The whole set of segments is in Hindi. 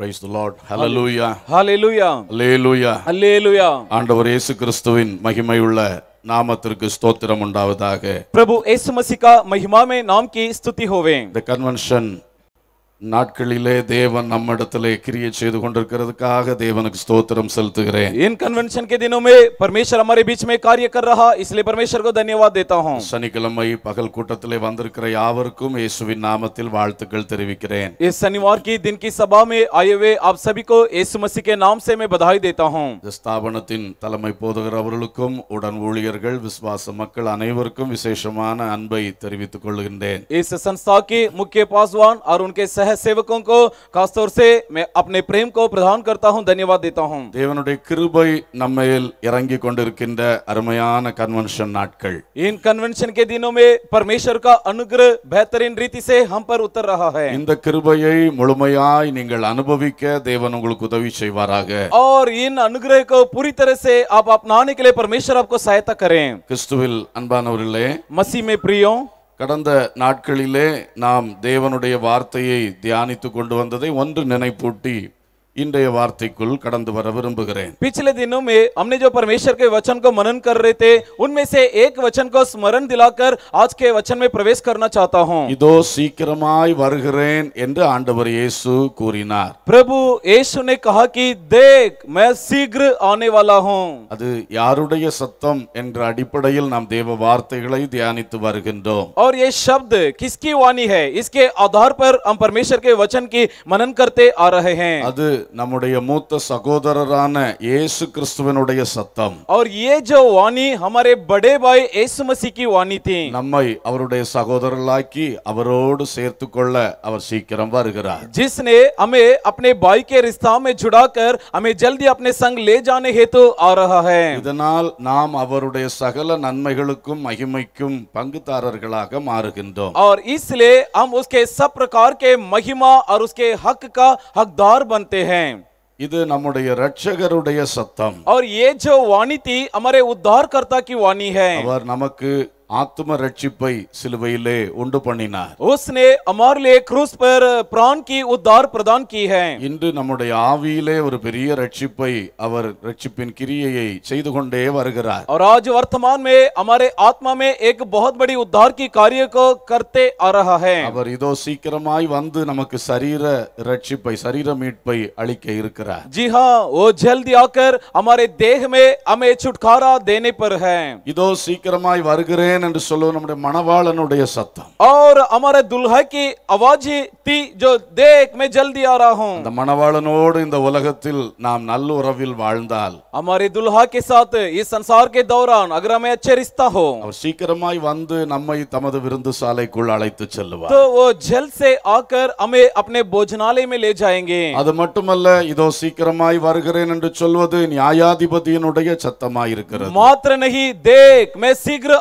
பிரைஸ் தி லார்ட் ஹalleluya ஹalleluya ஹalleluya ஹalleluya ஆண்டவர் இயேசு கிறிஸ்துவின் மகிமையுள்ள நாமத்திற்கு ஸ்தோத்திரம் உண்டாவதாக பிரபு இயேசு மசிகா மகிமாமே நாம் கி ஸ்துதி ஹோவே தி கன்வென்ஷன் நாட்களிலே தேவன் நம்மிடத்திலே கிரியை செய்து கொண்டிருகிறதுகாக தேவனுக்கு ஸ்தோத்திரம் செலுத்துகிறேன். இந்த கன்வென்ஷன் கதினோமே परमेश्वर हमारे बीच में कार्य कर रहा इसलिए परमेश्वर को धन्यवाद देता हूं. சனி கலம்மை பகல் கூட்டத்திலே வந்திருக்கிற யாவர்க்கும் இயேசுவின் நாமத்தில் வாழ்த்துக்கள் தெரிவிக்கிறேன். இயேசு சனவாரகீ தினகி सभा में आये हुए आप सभी को यीशु मसीह के नाम से मैं बधाई देता हूं. ದಸ್ತಾವನತಿನ ತಲಮೈ ಪೋದುಗರು ಅವರ್ಲುಕಂ ಉಡನ್ ಉಳಿಯರ್ಗಳ ವಿಶ್ವಾಸ ಮಕ್ಕಳ್ ಅನೆವರ್ಕಂ ವಿಶೇಷமான அன்பை தெரிவித்து கொள்கிறேன். இயேசு சன்சாக்கி முக்கிய पासवान अरुण के है सेवकों को खासतौर से मैं अपने प्रेम को प्रदान करता हूं धन्यवाद देता हूं देवन கிருபை நம்ம மேல் இறங்கி கொண்டிருக்கின்ற அருமையான கன்வென்ஷன் நாட்கள் इन कन्वेंशन के दिनों में परमेश्वर का अनुग्रह बेहतरीन रीति से हम पर उतर रहा है இந்த கிருபையை முழுமையாய் நீங்கள் அனுபவிக்க தேவன் உங்களுக்கு உதவி செய்வாராக और इन अनुग्रह को पूरी तरह से आप अपनाने के लिए परमेश्वर आपको सहायता करें क्रिस्तुविल கிறிஸ்துவில் मसीह में प्रियों கடந்த நாட்களிலே நாம் தேவனுடைய வார்த்தையை தியானித்து கொண்டு வந்ததை ஒன்று நினைப்பூட்டி इनके वार्ते कुल कड़ंद वर विरुंबगरें पिछले दिनों में हमने जो परमेश्वर के वचन को मनन कर रहे थे उनमें से एक वचन को स्मरण दिलाकर आज के वचन में प्रवेश करना चाहता हूँ இதோ சீக்கிரமாய் வருகிறேன் என்று ஆண்டவர் இயேசு கூறினார் प्रभु यीशु ने कहा कि देख मैं शीघ्र आने वाला हूँ அது யாருடைய சத்தம் என்ற அடிப்படையில் நாம் தேவ வார்த்தைகளை தியானித்து வருகின்றோம் और ये शब्द किसकी वाणी है इसके आधार पर हम परमेश्वर के वचन की मनन करते आ रहे हैं அது நம்முடைய மூத்த சகோதரரான இயேசு கிறிஸ்துவனுடைய சத்தம் और ये जो वाणी हमारे बड़े भाई यीशु मसीह நம்மை அவருடைய சகோதரர்களாக்கி அவரோடு சேர்த்துக்கொள்ள அவர் சீக்கிரம் வருகிறார் जिसने हमें अपने भाई के रिश्ता में जुड़ाकर हमें जल्दी अपने संग ले जाने हेतु आ रहा है இதனால் நாம் அவருடைய சகல நன்மைகளுக்கும் மகிமைக்கும் பங்குதாரர்களாக மாறுகின்றோம் और इसलिए हम उसके सब प्रकार के महिमा और उसके हक का हकदार बनते हैं இது நம்முடைய ரட்சகருடைய சத்தம் அவர் ஏஜோ வாணிதி அமரே உத்தார்கர்த்தா கி வாணி ஹே அவர் நமக்கு ஆத்ம ரட்சிப்பை சிலுவையிலே உண்டு பண்ணினார் ஓஸ்னே हमारे க்ரூஸ் क्रूस பிரான் கி உத்தார் பிரதான் கி ஹே இன்று நம்முடைய ஆவியிலே ஒரு பெரிய ரட்சிப்பை அவர் ரட்சிப்பின் கிரியையை செய்து கொண்டே வருகிறார் அவர் ஆஜ் வர்த்தமான் மே அமாரே ஆத்மா மே ஏக் बहुत படி உத்தார் கி காரிய கோ करते आ रहा அவர் இதோ சீக்கிரமாய் வந்து நமக்கு சரீர ரட்சிப்பை சரீர மீட்பை அளிக்க இருக்கிறார் ஜி ஹா ஓ ஜல்தி ஆக்கர் அமாரே देह மே அமே சுட்காரா தேனே பர் ஹே இதோ சீக்கிரமாய் வருகிறேன் வரேன் என்று சொல்லுவது நம்முடைய மணவாளனுடைய சத்தம் और हमारे दुल्हा की आवाज थी जो देख मैं जल्दी आ रहा हूं அந்த மணவாளனோடு இந்த உலகத்தில் நாம் நல்ல உறவில் வாழ்ந்தால் हमारे दुल्हा के साथ इस संसार के दौरान अगर हमें अच्छे रिश्ता हो அவர் சீக்கிரமாய் வந்து நம்மை தமது விருந்து சாலைக்குள் அழைத்து செல்வார் तो वो जल्द से आकर हमें अपने भोजनालय में ले जाएंगे அது மட்டுமல்ல இதோ சீக்கிரமாய் வருகிறேன் என்று சொல்வது நியாயாதிபதியினுடைய சத்தமாய் இருக்கிறது मात्र தேக் மே मैं शीघ्र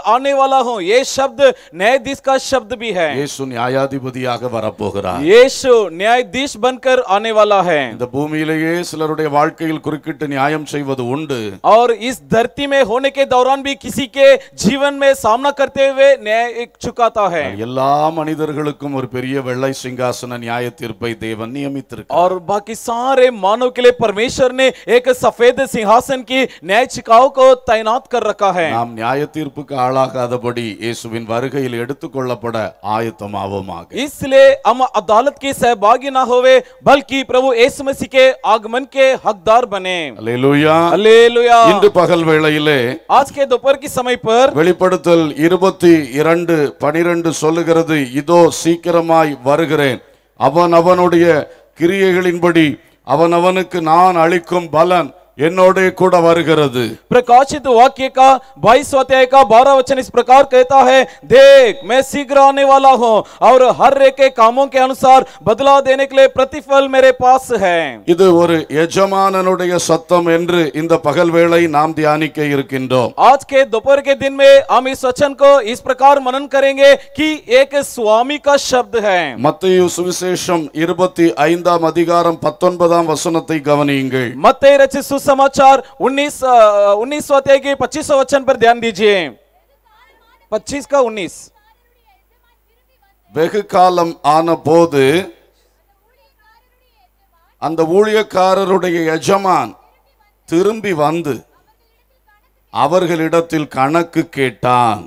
वाला हूँ ये शब्द न्यायाधीश का शब्द भी है यीशु न्यायाधिपतिயாக வரப்போகிறார் இயேசு न्यायाधीश बनकर आने वाला है இந்த பூமியிலேயே சிலருடைய வாழ்க்கையில் குறுக்கிட்டு நியாயம் செய்வது உண்டு और इस धरती में होने के दौरान भी किसी के जीवन में सामना करते हुए न्याय चुकाता है எல்லா மனிதர்களுக்கும் ஒரு பெரிய வெள்ளை சிங்காசன நியாய தீர்ப்பை தேவன் நியமித்திருக்கிறார் और बाकी सारे मानव के लिए परमेश्वर ने एक सफेद सिंहासन की न्याय चिकाओ को तैनात कर रखा है நாம் நியாய தீர்ப்புக்கு ஆளாகாத ஆகாதபடி இயேசுவின் வருகையில் எடுத்துக்கொள்ளப்பட ஆயத்தமாவோமாக इसलिए हम अदालत के सहभागी ना होवे बल्कि प्रभु यीशु मसीह के आगमन के हकदार बने हालेलुया हालेलुया இன்று பகல் வேளையிலே ஆஜ் கே दोपहर கி சமய் பர் வெளிப்படுத்தல் 22 12 சொல்லுகிறது இதோ சீக்கிரமாய் வருகிறேன் அவன் அவனுடைய கிரியைகளின்படி அவன் அவனுக்கு நான் அளிக்கும் பலன் என்னோட கூட வருகிறது பிரகாசித் வாக்கியக்கா பைஸ் அத்தியாயக்கா பாரா வச்சன இஸ் பிரகார் கேத்தா ஹே தேக் மே சீக்கிரம் ஆனே வாலா ஹோம் அவர் ஹர் ரேக்கே காமோ கே அனுசார் பதிலா தேனே கிளே பிரதிஃபல் மேரே பாஸ் ஹே இது ஒரு எஜமானனுடைய சத்தம் என்று இந்த பகல் வேளை நாம் தியானிக்க இருக்கின்றோம் ஆஜ் கே துபர் கே தின் மே ஹம் இஸ் வச்சன் கோ இஸ் பிரகார் மனன் கரேங்கே கி ஏக சுவாமி கா ஷப்த ஹே மத்தேயு சுவிசேஷம் 25 ஆம் அதிகாரம் 19 ஆம் வசனத்தை கவனியுங்கள் மத்தேயு ரச்சி समाचार 19 उन्नीस अध्याय के पच्चीस वचन पर ध्यान दीजिए 25 का 19 வெகு காலம் ஆன போது அந்த ஊழியக்காரருடைய எஜமான் திரும்பி வந்து அவர்களிடத்தில் கணக்கு கேட்டான்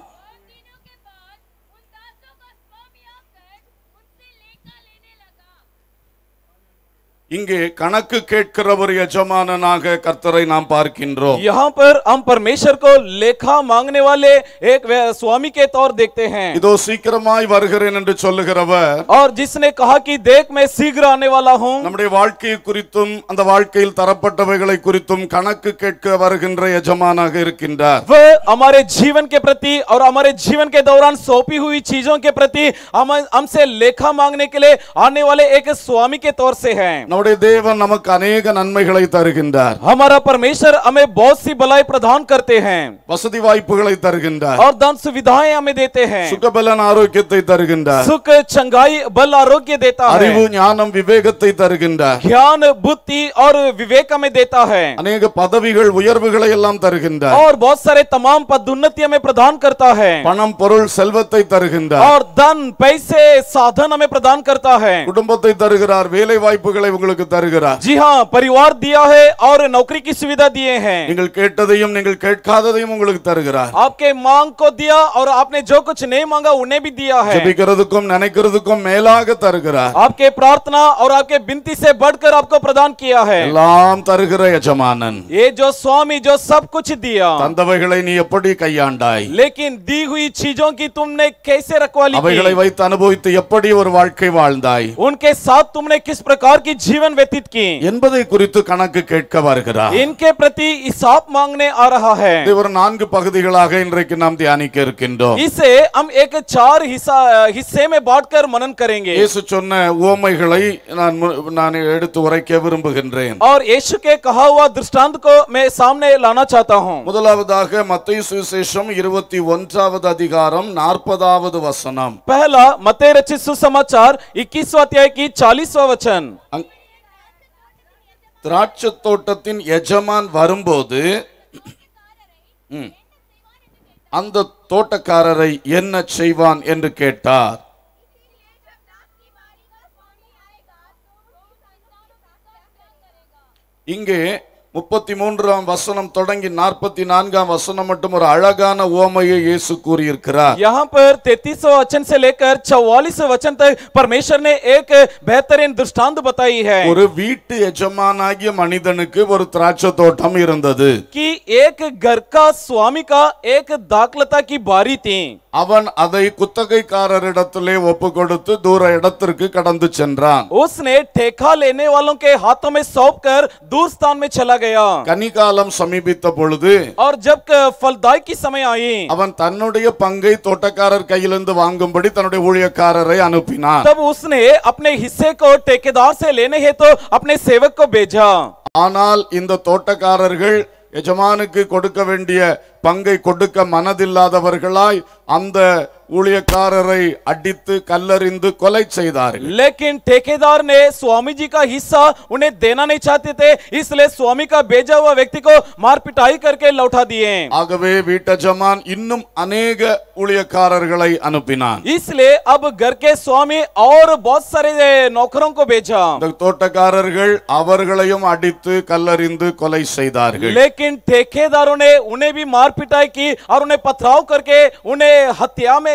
इंगे यजमान नाम यहाँ पर हम परमेश्वर को लेखा मांगने वाले एक स्वामी के तौर देखते हैं और जिसने कहा कि देख मैं शीघ्र आने वाला हूँ वह हमारे जीवन के प्रति और हमारे जीवन के दौरान सौंपी हुई चीजों के प्रति हमसे लेखा मांगने के लिए आने वाले एक स्वामी के तौर से है దేవ నమక అనేక నన్మగలై తర్గుందార అమర పరమేశ్వర అమే బోత్ సి బలై ప్రధాన్ కర్తే హే వసుది వైపుగలై తర్గుందార ఆర్ దన్ సువిధాయ అమే dete హే సుక బల నారోగ్య తే తర్గుందార సుక చంగై బలారోగ్య dete హే అరిభు జ్ఞానం వివేగ తే తర్గుందార జ్ఞాన బుద్ధి ఆర్ వివేకమే deta హే అనేక పదవిగలు ఉయర్భుగలై యల్లం తర్గుందార ఆర్ బోత్ సరే తమామ్ పద్ ఉన్నతియమే ప్రధాన్ కర్తా హే పనంపరుల్ సల్వ తే తర్గుందార ఆర్ దన్ పైసే సాధనమే ప్రధాన్ కర్తా హే కుటుంబ తే తర్గరార్ వేలే వైపుగలై जी हाँ परिवार दिया है और नौकरी की सुविधा दिए हैं आपके मांग को दिया और आपने जो कुछ नहीं मांगा उन्हें भी दिया है आपके प्रार्थना और आपके बिनती से बढ़कर आपको प्रदान किया है लाम தருகிற ये जो स्वामी जो सब कुछ दिया தந்தவைகளை लेकिन दी हुई चीजों की तुमने कैसे रखवाली अவைகளை अनुभव उनके साथ तुमने किस प्रकार की जीवन जीवन व्यतीत की என்பதை குறித்து கணக்கு கேட்க வருகிறார் इनके प्रति हिसाब मांगने आ रहा है இது ஒரு நான்கு பகுதிகளாக இன்றைக்கு நாம் தியானிக்க இருக்கின்றோம் इसे हम एक चार हिस्सा हिस्से में बांटकर मनन करेंगे இயேசு சொன்ன உவமைகளை நான் நான் எடுத்து உரைக்க விரும்புகின்றேன் और यीशु के कहा हुआ दृष्टांत को मैं सामने लाना चाहता हूं முதலாவதாக மத்தேயு சுவிசேஷம் 21வது அதிகாரம் 40வது வசனம் पहला मत्तई रचित सुसमाचार 21वां अध्याय की 40वां वचन திராட்சை தோட்டத்தின் எஜமான் வரும்போது அந்த தோட்டக்காரரை என்ன செய்வான் என்று கேட்டார் இங்கே முப்பத்தி மூன்றாம் வசனம் தொடங்கி நாற்பத்தி நான்காம் வசனம் மட்டும் ஒரு அழகான ஓமையை இயேசு கூறியிருக்கிறார் यहाँ पर 33 वचन से लेकर 44 वचन तक परमेश्वर ने एक बेहतरीन दृष्टांत बताई है ஒரு வீட்டு எஜமானாகிய மனிதனுக்கு ஒரு திராட்சை தோட்டம் இருந்தது कि एक घर का स्वामी का एक दाखलता की बारी थी அவன் அதை குத்தகைக்காரரிடத்திலே ஒப்பு கொடுத்து தூர இடத்திற்கு கடந்து சென்றான் उसने ठेका लेने वालों के हाथों में सौंप कर दूर स्थान में चला गया கனிகாலம் சமீபித்த பொழுது और जब फलदाई की समय आई அவன் தன்னுடைய பங்கை தோட்டக்காரர் கையிலிருந்து வாங்கும்படி தன்னுடைய ஊழியக்காரரை அனுப்பினான் तब उसने अपने हिस्से को ठेकेदार से लेने हेतु अपने सेवक को भेजा ஆனால் இந்த தோட்டக்காரர்கள் எஜமானுக்கு கொடுக்க வேண்டிய பங்கை கொடுக்க மனதில்லாதவர்களாய் அந்த ஊழியக்காரரை அடித்து கல்லறிந்து கொலை लेकिन ठेकेदार ने स्वामी जी का हिस्सा उन्हें देना नहीं चाहते थे इसलिए स्वामी का भेजा हुआ व्यक्ति को मार पिटाई करके लौटा दिए ஆகவே வீட்ட இன்னும் अनेक ஊழியக்காரர்களை அனுப்பினான் इसलिए अब घर के स्वामी और बहुत सारे नौकरों को बेचा இந்த தோட்டக்காரர்கள் அவர்களையும் அடித்து கல்லறிந்து கொலை செய்தார்கள் लेकिन ठेकेदारों ने उन्हें भी मार पिटाई की और उन्हें पथराव करके उन्हें हत्या में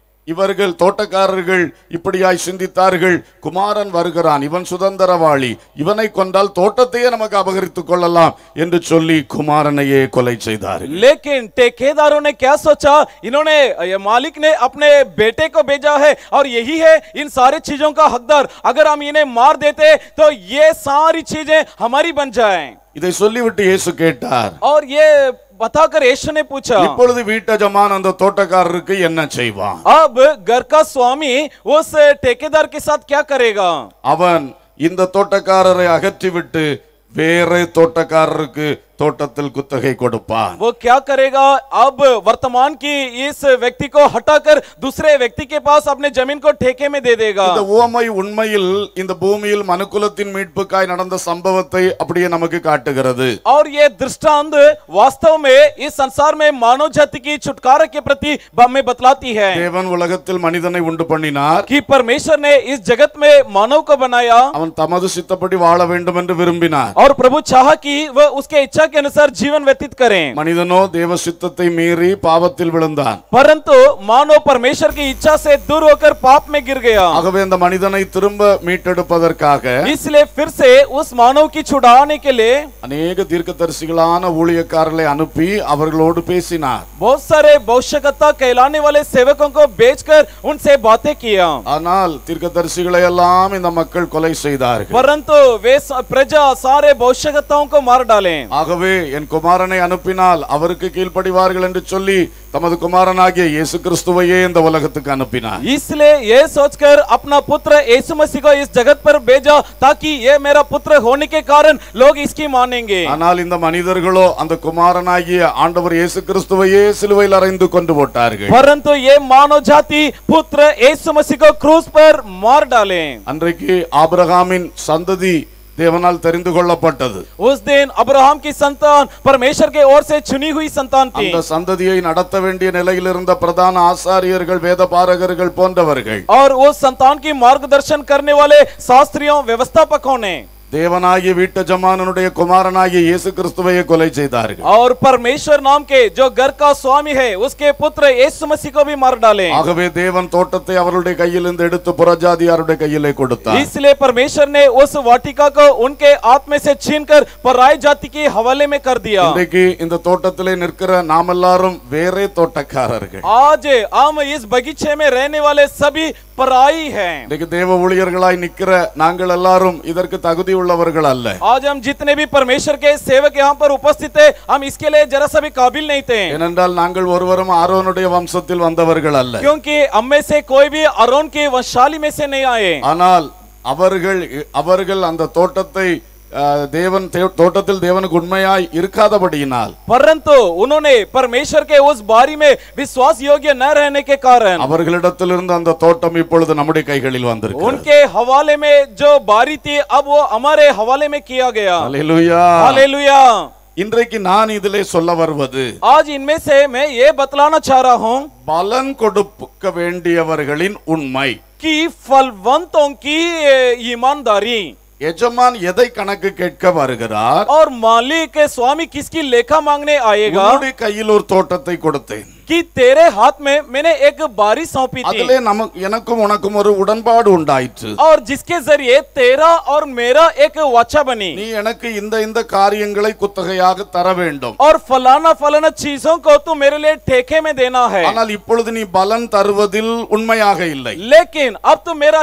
இவர்கள் தோட்டக்காரர்கள் இப்படியாய் சிந்தித்தார் குமாரன் வருகிறார் இவன் சுந்தரவாளி இவனை கொன்றால் தோட்டத்தையே நமக்கு அபகரித்துக் கொள்ளலாம் என்று சொல்லி குமாரனையே கொலை செய்தார்கள் لكن ठेकेदारों ने क्या सोचा इन्होंने मालिक ने अपने बेटे को भेजा है और यही है इन सारे चीजों का हकदार अगर हम इन्हें मार देते तो ये सारी चीजें हमारी बन जाएं इधर சொல்லிவிட்டு இயேசு கேட்டார் और ये பதாகர் यीशु பூச்சா இப்பொழுது வீட்ட ஜமான் அந்த தோட்டக்காரருக்கு என்ன செய்வான் அப் கர்கா சுவாமி स्वामी டேக்கேதார் கே சாத் साथ கரேகா அவன் இந்த தோட்டக்காரரை அகற்றிவிட்டு வேற தோட்டக்காரருக்கு तोटतल कुत्तगे कोडुपान वो क्या करेगा अब वर्तमान की इस व्यक्ति को हटाकर दूसरे व्यक्ति के पास अपने जमीन को ठेके में दे देगा இந்த உவமை உண்மையில் இந்த பூமியில் மனுக்குலத்தின் மீட்புக்காய் நடந்த சம்பவத்தை அப்படியே நமக்கு காட்டுகிறது और ये दृष्टांत वास्तव में इस संसार में मानव जाति की छुटकारा के प्रति हमें बतलाती है தேவன் உலகத்தில் மனிதனை உண்டு பண்ணினார் कि परमेश्वर ने इस जगत में मानव को बनाया அவன் தமது சித்தப்படி வாழ வேண்டும் என்று விரும்பினார் और प्रभु चाहा कि वह उसके इच्छा के अनुसार जीवन व्यतीत करें मनिधनो देव सिद्धते मीरी पावतिल विழுந்தான் परंतु मानो परमेश्वर की इच्छा से दूर होकर पाप में गिर गया ही ஆகவே அந்த पदर का மீட்டெடுப்பதற்காக इसलिए फिर से उस मानव की छुड़ाने के लिए अनेक दीर्घ बुलिये अनुपी अवर लोड पेशी ना बहुत सारे भविष्यकता कहलाने वाले सेवकों को बेचकर उनसे बातें किया अनाल दीर्घ दर्शिगले ஆனால் தீர்க்கதரிசிகளை எல்லாம் मक्कल மக்கள் सही दार परंतु वे प्रजा सारे भविष्यकताओं को मार डालें आगे பிதாவே என் குமாரனை அனுப்பினால் அவருக்கு கீழ்ப்படிவார்கள் என்று சொல்லி தமது குமாரனாகிய இயேசு கிறிஸ்துவையே இந்த உலகத்துக்கு அனுப்பினார் இஸ்லே ஏ சோச்கர் அப்னா புத்திர यीशु மசிகோ இஸ் इस பர் பேஜா தாக்கி ஏ மேரா புத்திர ஹோனிக்கே காரன் லோக இஸ்கி மானிங்க ஆனால் இந்த மனிதர்களோ அந்த குமாரனாகிய ஆண்டவர் இயேசு கிறிஸ்துவையே சிலுவையில் அறைந்து கொண்டு போட்டார்கள் பரந்து ஏ மானோ ஜாதி புத்திர यीशु மசிகோ को பர் மார்டாலே அன்றைக்கு ஆபிரகாமின் சந்ததி தேவனால் தெரிந்து கொள்ளப்பட்டது உஸ் தேன் அப்ரஹாம் கி சந்தான் பரமேஸ்வர் கே ஓர் சே சுனி ஹுய் சந்தான் தி அந்த சந்ததியை நடத்த வேண்டிய நிலையில் இருந்த பிரதான ஆசாரியர்கள் வேத பாரகர்கள் போன்றவர்கள் ஆர் ஓ சந்தான் கி மார்க்கதர்ஷன் கர்னே வாலே சாஸ்திரியம் வ்யவஸ்தாபகோனே தேவநாகி வீட்ட ஜமனனுடைய குமாரனாகி இயேசு கிறிஸ்துவை கொலை செய்தார்கள். அவர் परमेश्वर நாமக்கே जो घर का स्वामी है उसके पुत्र यीशु मसीह को भी मार डाले। ஆகவே தேவன் தோட்டத்தை அவருடைய கையில இருந்து எடுத்து प्रजाதியாருடைய கையிலே கொடுத்தார். इसलिए परमेश्वर ने उस वाटिका को उनके आत्म से छीनकर पराई जाति के हवाले में कर दिया. इनके कि इन தோட்டத்திலே நிற்கிற நாம் எல்லாரும் வேரே தோட்டக்காரர்கள். आज நாம் इस बगीचे में रहने वाले सभी நாங்கள் ஒருவரும் வம்சத்தில் வந்தவர்கள் அல்ல ஆனால் அவர்கள் அவர்கள் அந்த தோட்டத்தை देवन तोटतिल देवन गुणमयाय इरकादा बड़ीनाल परंतु அவர்களிடத்திலிருந்து அந்த தோட்டம் இப்பொழுது நம்முடைய கைகளில் வந்திருக்கு இன்றைக்கு நான் இதிலே சொல்ல வருவது ஆஜ் இன்மே சே மே ஏ பத்லானா சாராகும் பலன் கொடுக்க வேண்டியவர்களின் உண்மை கி ஃபல்வந்தோம் ஈமான்தாரி यजमान எதை கணக்கு கேட்க வருகிறார் और मालिक के स्वामी किसकी लेखा मांगने आएगा உன்னுடைய கையில் ஒரு தோட்டத்தை கொடுத்தேன் कि तेरे हाथ में मैंने एक बारी सौंपी थी அதிலே நமக்கு எனக்கும் உனக்கும் ஒரு உடன்பாடு உண்டாயிற்று और जिसके जरिए तेरा और मेरा एक वाचा बनी நீ எனக்கு இந்த இந்த காரியங்களை குத்தகையாக தர வேண்டும் और फलाना फलाना चीजों को तू मेरे लिए ठेके में देना है ஆனால் இப்பொழுது நீ பலன் தருவதில் உண்மையாக இல்லை लेकिन अब तू मेरा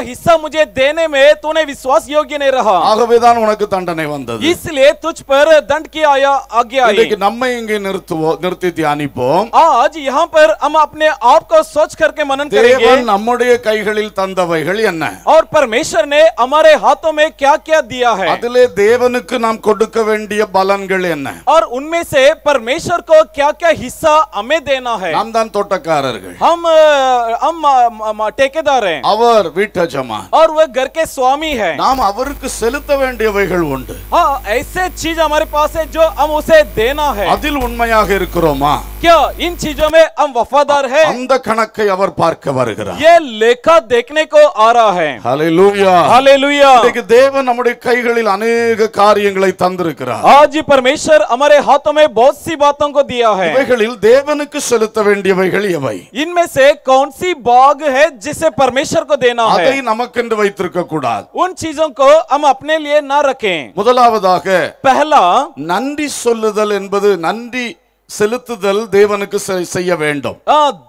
नहीं உனக்கு தண்டனை வந்தது इसलिए तुझ நம்மை இங்கே நிறுத்துவோம் நிறுத்தி தியானிப்போம் यहाँ पर हम अपने आप को सोच करके मनन करेंगे कई கைகளில் और परमेश्वर ने हमारे हाथों में क्या-क्या दिया है அதிலே देवन के नाम को பலன்கள் என்ன और उनमें से परमेश्वर को क्या-क्या हिस्सा हमें देना है நாம் தான் தோட்டக்காரர்கள் हम हम ठेकेदार हैं அவர் जमा और वह घर के स्वामी है नाम अवर से வேண்டியவைகள் ऐसे चीज हमारे पास है जो हम उसे देना है अदिल उन्मया क्या इन चीजों में में हम वफादार हैं அந்த கணக்கை அவர் பார்க்க வருகிறார் ये लेखा देखने को आ रहा है हालेलुया हालेलुया இன்னைக்கு தேவன் நம்முடைய கைகளில் अनेक காரியங்களை தந்திருக்கிறார் आज परमेश्वर हमारे हाथों में बहुत सी बातों को दिया है இவைகளில் தேவனுக்கு செலுத்த வேண்டியவைகள் எவை इनमें से कौन सी भाग है जिसे परमेश्वर को देना है அதை நமக்கென்று வைத்திருக்க கூடாது उन चीजों को हम अपने लिए ना रखें முதலாவதாக पहला நன்றி சொல்லுதல் என்பது நன்றி செலுத்துதல் தேவனுக்கு செய்ய வேண்டும்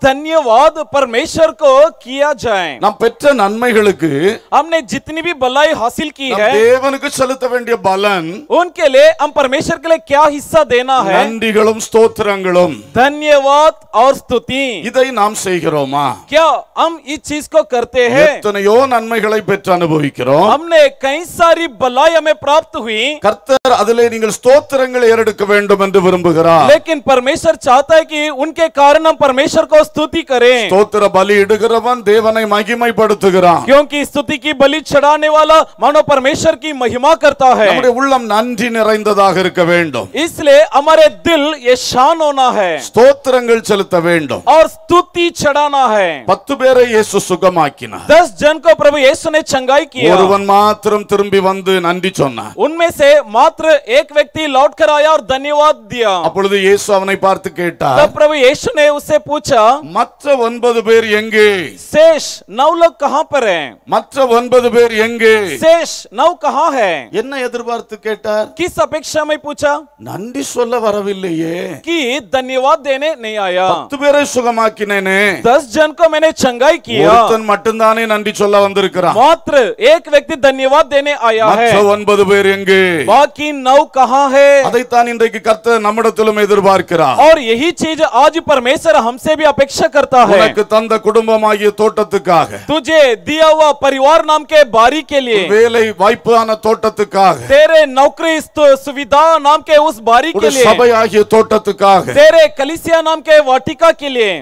தன்யவாத பரமேஸ்வர் को किया जाए நாம் பெற்ற நன்மைகளுக்கு हमने जितनी भी भलाई हासिल की है தேவனுக்கு செலுத்த வேண்டிய பலன் उनके लिए हम परमेश्वर के लिए क्या हिस्सा देना है நன்றிகளும் ஸ்தோத்திரங்களும் தன்யவாத் और स्तुति இதை நாம் செய்கிறோமா கியா हम इस चीज को करते हैं எத்தனையோ நன்மைகளை பெற்று அனுபவிக்கிறோம் हमने கை சாரி भलाई हमें प्राप्त हुई கர்த்தர் அதிலே நீங்கள் ஸ்தோத்திரங்களை ஏறெடுக்க வேண்டும் என்று விரும்புகிறார் लेकिन परमेश्वर चाहता है कि उनके कारण हम परमेश्वर को स्तुति करें स्तोत्र बलि इडगरवन देवने தேவனை पड़तुगरा क्योंकि स्तुति की बलि चढ़ाने वाला मानो परमेश्वर की महिमा करता है हमारे उल्लम नंदी நிறைந்ததாக இருக்க वेंडो इसलिए हमारे दिल ये शान होना है स्तोत्रंगल செலுத்த वेंडो और स्तुति चढ़ाना है 10 பேரை இயேசு சுகமாக்கினார் दस जन को प्रभु यीशु ने चंगाई किया ஒருவன் मात्रम திரும்பி वंद नंदी चोना उनमें से मात्र एक व्यक्ति लौटकर आया और धन्यवाद दिया அப்பொழுது இயேசு அவனை பார்த்து கேட்டார் तब प्रभु यीशु ने उससे पूछा மற்ற ஒன்பது பேர் எங்கே शेष नौ लोग कहां மற்ற ஒன்பது பேர் எங்கே शेष नौ कहां है என்ன எதிர்பார்த்து கேட்டார் किस अपेक्षा में पूछा நன்றி சொல்ல வரவில்லையே कि धन्यवाद देने नहीं आया பத்து பேரை சுகமாக்கினேனே दस जन को मैंने चंगाई किया ஒருத்தன் மட்டும்தானே நன்றி சொல்ல வந்திருக்கிறான் मात्र एक व्यक्ति धन्यवाद देने आया है மற்ற ஒன்பது பேர் எங்கே பாக்கி நவ் கஹா ஹே அதைத்தான் இன்றைக்கு கர்த்தர் நம்மிடத்திலும் எதிர்பார்க்கிறார் और यही चीज आज परमेश्वर हमसे भी अपेक्षा करता है तुझे दिया हुआ परिवार नाम के बारी के लिए तेरे नौकरी सुविधा नाम के उस बारी के लिए सब तेरे कलिसिया नाम के वाटिका के लिए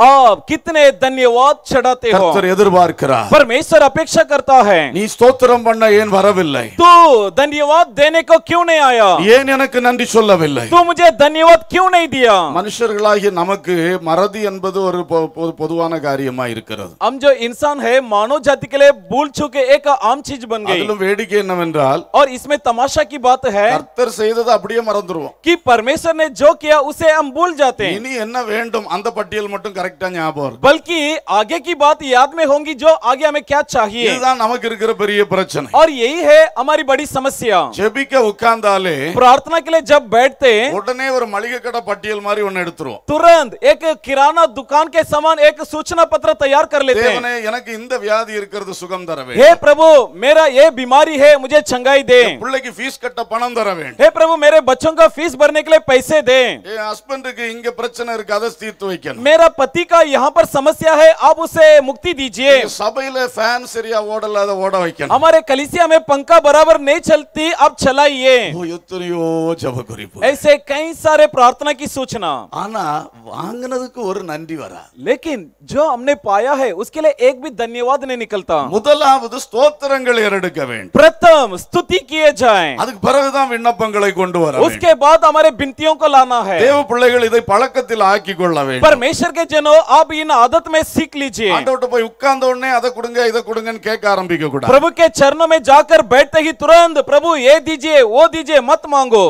आप कितने धन्यवाद चढ़ाते हो परमेश्वर अपेक्षा करता है तू धन्यवाद देने को क्यों नहीं आया ये धन्यवाद क्यों नहीं दिया है परमेश्वर ने जो किया उसे हम भूल जाते हैं बल्कि आगे की बात याद में होंगी जो आगे हमें क्या चाहिए और यही है हमारी बड़ी समस्या जबी के उकान प्रार्थना के लिए जब बैठते हैं उठने और मलिगे कटा पट्टियल मारी उन्हें எடுத்துறோம் तुरंत एक किराना दुकान के समान एक सूचना पत्र तैयार कर लेते हैं देवने தேவனே எனக்கு இந்த வியாதி कर दो सुगम வேண்டும் हे प्रभु मेरा ये बीमारी है मुझे चंगाई दे பிள்ளைக்கு ஃபீஸ் கட்ட பணம் தர வேண்டும் हे प्रभु मेरे बच्चों का फीस भरने के लिए पैसे दे ये हस्बैंड इनके प्रश्न பிரச்சனை இருக்கு அதை தீர்த்து வைக்கணும் मेरा पति का यहाँ पर समस्या है आप उसे मुक्ति दीजिए சபையில ஃபேன் சரியா ஓடல அதை ஓட வைக்கணும் हमारे कलिसिया में पंखा बराबर नहीं चलती अब चलाइए எத்தனையோ जब कर ऐसे कई सारे प्रार्थना की सूचना आना वांगन नंदी वरा लेकिन जो हमने पाया है उसके लिए एक भी धन्यवाद नहीं निकलता मुदला प्रथम स्तुति किए जाए को लाना है परमेश्वर के जनो आप इन आदत में सीख लीजिए आरंभ प्रभु के चरणों में जाकर बैठते ही तुरंत प्रभु ये दीजिए वो दीजिए मत मांगो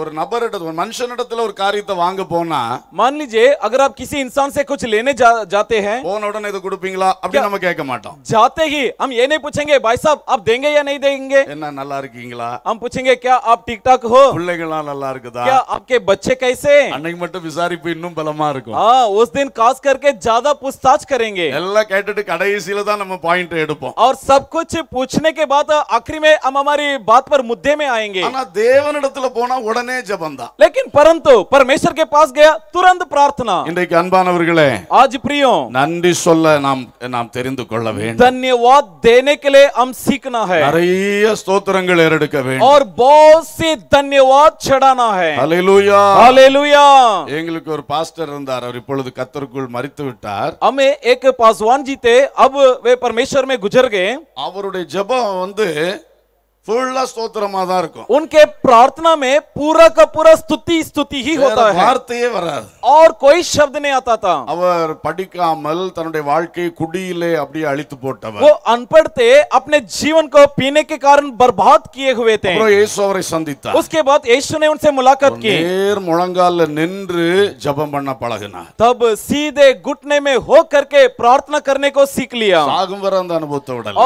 ஒரு நபரட்ட ஒரு மனுஷன் நடத்துல ஒரு காரியத்தை வாங்க போனா மார்லி ஜெ अगर आप किसी इंसान से कुछ लेने जाते हैं वो नोडा ने तो गुडピングலா அப்படி நம்ம கேட்க மாட்டோம் जाते ही हम 얘네 پوچھेंगे भाई साहब आप देंगे या नहीं देंगे என்ன நல்லா रखेंगेला हम पूछेंगे क्या आप टिकटक हो புள்ளங்கள நல்லா இருக்குதா क्या आपके बच्चे कैसे அன்னைக்கு மட்டும் விசாரிப்பினும் பலமா இருக்கும் ஆ ਉਸதின் காஸ் करके ज्यादा पूछताछ करेंगे நல்ல கேட்டட கடைசில தான் நம்ம பாயிண்ட் எடுப்போம் और सब कुछ पूछने के बाद आखिरी में हम हमारी बात पर मुद्दे में आएंगे انا دهवनடத்துல போனா உடனே ஜெபம் லேக்கின் பரந்து பரமேஸ்வர் கே பாஸ் கயா துரந்த பிரார்த்தனா இன்றைக்கு அன்பானவர்களே ஆஜ் பிரியம் நன்றி சொல்ல நாம் நாம் தெரிந்து கொள்ள வேண்டும் धन्यवाद देने के लिए हम सीखना நிறைய ஸ்தோத்திரங்கள் ஏறெடுக்க வேண்டும் और बहुत से धन्यवाद चढ़ाना है हालेलुया हालेलुया எங்களுக்கு ஒரு பாஸ்டர் இருந்தார் அவர் இப்பொழுது கத்தருக்குள் மரித்து விட்டார் அமே एक पासवान जी थे अब वे परमेश्वर में गुजर गए அவருடைய ஜெபம் வந்து उनके प्रार्थना में पूरा का पूरा स्तुति स्तुति ही होता है और कोई शब्द नहीं आता था அவர் படிக்காமல் தன்னுடைய வாழ்க்கையை குடியிலே அப்படியே அழித்து போட்டவர் वो अनपढ़ थे अपने जीवन को पीने के कारण बर्बाद किए हुए थे उसके बाद यीशु ने उनसे मुलाकात की நேர் முழங்கால நின்று तब सीधे घुटने में हो करके प्रार्थना करने को सीख लिया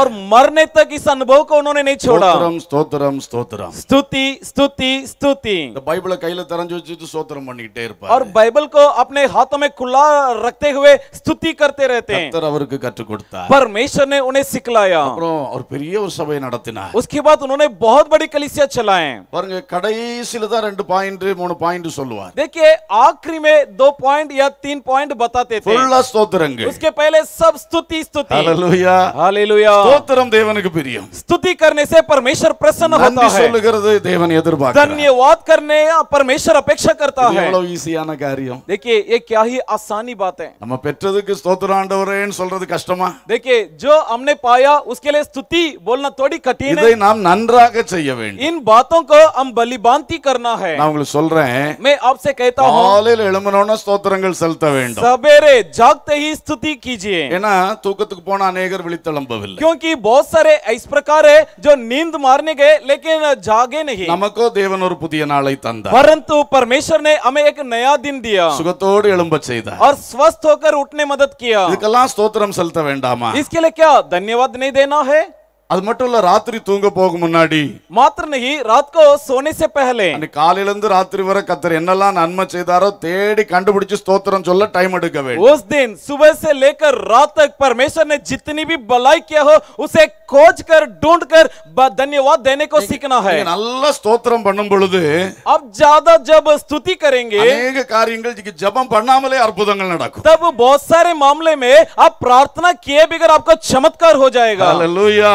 और मरने तक इस अनुभव को उन्होंने नहीं छोड़ा ஸ்தோத்திரம் ஸ்தோத்திரம் ஸ்தோத்திரம் स्तुति स्तुति स्तुति இந்த பைபிளை கையில தரஞ்சு வச்சுட்டு ஸ்தோத்திரம் பண்ணிட்டே இருப்பார் और बाइबल को अपने हाथों में खुला रखते हुए स्तुति करते रहते हैं கர்த்தர் அவருக்கு கற்றுக் கொடுத்தார் परमेश्वर ने उन्हें सिखलाया அப்புறம் ஒரு பெரிய ஒரு சபை நடத்தினார் उसके बाद उन्होंने बहुत बड़ी कलीसिया चलाए பாருங்க கடைசில தான் ரெண்டு பாயிண்ட் மூணு பாயிண்ட் சொல்லுவார் देखिए आखिरी में दो पॉइंट या तीन पॉइंट बताते थे ஃபுல்லா ஸ்தோத்திரங்கள் उसके पहले सब स्तुति स्तुति हालेलुया हालेलुया ஸ்தோத்திரம் தேவனுக்கு பிரியம் स्तुति करने से परमेश्वर परमेश्वर प्रसन्न होता है சொல்லுகிறது தேவன் எதிர்பார்க்கிறார் धन्यवाद करने परमेश्वर अपेक्षा करता है எவ்வளவு ஈஸியான காரியம் देखिए ये क्या ही आसानी बात है நம்ம பெற்றதுக்கு ஸ்தோத்திரம் ஆண்டவரேன்னு சொல்றது கஷ்டமா देखिए जो हमने पाया उसके लिए स्तुति बोलना थोड़ी कठिन है இதை நாம் நன்றாக செய்ய வேண்டும் इन बातों को हम बलिबांति करना है நான் உங்களுக்கு சொல்றேன் मैं आपसे कहता हूं காலையில எழும்பனோன ஸ்தோத்திரங்கள் செலுத்த வேண்டும் सवेरे जागते ही स्तुति कीजिए ஏன்னா தூக்கத்துக்கு போன अनेகர் விழித்தெழும்பவில்லை क्योंकि बहुत सारे इस प्रकार है जो नींद मारने गए लेकिन जागे नहीं नमको देवन और पुदिय नाळै तंदा परंतु परमेश्वर ने हमें एक नया दिन दिया सुगतोड एलुंब செய்தா और स्वस्थ होकर उठने मदद किया இதுக்கெல்லாம் ஸ்தோத்திரம் செலுத்த வேண்டாமா इसके लिए क्या धन्यवाद नहीं देना है அது மட்டும் இல்ல ராத்திரி தூங்க போகும் முன்னாடி மாத்திர நகி ராத்கோ சோனே சே பஹலே அந்த காலையில இருந்து ராத்திரி வரை கத்தர் என்னெல்லாம் நன்மை செய்தாரோ தேடி கண்டுபிடிச்சு ஸ்தோத்திரம் சொல்ல டைம் எடுக்க வேண்டும் उस दिन सुबह से लेकर रात तक परमेश्वर ने जितनी भी भलाई किया हो उसे खोज कर ढूंढ कर धन्यवाद देने को सीखना है நல்ல ஸ்தோத்திரம் பண்ணும் பொழுது अब ज्यादा जब स्तुति करेंगे अनेक காரியங்கள் ஜெபம் பண்ணாமலே அற்புதங்கள் நடக்கும் तब बहुत सारे मामले में आप प्रार्थना किए बगैर आपका चमत्कार हो जाएगा हालेलुया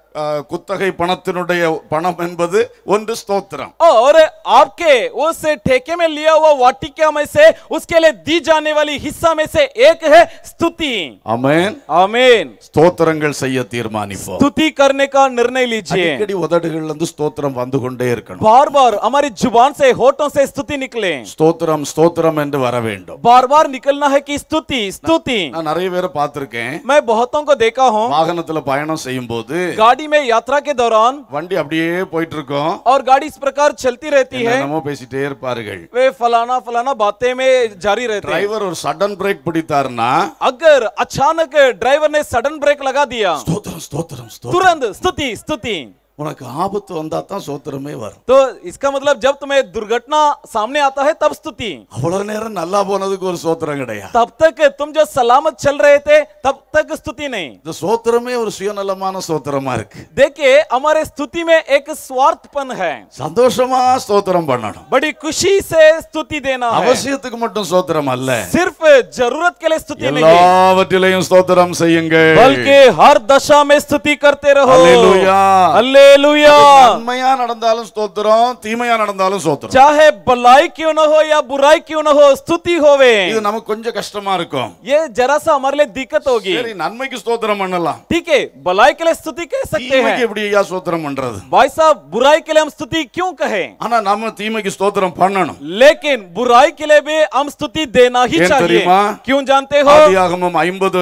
குத்தகை பணத்தினுடைய பணம் என்பது ஒன்று ஸ்தோத்திரம் और आपके उस ठेके में लिया हुआ वाटिका में से उसके लिए दी जाने वाली हिस्सा में से एक है स्तुति आमेन आमेन ஸ்தோத்திரங்கள் செய்ய தீர்மானிப்போம் स्तुति करने का निर्णय लीजिए அடிக்கடி உதடுகள்ல இருந்து ஸ்தோத்திரம் வந்து கொண்டே இருக்கணும் बार-बार हमारी जुबान से होठों से स्तुति निकले ஸ்தோத்திரம் ஸ்தோத்திரம் என்று வர வேண்டும் बार-बार निकलना है कि स्तुति स्तुति நான் நிறைய பேரை பார்த்திருக்கேன் मैं बहुतों को देखा हूं வாகனத்துல பயணம் செய்யும்போது गाड़ी गाड़ी में यात्रा के दौरान வண்டி அப்படியே और गाड़ी इस प्रकार चलती रहती है நம்ம वे फलाना फलाना बातें में जारी रहते ड्राइवर டிரைவர் ஒரு சடன் பிரேக் ना अगर अचानक ड्राइवर ने सडन ब्रेक लगा दिया स्तोत्रम स्तोत्रम स्तोत्रम तुरंत स्तुति स्तुति उनका आफत वंदा था सोत्रमे वर तो इसका मतलब जब तुम्हें दुर्घटना सामने आता है तब स्तुति अवलो नेरम நல்லா போனதுக்கு ஒரு சோத்திரம் கிடையாது तब तक तुम जो सलामत चल रहे थे तब तक स्तुति नहीं இந்த சோத்திரமே ஒரு சுயநலமான சோத்திரமா இருக்கு देखिए हमारे स्तुति में एक स्वार्थपन है சந்தோஷமா ஸ்தோத்திரம் பண்ணணும் बड़ी खुशी से स्तुति देना அவசியத்துக்கு மட்டும் ஸ்தோத்திரம் அல்ல सिर्फ जरूरत के लिए स्तुति नहीं எல்லாவற்றிலையும் ஸ்தோத்திரம் செய்யுங்க बल्कि हर दशा में स्तुति करते रहो हालेलुया हालेलुया நன்மையா நடந்தாலும் ஸ்தோத்திரம் தீமையா நடந்தாலும் ஸ்தோத்திரம் चाहे भलाई क्यों ना हो या बुराई क्यों ना हो स्तुति होवे இது நமக்கு கொஞ்சம் கஷ்டமா இருக்கும் ये जरा सा हमारे दिक्कत होगी சரி நன்மைக்கு ஸ்தோத்திரம் பண்ணலாம் ठीक है भलाई के लिए स्तुति कह सकते தீமைக்கு எப்படி ஐயா ஸ்தோத்திரம் பண்றது भाई साहब बुराई के लिए हम स्तुति क्यों कहें ஆனா நம்ம தீமைக்கு ஸ்தோத்திரம் பண்ணணும் लेकिन बुराई के लिए भी हम स्तुति देना ही चाहिए क्यों जानते हो ஆதியாகமம் ஐம்பது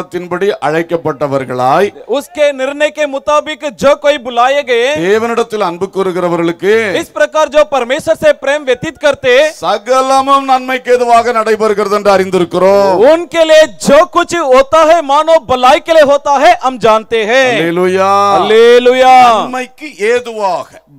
उसके निर्णय के मुताबिक जो कोई बुलाए गए इस प्रकार जो परमेश्वर से प्रेम व्यतीत करते சகலமும் उनके लिए जो कुछ होता है मानो भलाई के लिए होता है हम जानते हैं हालेलुया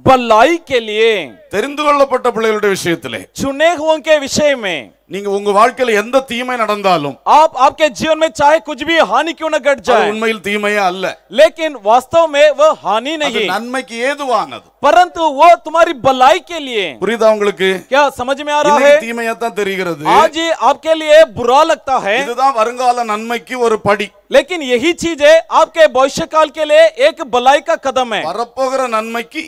भलाई के लिए தெரிந்து கொள்ளப்பட்ட பிள்ளைகளுடைய விஷயத்திலே चुने हुओं விஷயமே நீங்க உங்க வாழ்க்கையில எந்த தீமை நடந்தாலும் आप आपके जीवन में चाहे कुछ भी हानि क्यों ना घट जाए உண்மையில் தீமையே அல்ல லேக்கின் वास्तव में वह हानि नहीं நன்மைக்கு ஏதுவானது பரந்து वो तुम्हारी भलाई के लिए புரியுதா உங்களுக்கு क्या समझ में आ रहा है தீமையா தான் தெரிகிறது आज आपके लिए बुरा लगता है இதுதான் வருங்கால நன்மைக்கு ஒரு படி लेकिन यही चीज है आपके भविष्य काल के लिए एक भलाई का कदम है नन्म की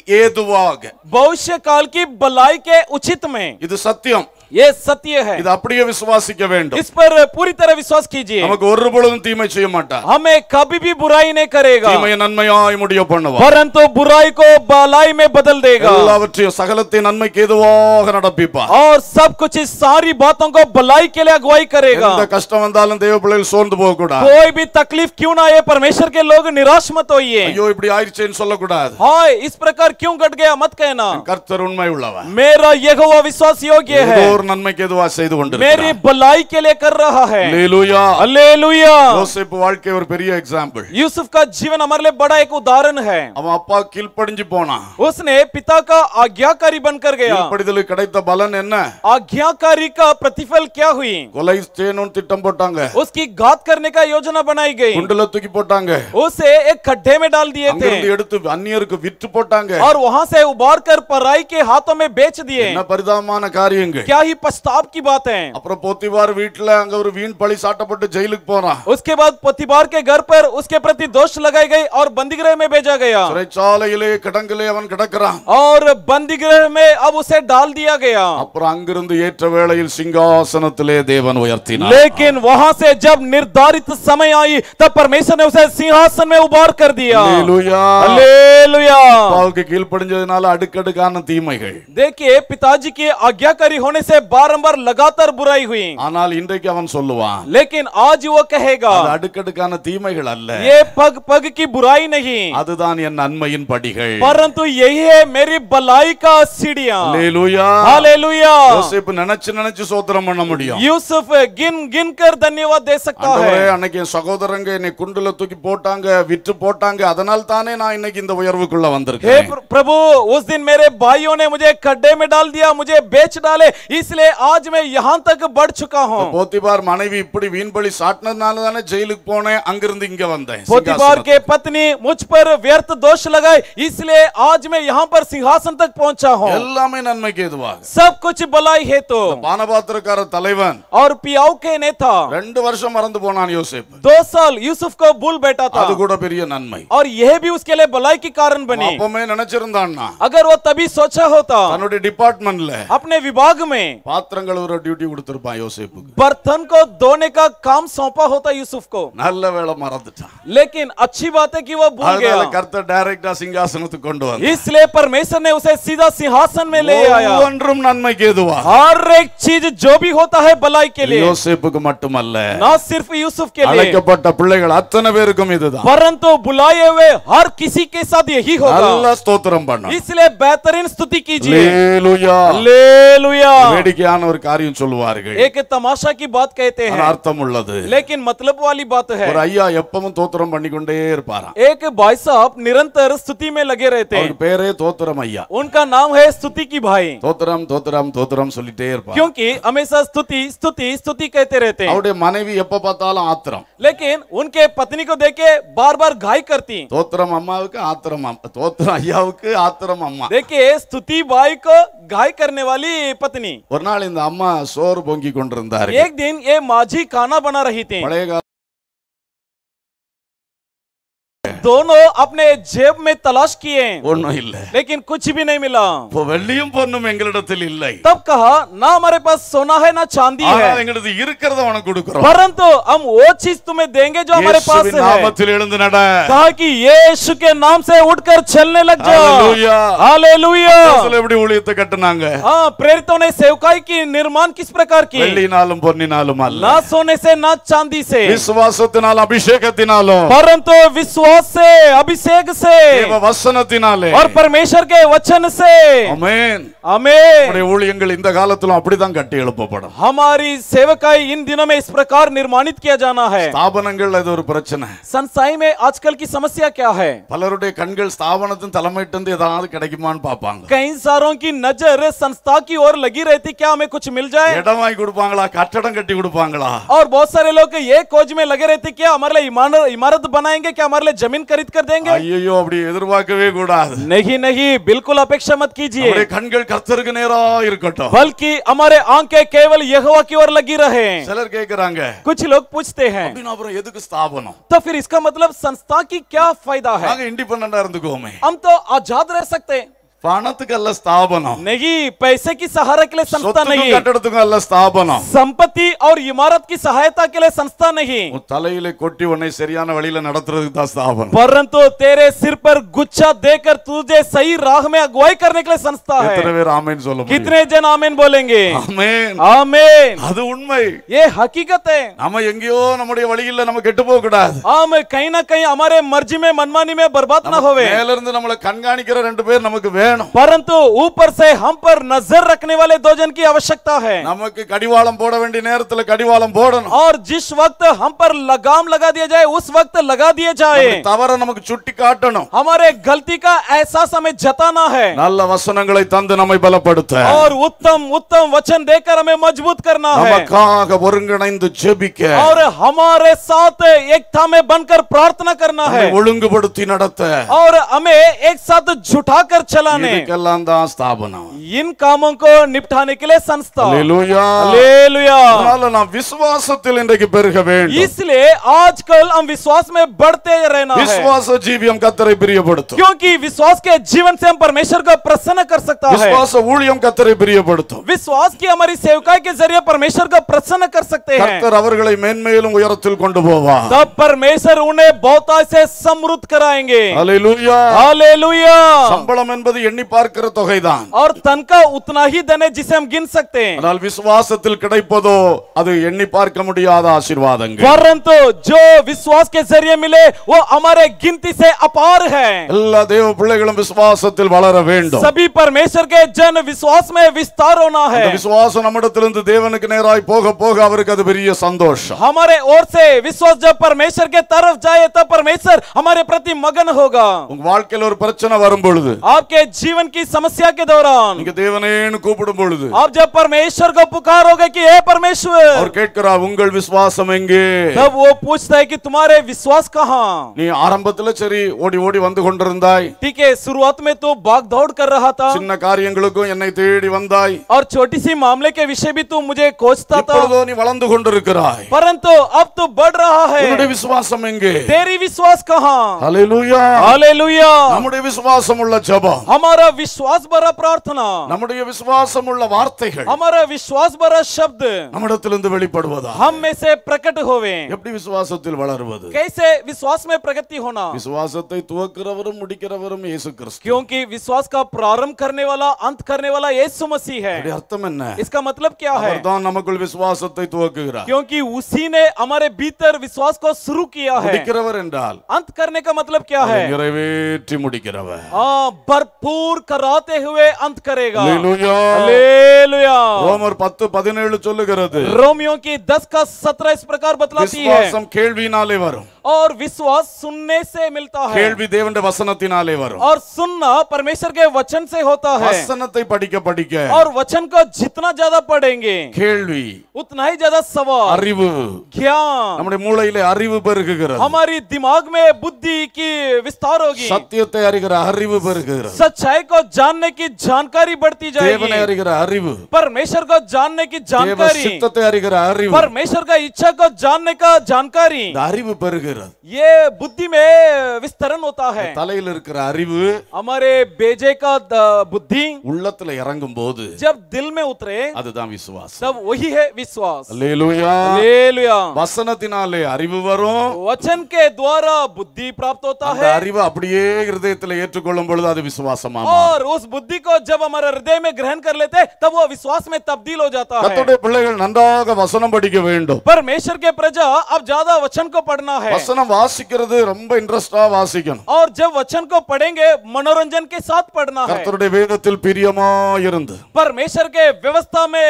भविष्य काल की भलाई के उचित में इत सत्यम ये सत्य है इधर अपड़ी विश्वास के क्या बैंड इस पर पूरी तरह विश्वास कीजिए हमें गौर बोलो तीमे चाहिए मट्टा हमें कभी भी बुराई नहीं करेगा तीमे ये नन्मय आ ये मुड़ियो पढ़ना वाला परंतु बुराई को बालाई में बदल देगा अल्लाह बच्चियों सागलत ते नन्मय केदो वाघना डब्बीपा और सब कुछ इस सारी बातों को बलाई के लिए अगुवाई करेगा इनका कस्टमर कोई भी तकलीफ क्यों ना आए परमेश्वर के लोग निराश मत होइए इस प्रकार क्यों कट गया मत कहना कर्तर उनमय उल्लावा विश्वास योग्य है जीवन हमारे बड़ा एक उदाहरण है उसने पिता का आज्ञाकारी बनकर गया प्रतिफल क्या हुई उसकी घात करने का योजना बनाई गई तुकी उसे एक खड्डे में डाल दिए थे और वहाँ से उबार कर पराई के हाथों में बेच दिए क्या ही पछताव की बात है அப்புறம் போத்திபார் வீட்ல அங்க ஒரு வீண் பழி சாட்டப்பட்டு ஜெயிலுக்கு पोना उसके बाद बार के घर पर उसके प्रति दोष लगाई गई और बंदीग्रह में भेजा गया சிறைச்சாலையிலே கிடங்கிலே அவன் கிடக்கிறான் और बंदीगृह में अब उसे डाल दिया गया அப்புறம் அங்கிருந்து ஏற்ற लेकिन वहां से जब निर्धारित समय आई तब परमेश्वर ने उसे सिंहासन में उबार कर दिया हालेलुया देखिए पिताजी के आज्ञाकारी होने से उससे बारंबार लगातार बुराई हुई ஆனால் இன்றைக்கு அவன் சொல்லுவான் लेकिन आज वो कहेगा அது அடுக்கடுக்கான தீமைகள் அல்ல ये पग पग की बुराई नहीं அதுதான் என் நன்மையின் படிகள் परंतु यही है मेरी भलाई का सीढ़ियां हालेलुया हालेलुया யோசேப்பு நினைச்சு நினைச்சு சோத்திரம் பண்ண முடியும் யூசுப் கின் கின் கர் धन्यवाद दे सकता है அன்னைக்கு என் சகோதரங்க என்னை குண்டுல தூக்கி போட்டாங்க விற்று போட்டாங்க அதனால் தானே நான் இன்னைக்கு இந்த உயர்வுக்குள்ள வந்திருக்கேன் हे प्रभु उस दिन मेरे भाइयों ने मुझे गड्ढे में डाल दिया मुझे बेच डाले इस इसलिए आज मैं यहाँ तक बढ़ चुका हूँ तो पोतीबार मानेवी इपड़ी वीन बड़ी साटने जेल पोने पत्नी मुझ पर व्यर्थ दोष लगाए इसलिए आज मैं यहाँ पर सिंहासन तक पहुँचा हूँ सब कुछ भलाई हेतु பானபாத்திரக்கார தலைவன் और पियाओ के नेता ரெண்டு वर्ष மறந்து போனான் दो साल यूसुफ को भूल बैठा था அது और यह भी उसके लिए बलाई के कारण बनी அப்பமே நினைச்சிருந்தான்னா अगर वो तभी सोचा होता डिपार्टमेंट டிபார்ட்மென்ட்ல अपने विभाग में ड्यूटी கொடுத்திருப்பான் बर्तन को धोने का काम सौंपा होता यूसुफ को लेकिन अच्छी बात है कि वो भूल गया கர்த்தர் इसलिए परमेश्वर ने उसे सीधा सिंहासन में ले आया हर एक चीज जो भी होता है भलाई के लिए யோசேப்புக்கு ना सिर्फ यूसुफ के लिए पिछले परंतु बुलाए हुए हर किसी के साथ यही होगा इसलिए बेहतरीन स्तुति कीजिए ले लुया वाड़ान तमाशा की बात कहते हैं अर्थम लेकिन मतलब वाली बात है और अय्या तोत्रम एक भाई साहब निरंतर स्तुति में लगे रहते हैं पेरे तोत्रम अय्या उनका नाम है स्तुति की भाई तोत्रम तोत्रम तोत्रम क्योंकि हमेशा स्तुति स्तुति स्तुति कहते रहते हैं मनवी एप पाता आत्रम लेकिन उनके पत्नी को देखे बार बार घाय करती तोत्रम अम्मा आत्रम तोत्रम अय्या आत्रम अम्मा देखिये स्तुति भाई को घाय करने वाली पत्नी ஒரு நாள் இந்த அம்மா சோறு பொங்கி கொண்டிருந்தார் एक दिन ये மாஜி खाना बना रही थी பழைய दोनों अपने जेब में तलाश किए लेकिन कुछ भी नहीं मिला तब कहा ना हमारे पास सोना है ना चांदी है परंतु हम वो चीज तुम्हें देंगे जो हमारे पास है कहा कि यीशु के नाम से उठकर चलने लग जाओ हाँ, प्रेरितों ने सेवकाई की निर्माण किस प्रकार की ना सोने से ना चांदी से विश्वास परंतु विश्वास से अभिषेक से वसन दिनाले और परमेश्वर के वचन से अमेन आमेन हमारे ஊழியங்கள் இந்த காலத்திலும் அப்படிதான் கட்டி हमारी सेवकाई इन दिनों में इस प्रकार निर्माणित किया जाना है स्थापन அது ஒரு संसाई में आजकल की समस्या क्या है पलर கண்கள் स्थापन तलमेटे இருந்து ஏதாவது कई सारों की नजर संस्था की ओर लगी रहती क्या हमें कुछ मिल जाए இடம் வாங்கி கொடுப்பாங்களா கட்டடம் और बहुत सारे लोग एक खोज में लगे रहते क्या हमारे लिए इमारत बनाएंगे क्या हमारे लिए जमीन खरीद कर देंगे नहीं नहीं बिल्कुल अपेक्षा मत कीजिए बल्कि हमारे आंखें केवल यहोवा की ओर लगी रहें कुछ लोग पूछते हैं तो फिर इसका मतलब संस्था की क्या फायदा है हम तो आजाद रह सकते हैं പണത്തുക്കല്ല സ്ഥാപനം नहीं पैसे की सहारा के लिए संस्था नहीं കെട്ടിടത്തുക്കല്ല സ്ഥാപനം संपत्ति और इमारत की सहायता के लिए संस्था नहीं உன் தலையில கொட்டி உன்னை சரியான வழியில நடத்துறதுக்கு தான் ஸ்தாபனம் परंतु तेरे सिर पर गुच्छा देकर तुझे सही राह में अगुवाई करने के लिए संस्था है எத்தனை பேர் ஆமென் சொல்ல முடியும் कितने जन आमीन बोलेंगे ஆமென் आमीन அது உண்மை ये हकीकत है நம்ம எங்கேயோ நம்முடைய வழியில நம்ம கெட்டு போக கூடாது हम कहीं ना कहीं हमारे मर्जी में मनमानी में बर्बाद ना होवे மேல இருந்து நம்மள கண்காணிக்கிற ரெண்டு பேர் நமக்கு வேணும் परंतु ऊपर से हम पर नजर रखने वाले दो जन की आवश्यकता है नमक कड़ी वाल और जिस वक्त हम पर लगाम लगा दिया जाए उस वक्त लगा दिए जाए तवर नमक छुट्टी काटन हमारे गलती का एहसास हमें जताना है वसन बल पड़ता है और उत्तम उत्तम वचन देकर हमें मजबूत करना है और हमारे साथ एकता में बनकर प्रार्थना करना है और हमें एक साथ झुठा कर चलाना करने स्थापना इन कामों को निपटाने के लिए संस्था लेलुया विश्वास इसलिए आजकल हम विश्वास में बढ़ते रहना विश्वास जीवी हम कतरे प्रिय बढ़ते क्योंकि विश्वास के जीवन से हम परमेश्वर को प्रसन्न कर सकता है विश्वास ऊर्य हम कतरे प्रिय बढ़ते विश्वास की हमारी सेवकाई के जरिए परमेश्वर को प्रसन्न कर सकते हैं மேன்மேலும் உயரத்தில் கொண்டு तब परमेश्वर उन्हें बहुत से समृद्ध कराएंगे हालेलुया ಎಣ್ಣಿ ಪಾರ್ ಕರ ತೊಗೈದಾನ್ और तनका उतना ही धन है जिसे हम गिन सकते हैं ஆனால் விசுவாசத்தில் கிடைப்பதோ அது எண்ணி பார்க்க முடியாத ஆசீர்வாதங்கள் परंतु जो विश्वास के जरिए मिले वो हमारे गिनती से अपार है எல்லா தேவ பிள்ளைகளும் விசுவாசத்தில் வளர வேண்டும் सभी परमेश्वर के जन विश्वास में विस्तार होना है அந்த விசுவாசம் நம்மிடத்திலிருந்து தேவனுக்கு நேராய் போக போக அவருக்கு அது பெரிய சந்தோஷம் हमारे ओर से विश्वास जब परमेश्वर के तरफ जाए तब परमेश्वर हमारे प्रति मगन होगा உங்க வாழ்க்கையில ஒரு பிரச்சனை வரும் பொழுது आपके जीवन की समस्या के दौरान आप जब परमेश्वर को पुकारोगे कि परमेश्वर और கேட்கிறா உங்கள் विश्वास तब वो पूछता है कि तुम्हारे विश्वास आरंभ நீ ஆரம்பத்துல ओडी ஓடி ठीक है शुरुआत में तो बाग दौड़ कर रहा था சின்ன காரியங்களுக்கும் என்னை और छोटी सी मामले के विषय भी तू तो मुझे खोजता था परंतु अब तो बढ़ रहा है विश्वास விசுவாசம் எங்கே तेरी विश्वास कहाँ हालेलुया हालेलुया हमारे विश्वास உள்ள हम हमारा विश्वास भरा प्रार्थना हमारे विश्वास वार्ते हमारा विश्वास भरा शब्द हमारे हम में से प्रकट होवे विश्वास कैसे विश्वास में प्रगति होना विश्वास क्योंकि विश्वास का प्रारंभ करने वाला अंत करने वाला यीशु मसीह है अर्थम इसका मतलब क्या है नमक विश्वास क्योंकि उसी ने हमारे भीतर विश्वास को शुरू किया है अंत करने का मतलब क्या है भरपूर दूर कराते हुए अंत करेगा रोमर पत्त पदिनेलु சொல்லுகிறது रोमियो की 10 का 17 इस प्रकार बतलाती है விசுவாசம் கேள்வினாலே வரும் और विश्वास सुनने से मिलता है கேள்வி தேவனுடைய வசனத்தினாலே வரும் और सुनना परमेश्वर के वचन से होता है के पढ़ी के और वचन को जितना ज्यादा पढ़ेंगे भी उतना ही ज्यादा सवाल अरिव ज्ञान हमारे மூளையிலே अरिव பெருகுகிறது हमारी दिमाग में बुद्धि की विस्तार होगी तैयारी कर अरिव பெருகுகிறது सच தைகோ ஜானனேகி ஜான்காரி படுதி ஜாயே. பரமேஷர் கோ ஜானனேகி ஜான்காரி. பரமேஷர் கோ இச்ச கோ ஜானனேகா ஜான்காரி. ஏ புத்தி மே விஸ்தரணம் ஓதாஹே. தலயில இருக்கிற அரிவு. அமாரே பேஜேகா புத்தி உள்ளத்துல இறங்கம்போது. ஜெப் தில் மே உத்ரே அதுதா விஸ்வாஸ். தவ் ஒஹி ஹே விஸ்வாஸ். ஹalleluya. ஹalleluya. வசனதினால அரிவு வரோன். வச்சன் கே ద్వார புத்தி பிராப்தோதா ஹே. அரிவு அப்படியே இதயத்துல ஏற்று கொள்ளும்போது அது விஸ்வாஸ். மாமா और उस बुद्धि को जब हमारे हृदय में ग्रहण कर लेते तब वो विश्वास में तब्दील हो जाता है கர்த்தருடைய பிள்ளைகள் நன்றாக வசனம் படிக்க வேண்டும் परमेश्वर के प्रजा अब ज्यादा वचन को पढ़ना है வசனம் வாசிக்கிறது ரொம்ப இன்ட்ரஸ்டா வாசிக்கணும் और जब वचन को पढ़ेंगे मनोरंजन के साथ पढ़ना है கர்த்தருடைய வேதத்தில் பிரியமா இருந்து परमेश्वर के व्यवस्था में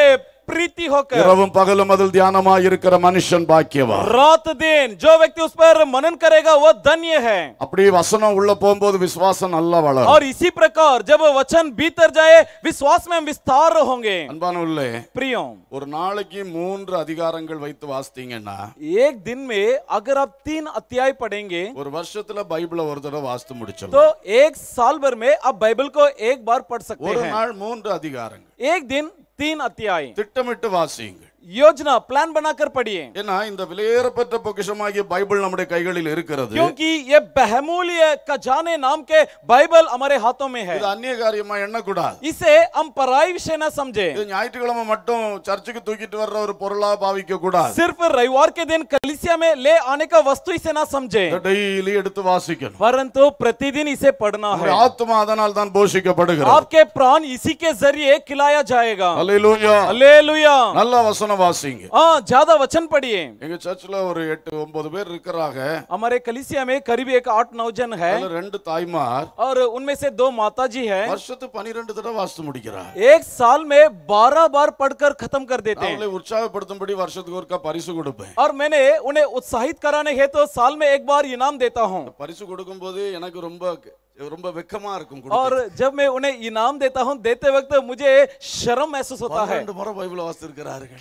प्रीति होकर இரவும் பகலும் அதில் தியானமாய் இருக்கிற மனுஷன் பாக்கியவான் रात दिन जो व्यक्ति उस पर मनन करेगा वह धन्य है அப்படி வசனம் உள்ள போகும்போது விசுவாசம் நல்லா வளரும் और इसी प्रकार जब वचन भीतर जाए विश्वास में विस्तार होंगे அன்பானவர்களே प्रियों ஒரு நாளைக்கு மூன்று அதிகாரங்கள் வைத்து வாசித்தீங்கன்னா एक दिन में अगर आप तीन अध्याय पढ़ेंगे ஒரு வருஷத்துல பைபிளை ஒரு தடவை வாசித்து முடிச்சிடலாம் तो एक साल भर में आप बाइबल को एक बार पढ़ सकते हैं ஒரு நாள் மூன்று அதிகாரங்கள் एक दिन தீன் அத்தியாயம் திட்டமிட்டு வாசியுங்கள் योजना प्लान बनाकर पढ़िए ஏன்னா இந்த விலையேறப்பட்ட பொக்கிஷமாகிய பைபிள் நம்முடைய கைகளில் இருக்கிறது क्योंकि ये बहुमूल्य खजाने नाम के बाइबल हमारे हाथों में है இது அந்நிய காரியமா எண்ணக்கூடாது இசே हम पराई विषय ना समझे இது ஞாயிற்றுக்கிழமை மட்டும் சர்ச்சுக்கு தூக்கிட்டு வர்ற ஒரு பொருளா பாவிக்க கூடாது सिर्फ रविवार के दिन कलीसिया में ले आने का वस्तु इसे ना समझे டெய்லி எடுத்து வாசிக்கணும் परंतु प्रतिदिन इसे पढ़ना है ஆத்மா அதனால் தான் போஷிக்கப்படுகிறது आपके प्राण इसी के जरिए खिलाया जाएगा हालेलुया हालेलुया நல்ல வசனம் வசனம் வாசிங்க ஆ ஜாதா வச்சன் படியே எங்க சர்ச்சில் ஒரு எட்டு ஒன்பது பேர் இருக்கிறாங்க हमारे कलिसिया में करीब एक आठ नौ जन है ரெண்டு தாய்மார் और उनमें से दो माता जी है வருஷத்து 12 தடவை வாசித்து முடிக்கிறார் एक साल में 12 बार पढ़कर खत्म कर देते हैं उत्साहப்படுத்தும்படி வருஷத்துக்கு ஒருக்கா பரிசு கொடுப்பேன் और मैंने उन्हें उत्साहित कराने हेतु तो साल में एक बार इनाम देता हूं பரிசு கொடுக்கும்போது எனக்கு ரொம்ப और जब मैं उन्हें इनाम देता हूं देते वक्त मुझे शर्म महसूस होता है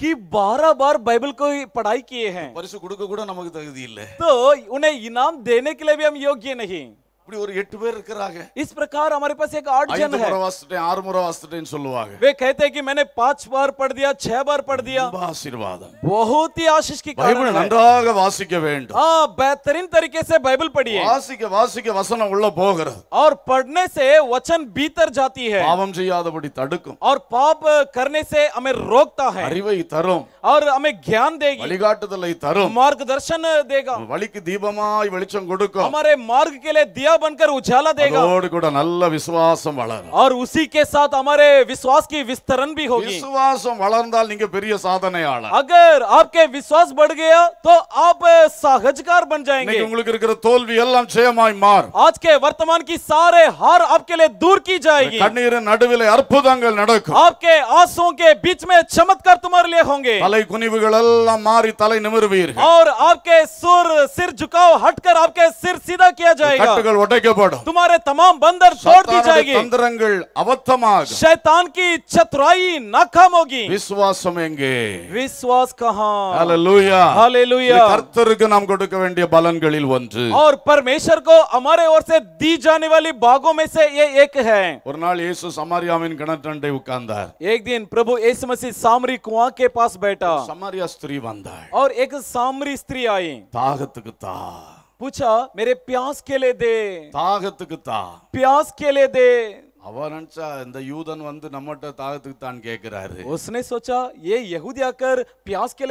कि बारह बार बाइबल को पढ़ाई किए हैं तो उन्हें इनाम देने के लिए भी हम योग्य नहीं இப்படி ஒரு எட்டு பேர் இருக்கிறாங்க इस प्रकार हमारे पास एक आठ जन है வாசிட்டேன் ஆறு முறை வாசிட்டேன்னு சொல்லுவாங்க वे कहते कि मैंने पांच बार पढ़ दिया छह बार पढ़ दिया ஆசீர்வாதம் बहुत ही आशीष की कारण பைபிள் நன்றாக வாசிக்க வேண்டும் हाँ बेहतरीन तरीके से बाइबल पढ़िए வாசிக்க வாசிக்க வசனம் உள்ள போகிறது और பढ़ने से वचन भीतर जाती है பாவம் செய்யாதபடி தடுக்கும் और पाप करने से हमें रोकता है அறிவை தரும் और हमें ज्ञान देगी வழிகாட்டுதலை தரும் मार्गदर्शन देगा வழிக்கு தீபமாய் வெளிச்சம் கொடுக்கும் हमारे मार्ग के लिए दिया छाया बनकर उजाला देगा கூட நல்ல और उसी के साथ हमारे विश्वास की विस्तरण भी होगी विश्वास साधन अगर आपके विश्वास बढ़ गया तो आप सहजकार बन जाएंगे आज के वर्तमान की सारे हार आपके लिए दूर की जाएगी கண்ணீரின் நடுவில் आपके आंसुओं के बीच में चमत्कार तुम्हारे लिए होंगे தலை குனிவுகள் எல்லாம் और आपके सुर सिर झुकाव हटकर आपके सिर सीधा किया जाएगा तुम्हारे तमाम बंदर छोड़ दी जाएगी शैतान की चतुराई नाकाम होगी विश्वास विश्वास कहां और परमेश्वर को हमारे ओर से दी जाने वाली बागों में से ये एक है ஒரு நாள் இயேசு एक दिन प्रभु यीशु मसीह सामरी कुआं के पास बैठा सामरिया स्त्री बंदा और एक सामरी स्त्री आई ताकत पूछा मेरे प्यास के लिए दे தாகத்துக்கு தா प्यास के लिए दे அவன் இந்த யூதன் வந்து நம்மகிட்ட தாகத்துக்கு தான் கேட்கிறாரு उसने सोचा ये यहूदी आकर प्यास के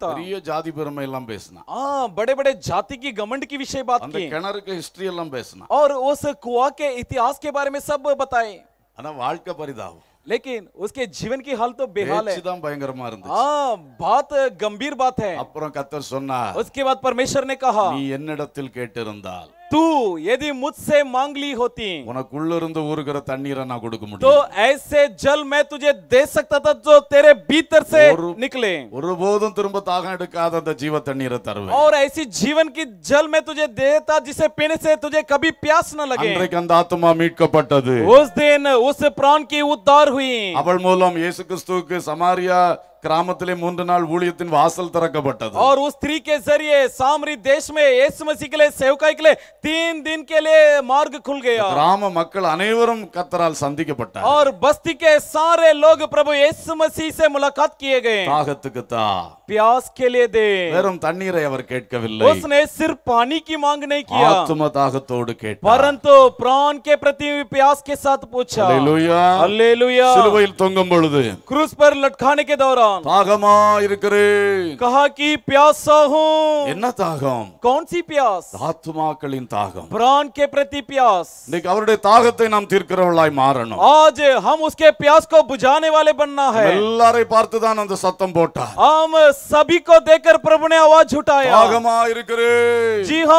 பெரிய ஜாதி பெருமை எல்லாம் பேசினான் आ, बड़े बड़े जाति की घमंड की அந்த கிணறுக்கு ஹிஸ்டரி எல்லாம் பேசினான் அவர் उस कुआ के इतिहास के बारे ஆனா வாழ்க்கை பரிதாபம் लेकिन उसके जीवन की हाल तो बेहाल है பயங்கரமா இருந்துச்சு हां बात गंभीर बात है அப்புறம் கர்த்தர் சொன்னார் उसके बाद परमेश्वर ने कहा நீ என்னிடத்தில் கேட்டிருந்தால் तू यदि मुझसे मांग ली होती ना तो ऐसे जल मैं तुझे दे सकता था जो तेरे भीतर से निकले जीव तीर तरह और ऐसी जीवन की जल मैं तुझे देता जिसे पीने से तुझे कभी प्यास न लगे आत्मा मीट को पट्टी उस दिन उस प्राण की उद्धार हुई अब मूलम ये समारिया கிராமத்திலே மூன்று நாள் ஊழியத்தின் வாசல் திறக்கப்பட்டது और उस स्त्री के जरिए सामरी देश में यीशु मसीह के लिए सेवकाई के लिए तीन दिन के लिए मार्ग खुल गया கிராம மக்கள் அனைவரும் கத்தரால் சந்திக்கப்பட்டார் और बस्ती के सारे लोग प्रभु यीशु मसीह से मुलाकात किए गए தாகத்துக்கு தா प्यास के लिए दे வெறும் தண்ணீரை அவர் கேட்கவில்லை उसने सिर्फ पानी की मांग नहीं किया आत्म தாகத்தோடு கேட்டார் परंतु प्राण के प्रति प्यास के साथ पूछा हालेलुया हालेलुया சிலுவையில் தொங்கும் பொழுது क्रूस पर लटकाने के दौरान நான் தாகமா இருக்கிறேன் कहा कि प्यासा என்ன தாகம் தாகம் இன்னைக்கு அவருடைய தாகத்தை நாம் மாறணும் பார்த்து தான் அந்த சத்தம் आवाज தாகமா இருக்கிறேன்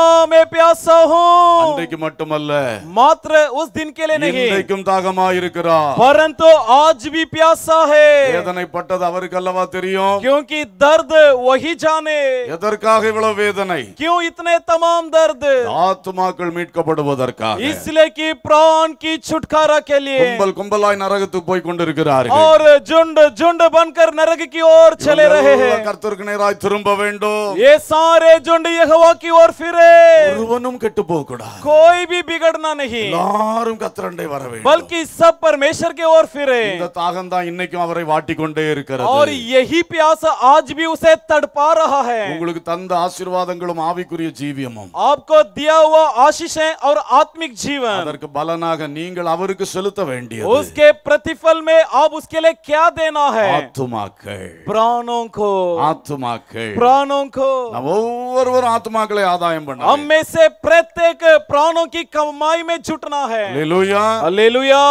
மட்டுமல்ல மாத்திர உஸ் दिन के लिए தாகமா இருக்கிறார் परंतु आज भी प्यासा है வேதனைப்பட்டது அல்லவா தெரியும் क्योंकि दर्द वही जाने எதற்காக இவ்வளவு வேதனை क्यों इतने तमाम दर्द ஆத்மாக்கள் மீட்கப்படுவதற்காக इसलिए कि प्राण की छुटकारा के लिए கும்பல் கும்பலாய் நரகத்துக்கு போய் கொண்டிருக்கிறார்கள் और झुंड झुंड बनकर नरक की ओर चले रहे हैं கர்த்தருக்கு நேராய் திரும்ப வேண்டும் ये सारे झुंड यहोवा की ओर फिरे ஒருவனும் கெட்டு போக கூடாது कोई भी बिगड़ना नहीं எல்லாரும் கர்த்தரண்டை வர வேண்டும் बल्कि सब परमेश्वर के ओर फिरे இந்த தாகம் தான் இன்னைக்கும் அவரை வாட்டி கொண்டே இருக்கிறது और यही प्यास आज भी उसे तड़पा रहा है உங்களுக்கு தந்த ஆசீர்வாதங்களும் ஆவிக்குரிய ஜீவியமும் आपको दिया हुआ आशीषें और आत्मिक जीवन அதற்கு பலனாக நீங்கள் அவருக்கு செலுத்த வேண்டியது उसके प्रतिफल में आप उसके लिए क्या देना है ஆத்துமாக்கள் प्राणों को ஆத்துமாக்கள் प्राणों को நாம் ஒவ்வொருவரும் ஆத்துமாக்களை ஆதாயம் பண்ணணும் हम में से प्रत्येक प्राणों की कमाई में जुटना है हालेलुया हालेलुया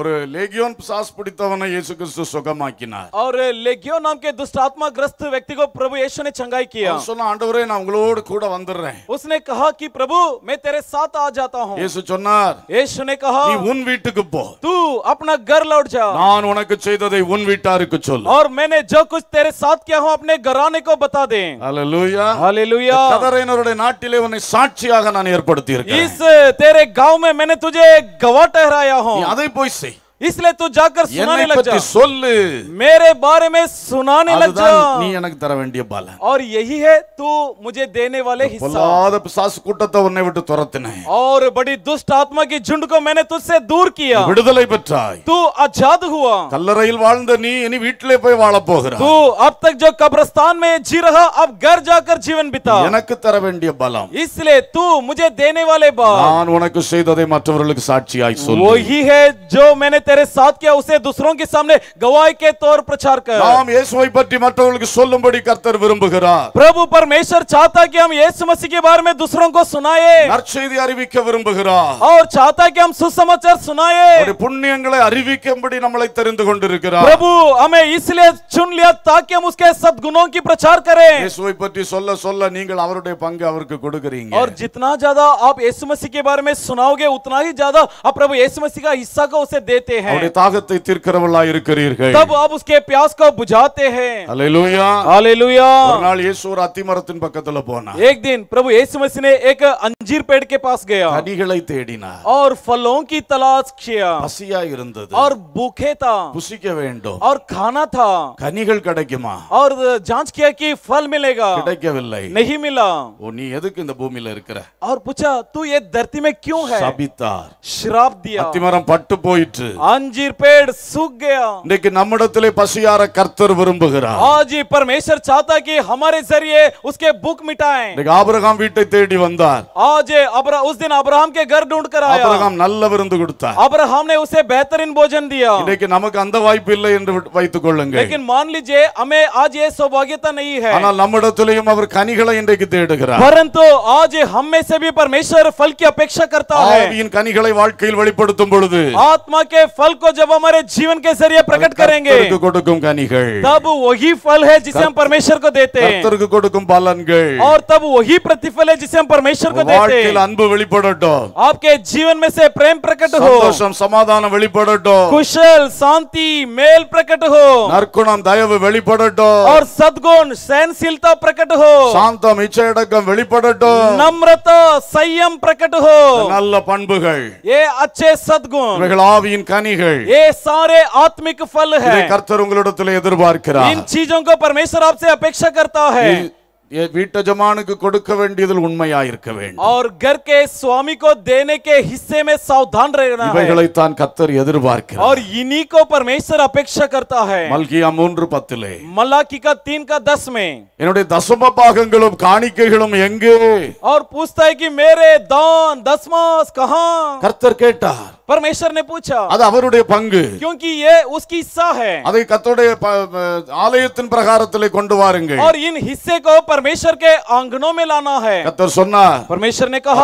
ஒரு லெகியோன் பிசாஸ் பிடித்தவனை இயேசு கிறிஸ்து சுகமாக்கினார் और எகியோ नाम के दुष्ट आत्मा ग्रस्त व्यक्ति को प्रभु यीशु ने चंगाई किया सुना आंडवरे ஆண்டவரே நான் உங்களோடு वंदर रहे उसने कहा कि प्रभु मैं तेरे साथ आ जाता हूं यीशु சொன்னார் यीशु ने कहा நீ உன் வீட்டுக்கு போ तू अपना घर लौट जा நான் உனக்கு செய்ததை உன் வீட்டாருக்கு சொல் और मैंने जो कुछ तेरे साथ किया हूं अपने घराने को बता दे हालेलुया हालेलुया கதரேனருடைய நாட்டிலே உன்னை சாட்சியாக நான் ஏற்படுத்தி இருக்கிறேன் इस तेरे गांव में मैंने तुझे गवाह ठहराया हूं நீ அதை போய் செய் इसलिए तू जाकर सुनाने लग जा सोल मेरे बारे में सुनाने लग जा நீ எனக்கு தர வேண்டிய और यही है तू मुझे देने वाले हिस्सा விட்டு और बड़ी दुष्ट आत्मा की झुंड को मैंने तुझसे दूर किया விடுதலை பெற்றாய் तू आजाद हुआ கல்லறையில் வாழ்ந்த நீ இனி வீட்டிலே போய் வாழ போகிறாய் तू अब तक जो कब्रिस्तान में जी रहा अब घर जाकर जीवन बिता எனக்கு தர வேண்டிய इसलिए तू मुझे देने वाले बल நான் உனக்கு செய்ததை மற்றவர்களுக்கு சாட்சியாய் वही है जो मैंने तेरे साथ किया उसे दूसरों के सामने गवाही के तौर प्रचार कर நாம் இயேசுவை பற்றி மற்றவர்களுக்கு சொல்லும்படி கர்த்தர் விரும்புகிறார் प्रभु परमेश्वर चाहता कि हम यीशु मसीह के बारे में दूसरों को सुनाए நற்செய்தி அறிவிக்க விரும்புகிறார் और चाहता है कि हम सुसमाचार सुनाए அவருடைய புண்ணியங்களை அறிவிக்கும்படி நம்மளை தெரிந்து கொண்டிருக்கிறார் प्रभु हमें इसलिए चुन लिया ताकि हम उसके सद्गुणों की प्रचार करें இயேசுவை பற்றி சொல்ல சொல்ல நீங்கள் அவருடைய பங்கு அவருக்கு கொடுக்கிறீங்க और जितना ज्यादा आप यीशु मसीह के बारे में सुनाओगे उतना ही ज्यादा आप प्रभु यीशु मसीह का हिस्सा को उसे देते हैं அவருடைய தாகத்தை தீர்க்கிறவர்களாய் இருக்கிறீர்கள் तब आप उसके प्यास को बुझाते हैं हालेलुया हालेलुया ஒரு நாள் இயேசு ஒரு அத்திமரத்தின் பக்கத்துல போனார் एक दिन प्रभु यीशु मसीह ने एक अंजीर पेड़ के पास गया கனிகளை தேடினார் और फलों की तलाश किया பசியா இருந்தது और भूखे था புசிக்க வேண்டும் और खाना था கனிகள் கிடைக்குமா और जांच किया कि फल मिलेगा கிடைக்கவில்லை नहीं मिला ஓ நீ எதுக்கு இந்த பூமியில இருக்கிற और पूछा तू ये धरती में क्यों है शापितार श्राप दिया அத்திமரம் பட்டு போயிற்று अंजीर पेड़ सूख गया लेकिन हमड़े पशियार कर्तर वा आज ही परमेश्वर चाहता कि हमारे जरिए उसके बुक मिटाए अब्राहम वीटे तेड़ वंदार आज अब्रा उस दिन अब्राहम के घर ढूंढ कर अब्राहम नल्ला विरंद गुड़ता अब्राहम ने उसे बेहतरीन भोजन दिया लेकिन हमक अंदर वाई लेकिन मान लीजिए हमें आज ये सौभाग्यता नहीं है अना आज हम से भी परमेश्वर फल की अपेक्षा करता है इन आत्मा के फल को जब हमारे जीवन के जरिए प्रकट करेंगे तब वही फल है जिसे हम परमेश्वर को देते हैं और तब वही प्रतिफल है जिसे हम परमेश्वर को देते हैं आपके जीवन में से प्रेम प्रकट हो समाधान कुशल शांति मेल प्रकट हो நற்குணம் தயவு வெளிப்படட்டும் और सदगुण सहनशीलता प्रकट हो शांत இச்சையடக்கம் नम्रता संयम प्रकट हो நல்ல பண்புகள் ये अच्छे सदगुण இவைகள் ஞானிகள் ये सारे आत्मिक फल हैं இதை கர்த்தர் உங்களிடத்தில் எதிர்பார்க்கிறார் इन चीजों को परमेश्वर आपसे अपेक्षा करता है வீட்டஜமானுக்கு கொடுக்க வேண்டியதில் உண்மையாயிருக்க வேண்டும் और घर के स्वामी को देने के हिस्से में सावधान रहना இவைகளை தான் கர்த்தர் எதிர்பார்க்கிறார் और इन्हीं को परमेश्वर अपेक्षा करता है மல்கியா என்னுடைய தசம பாகங்களும் காணிக்கைகளும் எங்கே और पूछता है कि मेरे दान कहां கர்த்தர் கேட்டார் பரமேஸ்வர் ने पूछा அது அவருடைய பங்கு क्योंकि ये उसकी हिस्सा है அதை கர்த்தருடைய ஆலயத்தின் பிரகாரத்திலே கொண்டு வாருங்கள் और इन हिस्से को परमेश्वर के आंगनों में लाना है कतर सुनना परमेश्वर ने कहा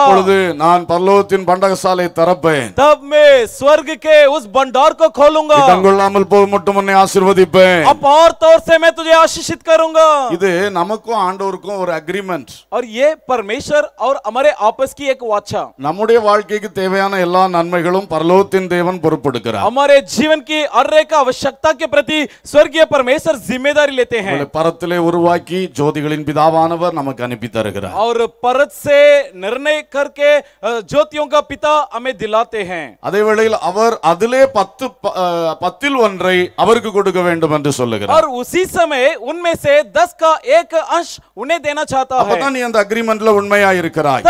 नान परलोतिन बंडक साले तरब बे तब मैं स्वर्ग के उस बंडार को खोलूंगा दंगुला मल पोल मुट्ठ मन्ने आशीर्वादी बे अब और तौर से मैं तुझे आशीषित करूंगा इधे नमक को आंडोर को और एग्रीमेंट और ये परमेश्वर और हमारे आपस की एक वाचा नमूडे वाल के की तेवयाना इल्ला नानमेगलों परलोतिन देवन बुरपड़ करा हमारे जीवन की अर्रे का आवश्यकता के प्रति स्वर्गीय परमेश्वर जिम्मेदारी लेते हैं परतले उरुवा की ज्योतिगलिन पिता आवानवर नमक और परत से निर्णय करके ज्योतियों का पिता हमें दिलाते हैं और उसी समय उनमें से दस का एक अंश उन्हें देना चाहता है अग्रीमेंट उन्मया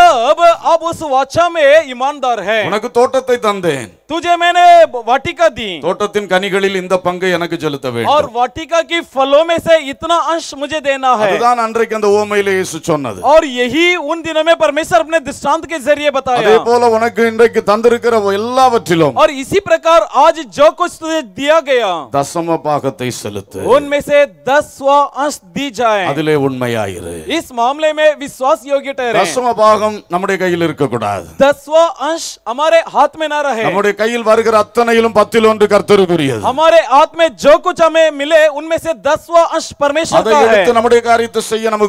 तब अब उस वाचा में ईमानदार है उनको तोटते तंदे तुझे मैंने वाटिका दी तोट तीन पंगे जलते और वाटिका की फलों में से इतना अंश मुझे देना है अंत और यही उन दिनों में परमेश्वर अपने दृष्टांत के जरिए बताया और इसी प्रकार आज जो कुछ तुझे दिया गया दसम उनमें से दस अंश दी जाए इस मामले में विश्वास योग्य दसम भाग कई दसवा अंश हमारे हाथ में ना रहे कई अतन पति हमारे हाथ में जो कुछ हमें मिले उनमें से दसवा अंश परमेश्वर कार्य नमु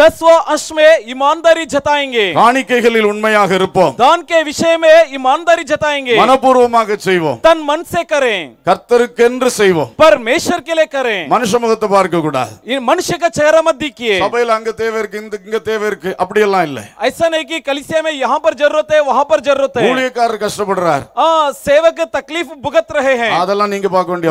ईमानदारी जताएंगे दानी के खिलाफ उनमें आगे रुपो दान के विषय में ईमानदारी जताएंगे मनोपूर्व मागे सेवो तन मन से करें कर्तर केंद्र सेवो पर मेषर के लिए करें मनुष्य मगत बार क्यों गुड़ा ये मनुष्य का चेहरा मत दिखिए सब इलांगे तेवर किंतु किंतु तेवर के अपड़ी लाइन ले ऐसा नहीं कि कलिसिया में यहाँ पर जरूरत है वहाँ पर जरूरत है मूल्य कार्य कष्ट पड़ रहा है आ, सेवक तकलीफ भुगत रहे हैं आदला नहीं के पाकुंड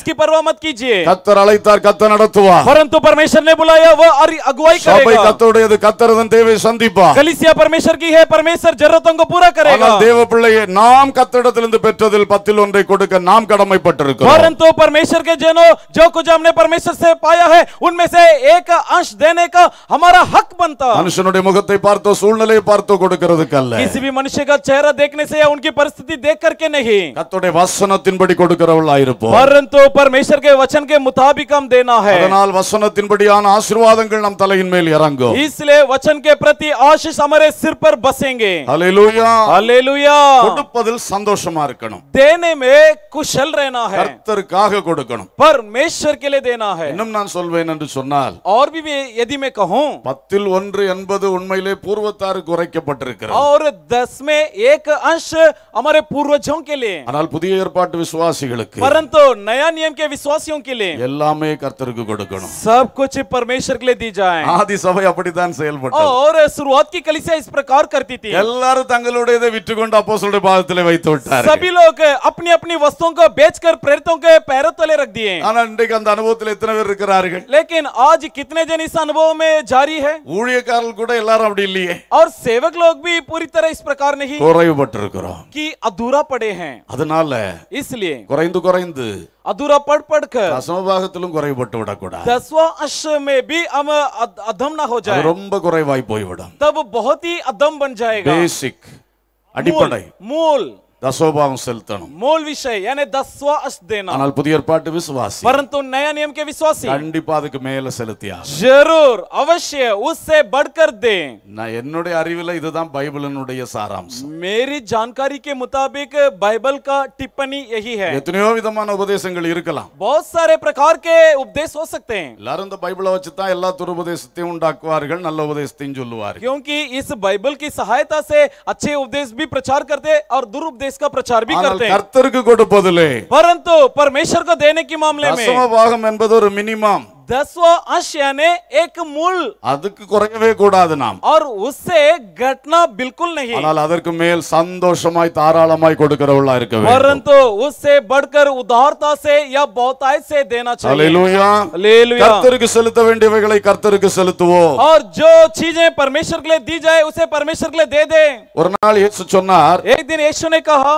उसकी परवाह मत कीजिए कत्तर अलग तार कत्तर नड़त परंतु परमेश्वर ने बुलाया वह अरे अगुवाई करेगा కత్తొడే అది కత్తరువం దేవే సంధిప కలిసియా పరమేశర్ కి హే పరమేశర్ జరతంగో పూరా కరేగా అవ దేవ పుల్లయే నామ్ కత్తొడతిల్ నుండి పెట్రదిల్ పత్తిలొందై కొడుక నామ్ గడమై పట్రకురు వరం తో పరమేశర్ కే జెనో జో కు జామ్నే పరమేశర్ సే పాయా హే ఉన్మే సే ఏక్ అంశ్ దేనే క హమారా హక్ బంటా మనుషనడే ముఖతే పార్తో సూల్నలే పార్తో కొడుకరదకల్ల కసిబి మనుషిక ఛేర దేఖనే సే యా ఉన్కి పరిస్థితి దేఖ కర్కే నహీ కత్తొడే వసనతిన్ పడి కొడుకరౌల్లైరు పో వరం తో పరమేశర్ కే వచన కే ముతాబికం దేనా హే రనాల్ వసనతిన్ పడి ఆశీర్వాదంగల్ నమ్ తలయినమేల్ करेंगे इसलिए वचन के प्रति आशीष हमारे सिर पर बसेंगे हालेलुया हालेलुया கொடுப்பதில் சந்தோஷமா இருக்கணும் देने में कुशल रहना है கர்த்தருக்காக கொடுக்கணும் परमेश्वर के लिए देना है இன்னும் நான் சொல்வேன் என்று சொன்னால் और भी यदि मैं कहूं 10 இல் 1 என்பது உண்மையிலே பூர்வத்தாருக்கு உரைக்கப்பட்டிருக்கிறது और 10 में एक अंश हमारे पूर्वजों के लिए ஆனால் புதிய ஏற்பாட்டு விசுவாசிகளுக்கு परंतु नया नियम के विश्वासियों के लिए எல்லாமே கர்த்தருக்கு கொடுக்கணும் सब कुछ परमेश्वर के लिए दी जाए आदि சபை அப்படித்தான் செயல்பட்டது oh, எல்லாரும் தங்களுடையதை விற்று கொண்டு அப்போஸ்தலருடைய பாதத்திலே வைத்து விட்டார் सभी लोग अपनी अपनी वस्तुओं को बेचकर प्रेरितों ஆனா இன்றைக்கு அந்த அனுபவத்தில் எத்தனை பேர் இருக்கிறார்கள் लेकिन आज कितने जन इस अनुभव में ஊழியக்காரர்கள் கூட எல்லாரும் அப்படி இல்லையே और सेवक लोग பூரி पूरी तरह इस प्रकार नहीं குறைவுபட்டிருக்கிறோம் कि अधूरा पड़े हैं அதனால इसलिए குறைந்து குறைந்து अधूरा पढ़ पढ़ कर असमभागத்திலும் குறைபட்டு விடக்கூடாது द स्व में भी हम अधम ना हो जाए ரொம்ப குறைவாய் போய் விடும் तब बहुत ही अधम बन जाएगा बेसिक அடிப்படை மூல் दसोभाव से मूल विषय यानी दसवास देना अनल पुदीर पाट विश्वास परंतु नया नियम के विश्वासी कंडी पाद के मेल से जरूर अवश्य उससे बढ़कर दे ना एन्नोडे आरीवला इधर दाम बाइबल नोडे ये सारांश मेरी जानकारी के मुताबिक बाइबल का टिप्पणी यही है इतने और भी उपदेश बहुत सारे प्रकार के उपदेश हो सकते हैं तो बाइबल वचिता एल्ला तुरु क्योंकि इस बाइबल की सहायता से अच्छे उपदेश भी प्रचार करते और दुरुपदेश का प्रचार भी करते हैं கர்த்தருக்கு கொடுப்பதிலே परंतु परमेश्वर को देने के मामले में दसम भागम என்பது ஒரு மினிமம் दस वो अंश यानी एक मूल அதுக்கு குறையவே கூடாது நாம் और उससे घटना बिल्कुल नहीं ஆனால் அதற்கு மேல் சந்தோஷமாய் தாராளமாய் கொடுக்கிறவளா இருக்க வேண்டும் परंतु उससे बढ़कर उदारता से या बहुताय से देना चाहिए हालेलुया हालेलुया கர்த்தருக்கு செலுத்த வேண்டியவைகளை கர்த்தருக்கு செலுத்துவோம் और जो चीजें परमेश्वर के लिए दी जाए उसे परमेश्वर के लिए दे दे ஒரு நாள் இயேசு சொன்னார் एक दिन यीशु ने कहा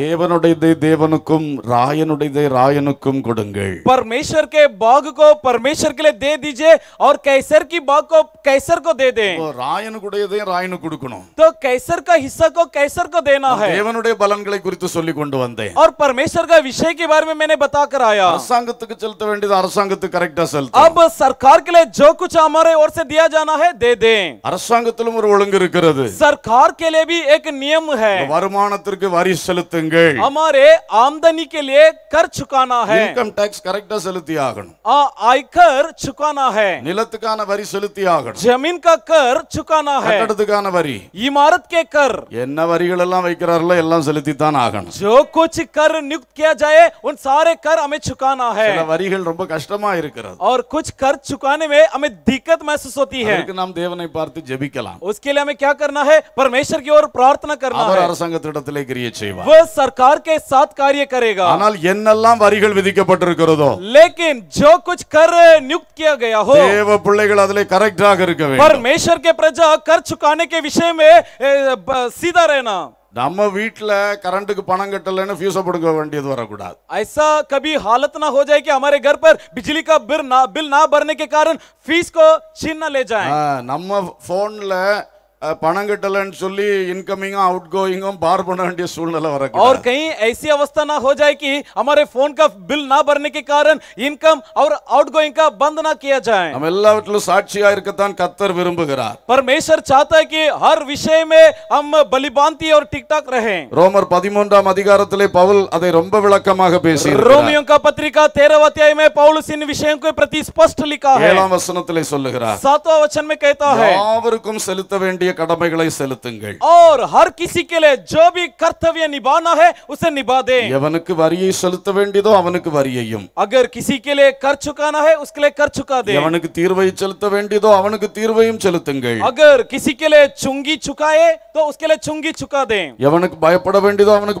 தேவனுடையதை தேவனுக்கும் ராயனுடையதை ராயனுக்கும் கொடுங்கள் परमेश्वर के भाग को परमेश्वर के लिए दे दीजिए और कैसर की भाग को कैसर को दे दें तो கொடுக்கணும் तो कैसर का हिस्सा को कैसर को देना है தேவனுடைய பலன்களை குறித்து சொல்லி கொண்டு வந்தேன் और परमेश्वर का विषय के बारे में मैंने बता कर आया அரசாங்கத்துக்கு செலுத்த வேண்டியது அரசாங்கத்துக்கு கரெக்ட்டா செலுத்து अब सरकार के लिए जो कुछ हमारे ओर से दिया जाना है दे दें அரசாங்கத்திலும் ஒரு ஒழுங்கு இருக்கிறது சர்க்கார் के लिए भी एक नियम है வருமானத்திற்கு வரி செலுத்து செலுத்துங்கள் हमारे आमदनी के लिए कर चुकाना है இன்கம் டாக்ஸ் கரெக்ட்டா செலுத்தி ஆகணும் ஆ आयकर चुकाना है நிலத்துக்கான வரி செலுத்தி ஆகணும் जमीन का कर चुकाना है கட்டடத்துக்கான வரி इमारत के कर என்ன வரிகள் எல்லாம் வைக்கிறார்களோ எல்லாம் செலுத்தி தான் ஆகணும் जो कुछ कर नियुक्त किया जाए उन सारे कर हमें चुकाना है சில வரிகள் ரொம்ப கஷ்டமா இருக்கிறது और कुछ कर चुकाने में हमें दिक्कत महसूस होती है அதுக்கு நாம் தேவனை பார்த்து ஜெபிக்கலாம் उसके लिए हमें क्या करना है परमेश्वर की ओर प्रार्थना करना है அவர் அரசாங்கத்திடத்திலே கிரியை செய்வார் सरकार के साथ कार्य करेगा वरी विधिको लेकिन जो कुछ कर नियुक्त किया गया हो परमेश्वर के प्रजा कर चुकाने के विषय में सीधा रहना நம்ம வீட்டில் கரண்டுக்கு பணம் கட்டலன்னு ஃபியூஸ் போடுங்க வேண்டியது வரக்கூடாது ஐசா கபி ஹாலத் ஹோ ஜாய் கி ஹமாரே கர் பர் பிஜ்லி பில் நா பில் நா பர்னே கே காரண் ஃபீஸ் கோ சீன் நா லே ஜாய் நம்ம ஃபோன்ல பணம் கட்டலன் சொல்லி இன் கமிங் ஓட் கோயிங் ஓ பார் பண்ண வேண்டிய சூழ்நிலை வரக்கிறது और कहीं ऐसी अवस्था ना हो जाए कि हमारे फोन का बिल ना भरने के कारण इनकम और आउटगोइंग का बंद ना किया जाए हम ಎಲ್ಲ ಒಟ್ಟು ಸಾட்சಿಯ ಇರಕ ತಾನ್ ಕತ್ತರ್ ವರುಂಭುಗರಾ ಪರಮೇಶர் चाहता कि हर विषय में हम बलिबांती और टिकटक रहे रोमर 13 ರ ಅಧಿಕಾರತಲೆ ಪೌಲ ಅದೆ ரொம்ப விளக்கமாக பேசிய ರೋಮಿಯಂ ಕಾ ಪತ್ರಿಕಾ 13 ವಾತ್ಯಯೇ ಮೇ ಪೌಲಸಿನ್ ವಿಷಯಕ್ಕೆ ಪ್ರತಿ ಸ್ಪಷ್ಟ ಲಿಕಾ ಹೇಲಮಸನತಲೆ சொல்லுகிறார் சாತ್ವವಚನ್ મે ಕೈತೋ ಹಾವರುಕುಂ ಸಲಿತ ವೆಂಡಿ और हर किसी के लिए जो भी कर्तव्य निभाना है उसे निभा देवन वरी से वरी अगर किसी के लिए कर चुकाना है उसके लिए कर चुका देवन तीर्वो तीर्व से अगर किसी के लिए चुंगी चुकाए तो उसके लिए चुंगी चुका देवन भयपड़ो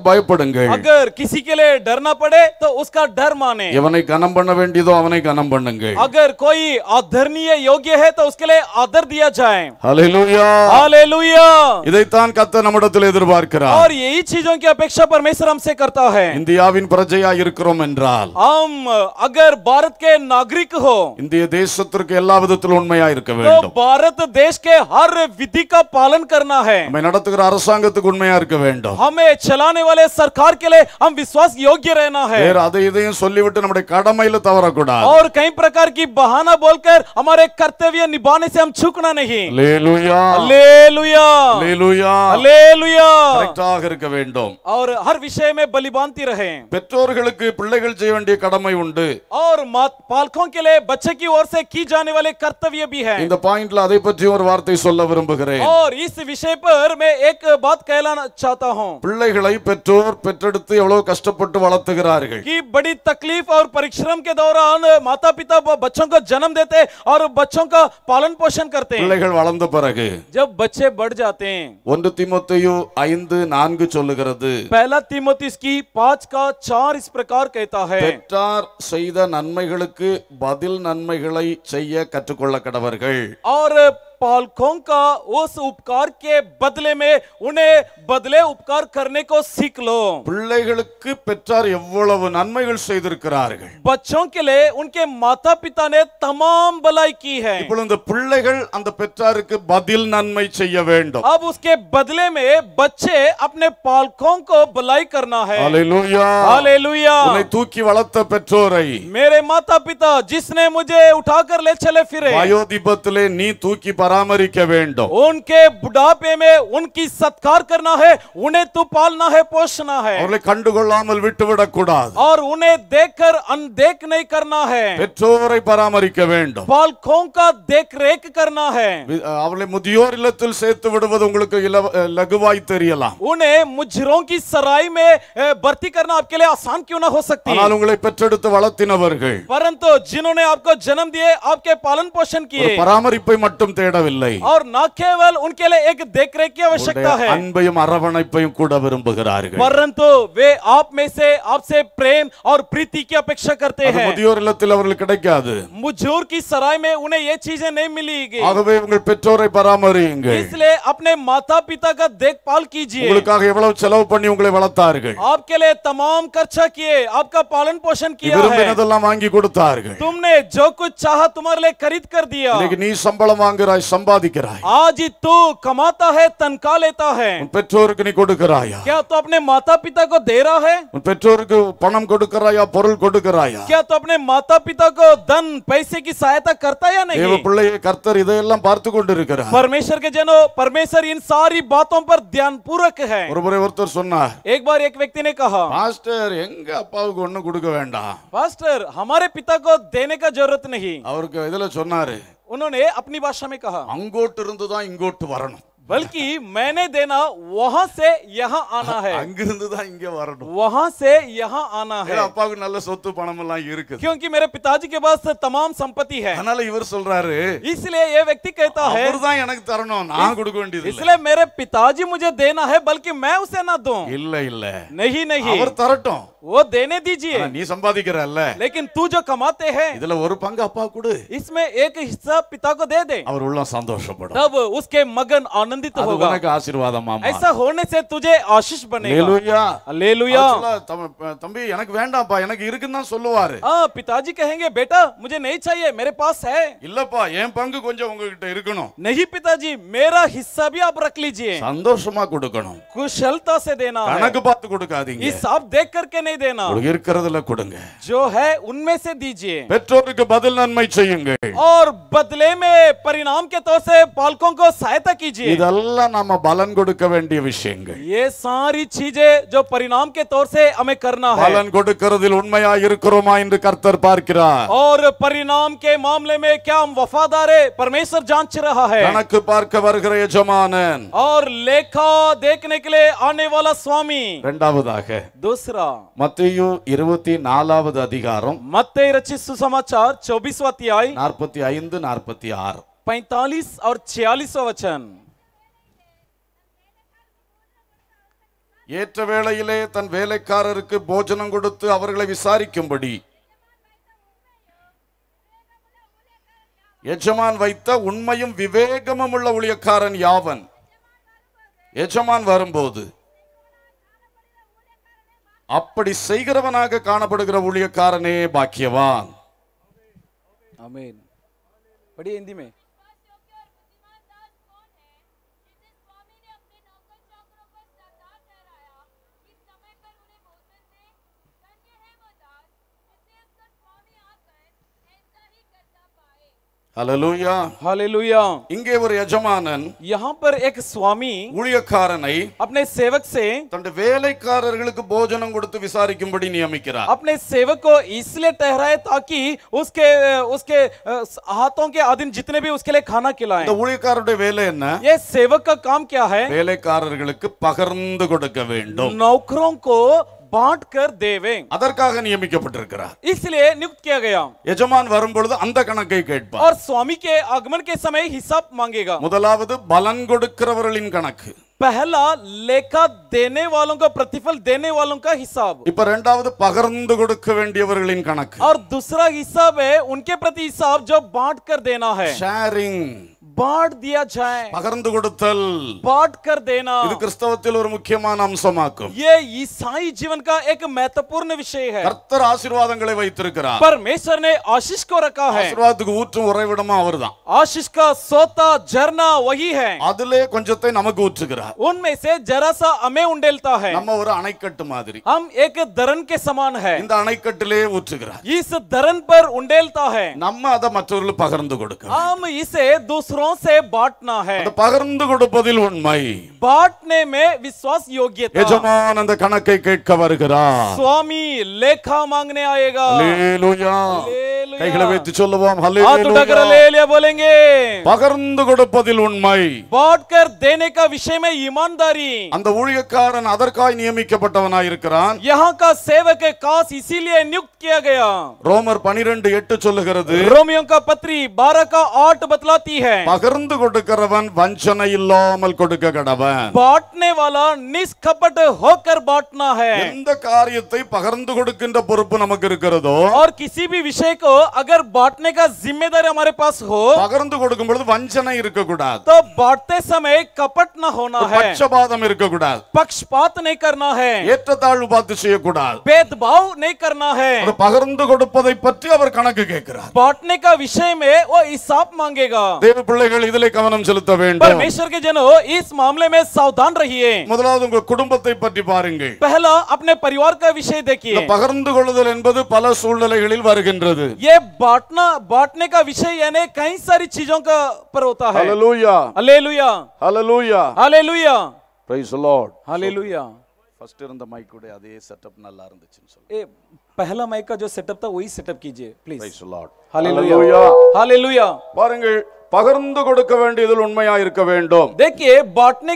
भयपड़ अगर किसी के लिए डरना पड़े तो उसका डर माने इवन गनम पड़ो गनम पड़ूंगे अगर कोई आदरणीय योग्य है तो उसके लिए आदर दिया जाए हलो हालेलुया இதைத்தான் கர்த்தர் நம்மிடத்தில் எதிர்பார்க்கிறார் और यही चीजों की अपेक्षा परमेश्वर हमसे करता है இந்தியாவின் பிரஜையா இருக்கிறோம் என்றால் ஆம் अगर भारत के नागरिक हो இந்திய தேசத்திற்கு எல்லா விதத்திலும் உண்மையா இருக்க வேண்டும் तो भारत देश के हर विधि का पालन करना है நம்மை நடத்துகிற அரசாங்கத்துக்கு உண்மையா இருக்க வேண்டும் हमें चलाने वाले सरकार के लिए हम विश्वास योग्य रहना है வேற அதை இதையும் சொல்லிவிட்டு நம்முடைய கடமையில தவறக்கூடாது और कई प्रकार की बहाना बोलकर हमारे कर्तव्य निभाने से हम चूकना नहीं hallelujah hallelujah hallelujah hallelujah hallelujah கரெக்டாக இருக்க வேண்டும் और हर विषय में बलिबानती रहे பெற்றோர்களுக்கு பிள்ளைகள் செய்ய வேண்டிய கடமை உண்டு और पालकों के लिए बच्चे की ओर से की जाने वाले कर्तव्य भी है இந்த பாயிண்ட்ல அதை பற்றி ஒரு வார்த்தை சொல்ல விரும்புகிறேன் और इस विषय पर मैं एक बात कहलाना चाहता हूं பிள்ளைகளை பெற்றோர் பெற்றெடுத்து எவ்வளவு கஷ்டப்பட்டு வளர்த்துகிறார்கள் की बड़ी तकलीफ और परिश्रम के दौरान माता-पिता बच्चों को जन्म देते और बच्चों का पालन पोषण करते हैं பிள்ளைகள் வளர்ந்த பிறகு जब பச்சே बढ़ ஒன்று தீமோத்தேயு ஐந்து நான்கு சொல்லுகிறது पहला तीमोथी की पांच का चार इस प्रकार பெற்றார் செய்த நன்மைகளுக்கு பதில் நன்மைகளை செய்ய கற்றுக்கொள்ள கடவர்கள் ஆறு पालकों का उस उपकार के बदले में उन्हें बदले उपकार करने को सीख लो बच्चों के लिए उनके माता पिता ने तमाम भलाई की है बदल अब उसके बदले में बच्चे अपने पालकों को भलाई करना है मेरे माता पिता जिसने मुझे उठा कर ले चले फिरे नी तू की பராமரிக்க வேண்டும் உன்கே புடாபே மே உன்கி சத்கார் கர்னா ஹே உனே தூ பால்னா ஹே போஷனா ஹே அவர்களை கண்டுகொள்ளாமல் விட்டுவிடக் கூடாது और उन्हें देखकर अनदेख नहीं करना है பெற்றோரை பராமரிக்க வேண்டும் பால்கோं का देखरेख करना है அவர்களை முதியோர் இல்லத்தில் சேர்த்து விடுவது உங்களுக்கு லகுவாய் தெரியலாம் उन्हें मुजरों की सराय में भर्ती करना आपके लिए आसान क्यों ना हो सकती ஆனால் உங்களை பெற்றெடுத்து வளர்த்தினவர்கள் परंतु जिन्होंने आपको जन्म दिए आपके पालन पोषण किए பராமரிப்பை மட்டும் தேட और அவர் केवल उनके लिए एक देखरेख की आवश्यकता है அன்பையும் அரவணைப்பையும் கூட விரும்புகிறார்கள் परंतु वे आप में से आपसे प्रेम और प्रीति की अपेक्षा करते हैं முதியோர் இல்லத்தில் அவர்களுக்கு கிடைக்காது मुजूर की सराय में उन्हें ये चीजें नहीं मिलेगी ஆகவே உங்கள் பெற்றோரை பராமரியுங்கள் इसलिए अपने माता-पिता का देखभाल कीजिए உங்களுக்காக எவ்வளவு செலவு பண்ணி உங்களை வளர்த்தார்கள் आपके लिए तमाम खर्चा किए आपका पालन पोषण किया है तुमने जो कुछ चाहा तुम्हारे लिए खरीद कर दिया लेकिन நீ சம்பளம் வாங்குறாய் आज तू तो कमाता है तनखा लेता है उन पेटोर के नहीं कोड़ कराया क्या तो अपने माता पिता को दे रहा है उन पेटोर के पनम कोड़ कराया पोरल कोड़ कराया क्या तो अपने माता पिता को धन पैसे की सहायता करता या नहीं ये पुल्ले ये करतर इधर इल्लम भारत कोड़ रख रहा परमेश्वर के जनो परमेश्वर इन सारी बातों पर ध्यान पूरक है और बड़े वर्तर तो सुनना एक बार एक व्यक्ति ने कहा पास्टर यंग अपाव गुण कोड़ के पास्टर हमारे पिता को देने का जरूरत नहीं और के इधर सुनना रे उन्होंने अपनी भाषा में कहा अंगोट इरुंदु தான் இங்கோட்டு வரணும் बल्कि मैंने देना वहां से यहां आना है वहां से यहां आना है क्योंकि मेरे पिताजी के पास तमाम संपत्ति है इसलिए ये व्यक्ति कहता है इसलिए मेरे पिताजी मुझे देना है बल्कि मैं उसे ना दू नहीं नहीं तरटो वो देने दीजिए नहीं संपादिक लेकिन तू जो कमाते हैं पंग अपा कुछ इसमें एक हिस्सा पिता को दे दे और संतोष तब उसके मगन आनंद आनंदित होगा ஆசீர்வாதம் ऐसा होने से तुझे आशीष बनेगा हालेलुया தம்பி எனக்கு வேண்டாம்ப்பா எனக்கு இருக்குன்னு தான் சொல்லுவாரு ஆ பிதாஜி कहेंगे बेटा मुझे नहीं चाहिए मेरे पास है இல்லப்பா என் பங்கு கொஞ்சம் உங்ககிட்ட இருக்கணும் नहीं पिताजी मेरा हिस्सा भी आप रख लीजिए சந்தோஷமா கொடுக்கணும் कुशलता से देना கணக்கு பார்த்து கொடுக்காதீங்க हिसाब देख करके नहीं देना இருக்கிறதுல கொடுங்க जो है उनमें से दीजिए பெற்றோருக்கு பதில் நன்மை செய்யுங்க और बदले में परिणाम के तौर से पालकों को सहायता कीजिए இதெல்லாம் நம்ம பலன் கொடுக்க வேண்டிய விஷயங்கள் ஏ சாரி சீஜே ஜோ परिणाम கே तौर से हमें करना பலன் கொடுக்கிறதில் உண்மையா இருக்கிறோமா என்று கர்த்தர் பார்க்கிறார் ஓர் परिणाम கே मामले में क्या हम वफादार है பார்க்க வருகிற எஜமானன் और लेखा देखने के लिए आने वाला स्वामी இரண்டாவதாக दूसरा மத்தேயு 24வது அதிகாரம் மத்தேயு ரச்சி சுசமாச்சார் 24वां अध्याय 45 46 45 और 46वां वचन ஏற்ற வேளையிலே தன் வேலைக்காரருக்கு போஜனம் கொடுத்து அவர்களை விசாரிக்கும்படி எஜமான் வைத்த உண்மையும் விவேகமும் உள்ள ஊழியக்காரன் யாவன் எஜமான் வரும்போது அப்படி செய்கிறவனாக காணப்படுகிற ஊழியக்காரனே பாக்கியவான் அமேன் ஹalleluya ஹalleluya இங்கே ஒரு எஜமானன் यहाँ पर एक स्वामी ஊழியக்காரனை अपने सेवक से தன்னுடைய வேலைக்காரர்களுக்கு போஜனம் கொடுத்து விசாரிக்கும்படி நியமிக்கிறார் अपने सेवक को इसलिए ठहराए ताकि उसके उसके हाथों के இந்த ஊழியக்காரருடைய வேலை என்ன வேலைக்காரர்களுக்கு பகிர்ந்து கொடுக்க வேண்டும் नौकरों बाट தேவே அதற்காக நியமிக்கப்பட்டிருக்கிறார் इसलिए नियुक्त किया गया எஜமான் வரும்பொழுது அந்த கணக்கை கேட்பார் और स्वामी के आगमन के समय हिसाब मांगेगा முதலாவது பலன் கொடுக்கிறவர்களின் கணக்கு पहला लेखा देने वालों का प्रतिफल देने वालों का हिसाब पगर्वर कणक और दूसरा हिसाब है उनके प्रति हिसाब जो बांट कर देना है शेयरिंग बांट दिया जाए पगर्ल बांट कर देना क्रिस्तव मुख्य अंश ये ईसाई जीवन का एक महत्वपूर्ण विषय है कर्तर आशीर्वाद परमेश्वर ने आशीष को रखा है आशीर्वाद आशीष का सोता झरना वही है अदले कुछ नमक ऊचकर நம்ம ஒரு அணைக்கட்டு மாதிரி இந்த அணைக்கட்டிலே ஊற்றுகிறார் நம்ம அத பகிர்ந்து கொடுக்க பகிர்ந்து கொடுப்பதில் உண்மை எஜமான் அந்த கணக்கை கேட்க வருகிறார் சுவாமி லேக்கா மாங்கனே आएगा ஹalleluya கைகளை வைத்து சொல்லுவோம் ஹalleluya பகிர்ந்து கொடுப்பதில் உண்மை ईमानदारी அந்த ஊழியக்காரன் அதற்காய் நியமிக்கப்பட்டவனாய் இருக்கிறான் का सेवक है खास इसीलिए नियुक्त किया गया ரோமர் சொல்லுகிறது 12 8 बतलाती है பகிர்ந்து கொடுக்கிறவன் வஞ்சனை இல்லாமல் கொடுக்க கடவன் எந்த காரியத்தை பகிர்ந்து கொடுக்கின்ற பொறுப்பு நமக்கு இருக்கிறதோ और किसी भी विषय को अगर बांटने का जिम्मेदारी हमारे पास हो பகிர்ந்து வஞ்சனை இருக்க கூடாது तो बांटते समय कपट न होना ஏற்றத்தாழ்வு பார்த்து செய்யக்கூடாது भेदभाव அது பகிர்ந்து கொடுப்பதை பற்றி அவர் கணக்கு கேட்கிறார் बांटने தேவ பிள்ளைகள் இதிலே கவனம் செலுத்த வேண்டும் முதலாவது குடும்பத்தை பற்றி பாருங்க पहला अपने परिवार பகிர்ந்து கொள்ளுதல் என்பது பல சூழ்நிலைகளில் வருகின்றது ஏ பாட்னா बांटने का विषय यानी कई सारी चीजों का பாருங்கள் பகிர்ந்து கொடுக்க வேண்டியதில் உண்மையா இருக்க வேண்டும் देखिए बांटने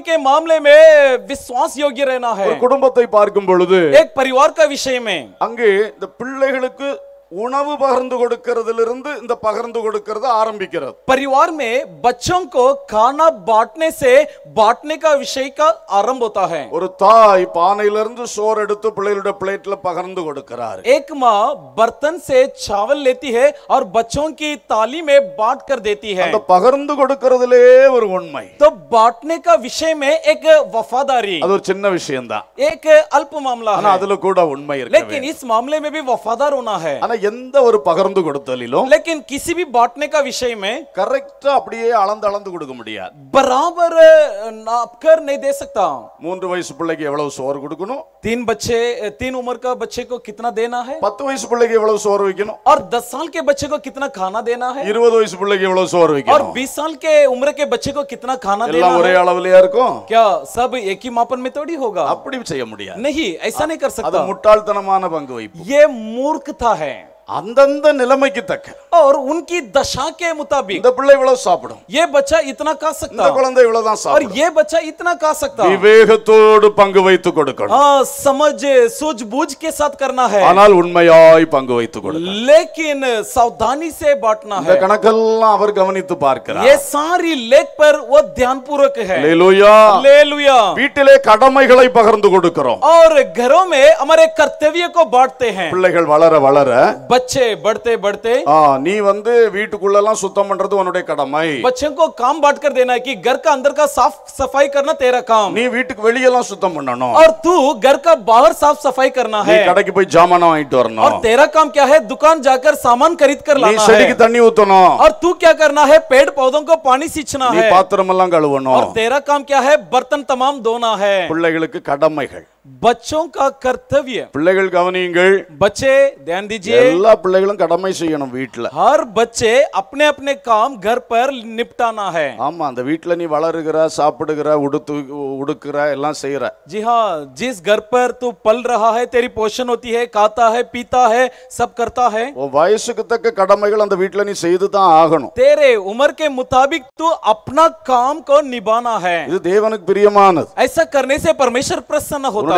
குடும்பத்தை பார்க்கும் பொழுது एक விஷயமே அங்கு இந்த பிள்ளைகளுக்கு உணவு பகிர்ந்து கொடுக்கிறதிலிருந்து இந்த பகிர்ந்து கொடுக்கிறது ஆரம்பிக்கிறது परिवार में बच्चों को खाना बांटने से बांटने का विषय का आरंभ होता है ஒரு தாய் பானையிலிருந்து சோறு எடுத்து பிள்ளைகளுடைய பிளேட்ல பகிர்ந்து கொடுக்கிறார் एक मां बर्तन से चावल लेती है और बच्चों की थाली में बांट कर देती है அந்த பகிர்ந்து கொடுக்கிறதுலே ஒரு உண்மை तो बांटने का विषय में एक वफादारी அது ஒரு சின்ன விஷயம் தான் एक अल्प मामला है ஆனா அதுல கூட உண்மை இருக்கு लेकिन इस मामले में भी वफादार होना है எந்த ஒரு பகிர்ந்து கொடுத்தலிலும் लेकिन किसी भी बांटने का विषय में கரெக்ட்டா அப்படியே அளந்து அளந்து கொடுக்க முடியாது बराबर नापकर नहीं दे सकता மூன்று வயசு பிள்ளைக்கு எவ்வளவு சோறு கொடுக்கணும் तीन बच्चे तीन उम्र का बच्चे को कितना देना है பத்து வயசு பிள்ளைக்கு எவ்வளவு சோறு வைக்கணும் और 10 साल के बच्चे को कितना खाना देना है 20 வயசு பிள்ளைக்கு எவ்வளவு சோறு வைக்கணும் और 20 साल के उम्र के बच्चे को कितना खाना देना है எல்லாம் ஒரே அளவுலயா இருக்கும் क्या सब एक ही मापन में थोड़ी होगा அப்படி செய்ய முடியாது नहीं ऐसा नहीं कर सकता அது முட்டாள்தனமான பங்கு வைப்பு ये मूर्खता है அந்தந்த நிலைமைக்கு தக்க और उनकी दशा के मुताबिक இந்த பிள்ளை இவ்வளவு சாப்பிடும் ये बच्चा इतना खा இந்த குழந்தை இவ்வளவு தான் சாப்பிடும் और ये बच्चा इतना விவேகத்தோடு பங்கு வைத்து கொடுக்கணும் हां समझे सूझबूझ के साथ करना है ஆனால் உண்மையாய் பங்கு வைத்து கொடுக்கணும் लेकिन सावधानी से बांटना है கணக்கெல்லாம் அவர் கவனித்து பார்க்கிறார் ये सारी लेख पर वो ध्यानपूर्वक है हालेलुया हालेलुया வீட்டிலே கடமைகளை பகிர்ந்து கொடுக்கிறோம் और घरों அமரே हमारे कर्तव्य को बांटते பிள்ளைகள் வளர வளர बच्चे बढ़ते बढ़ते நீ வந்து வீட்டுக்குள்ள எல்லாம் சுத்தம் பண்றது உன்னுடைய கடமை बच्चों को काम बांट कर देना है कि घर का अंदर का साफ सफाई करना तेरा काम நீ வீட்டுக்கு வெளிய எல்லாம் சுத்தம் பண்ணணும் और तू घर का बाहर साफ सफाई करना है நீ கடைக்கு போய் சாமான வாங்கிட்டு வரணும் और तेरा काम क्या है दुकान जाकर सामान खरीद कर लाना है நீ செடிக்கு தண்ணி ஊத்தணும் और तू क्या करना है पेड़ पौधों को पानी सींचना है நீ பாத்திரம் எல்லாம் கழுவணும் और तेरा काम क्या है बर्तन तमाम धोना है பிள்ளைகளுக்கு கடமைகள் பச்சோं का कर्तव्य பிள்ளைகள் கவனியுங்கள் பச்சே ध्यान दीजिए எல்லா பிள்ளைகளும் கடமை செய்யணும் வீட்ல हर बच्चे अपने अपने काम घर पर निपटाना है ஆமா அந்த வீட்ல நீ வளருகிற சாப்பிடுகிற உடுத்து உடுக்குற எல்லாம் செய்யற जी हां जिस घर पर तू पल रहा है तेरी पोषण होती है खाता है पीता है सब करता है ஓ வயசுக்கு தக்க கடமைகள் அந்த வீட்ல நீ செய்து தான் ஆகணும் தேரே உமர் கே मुताबिक தூ अपना काम கோ நிபானா है இது தேவனுக்கு பிரியமானது ऐसा करने से परमेश्वर प्रसन्न होता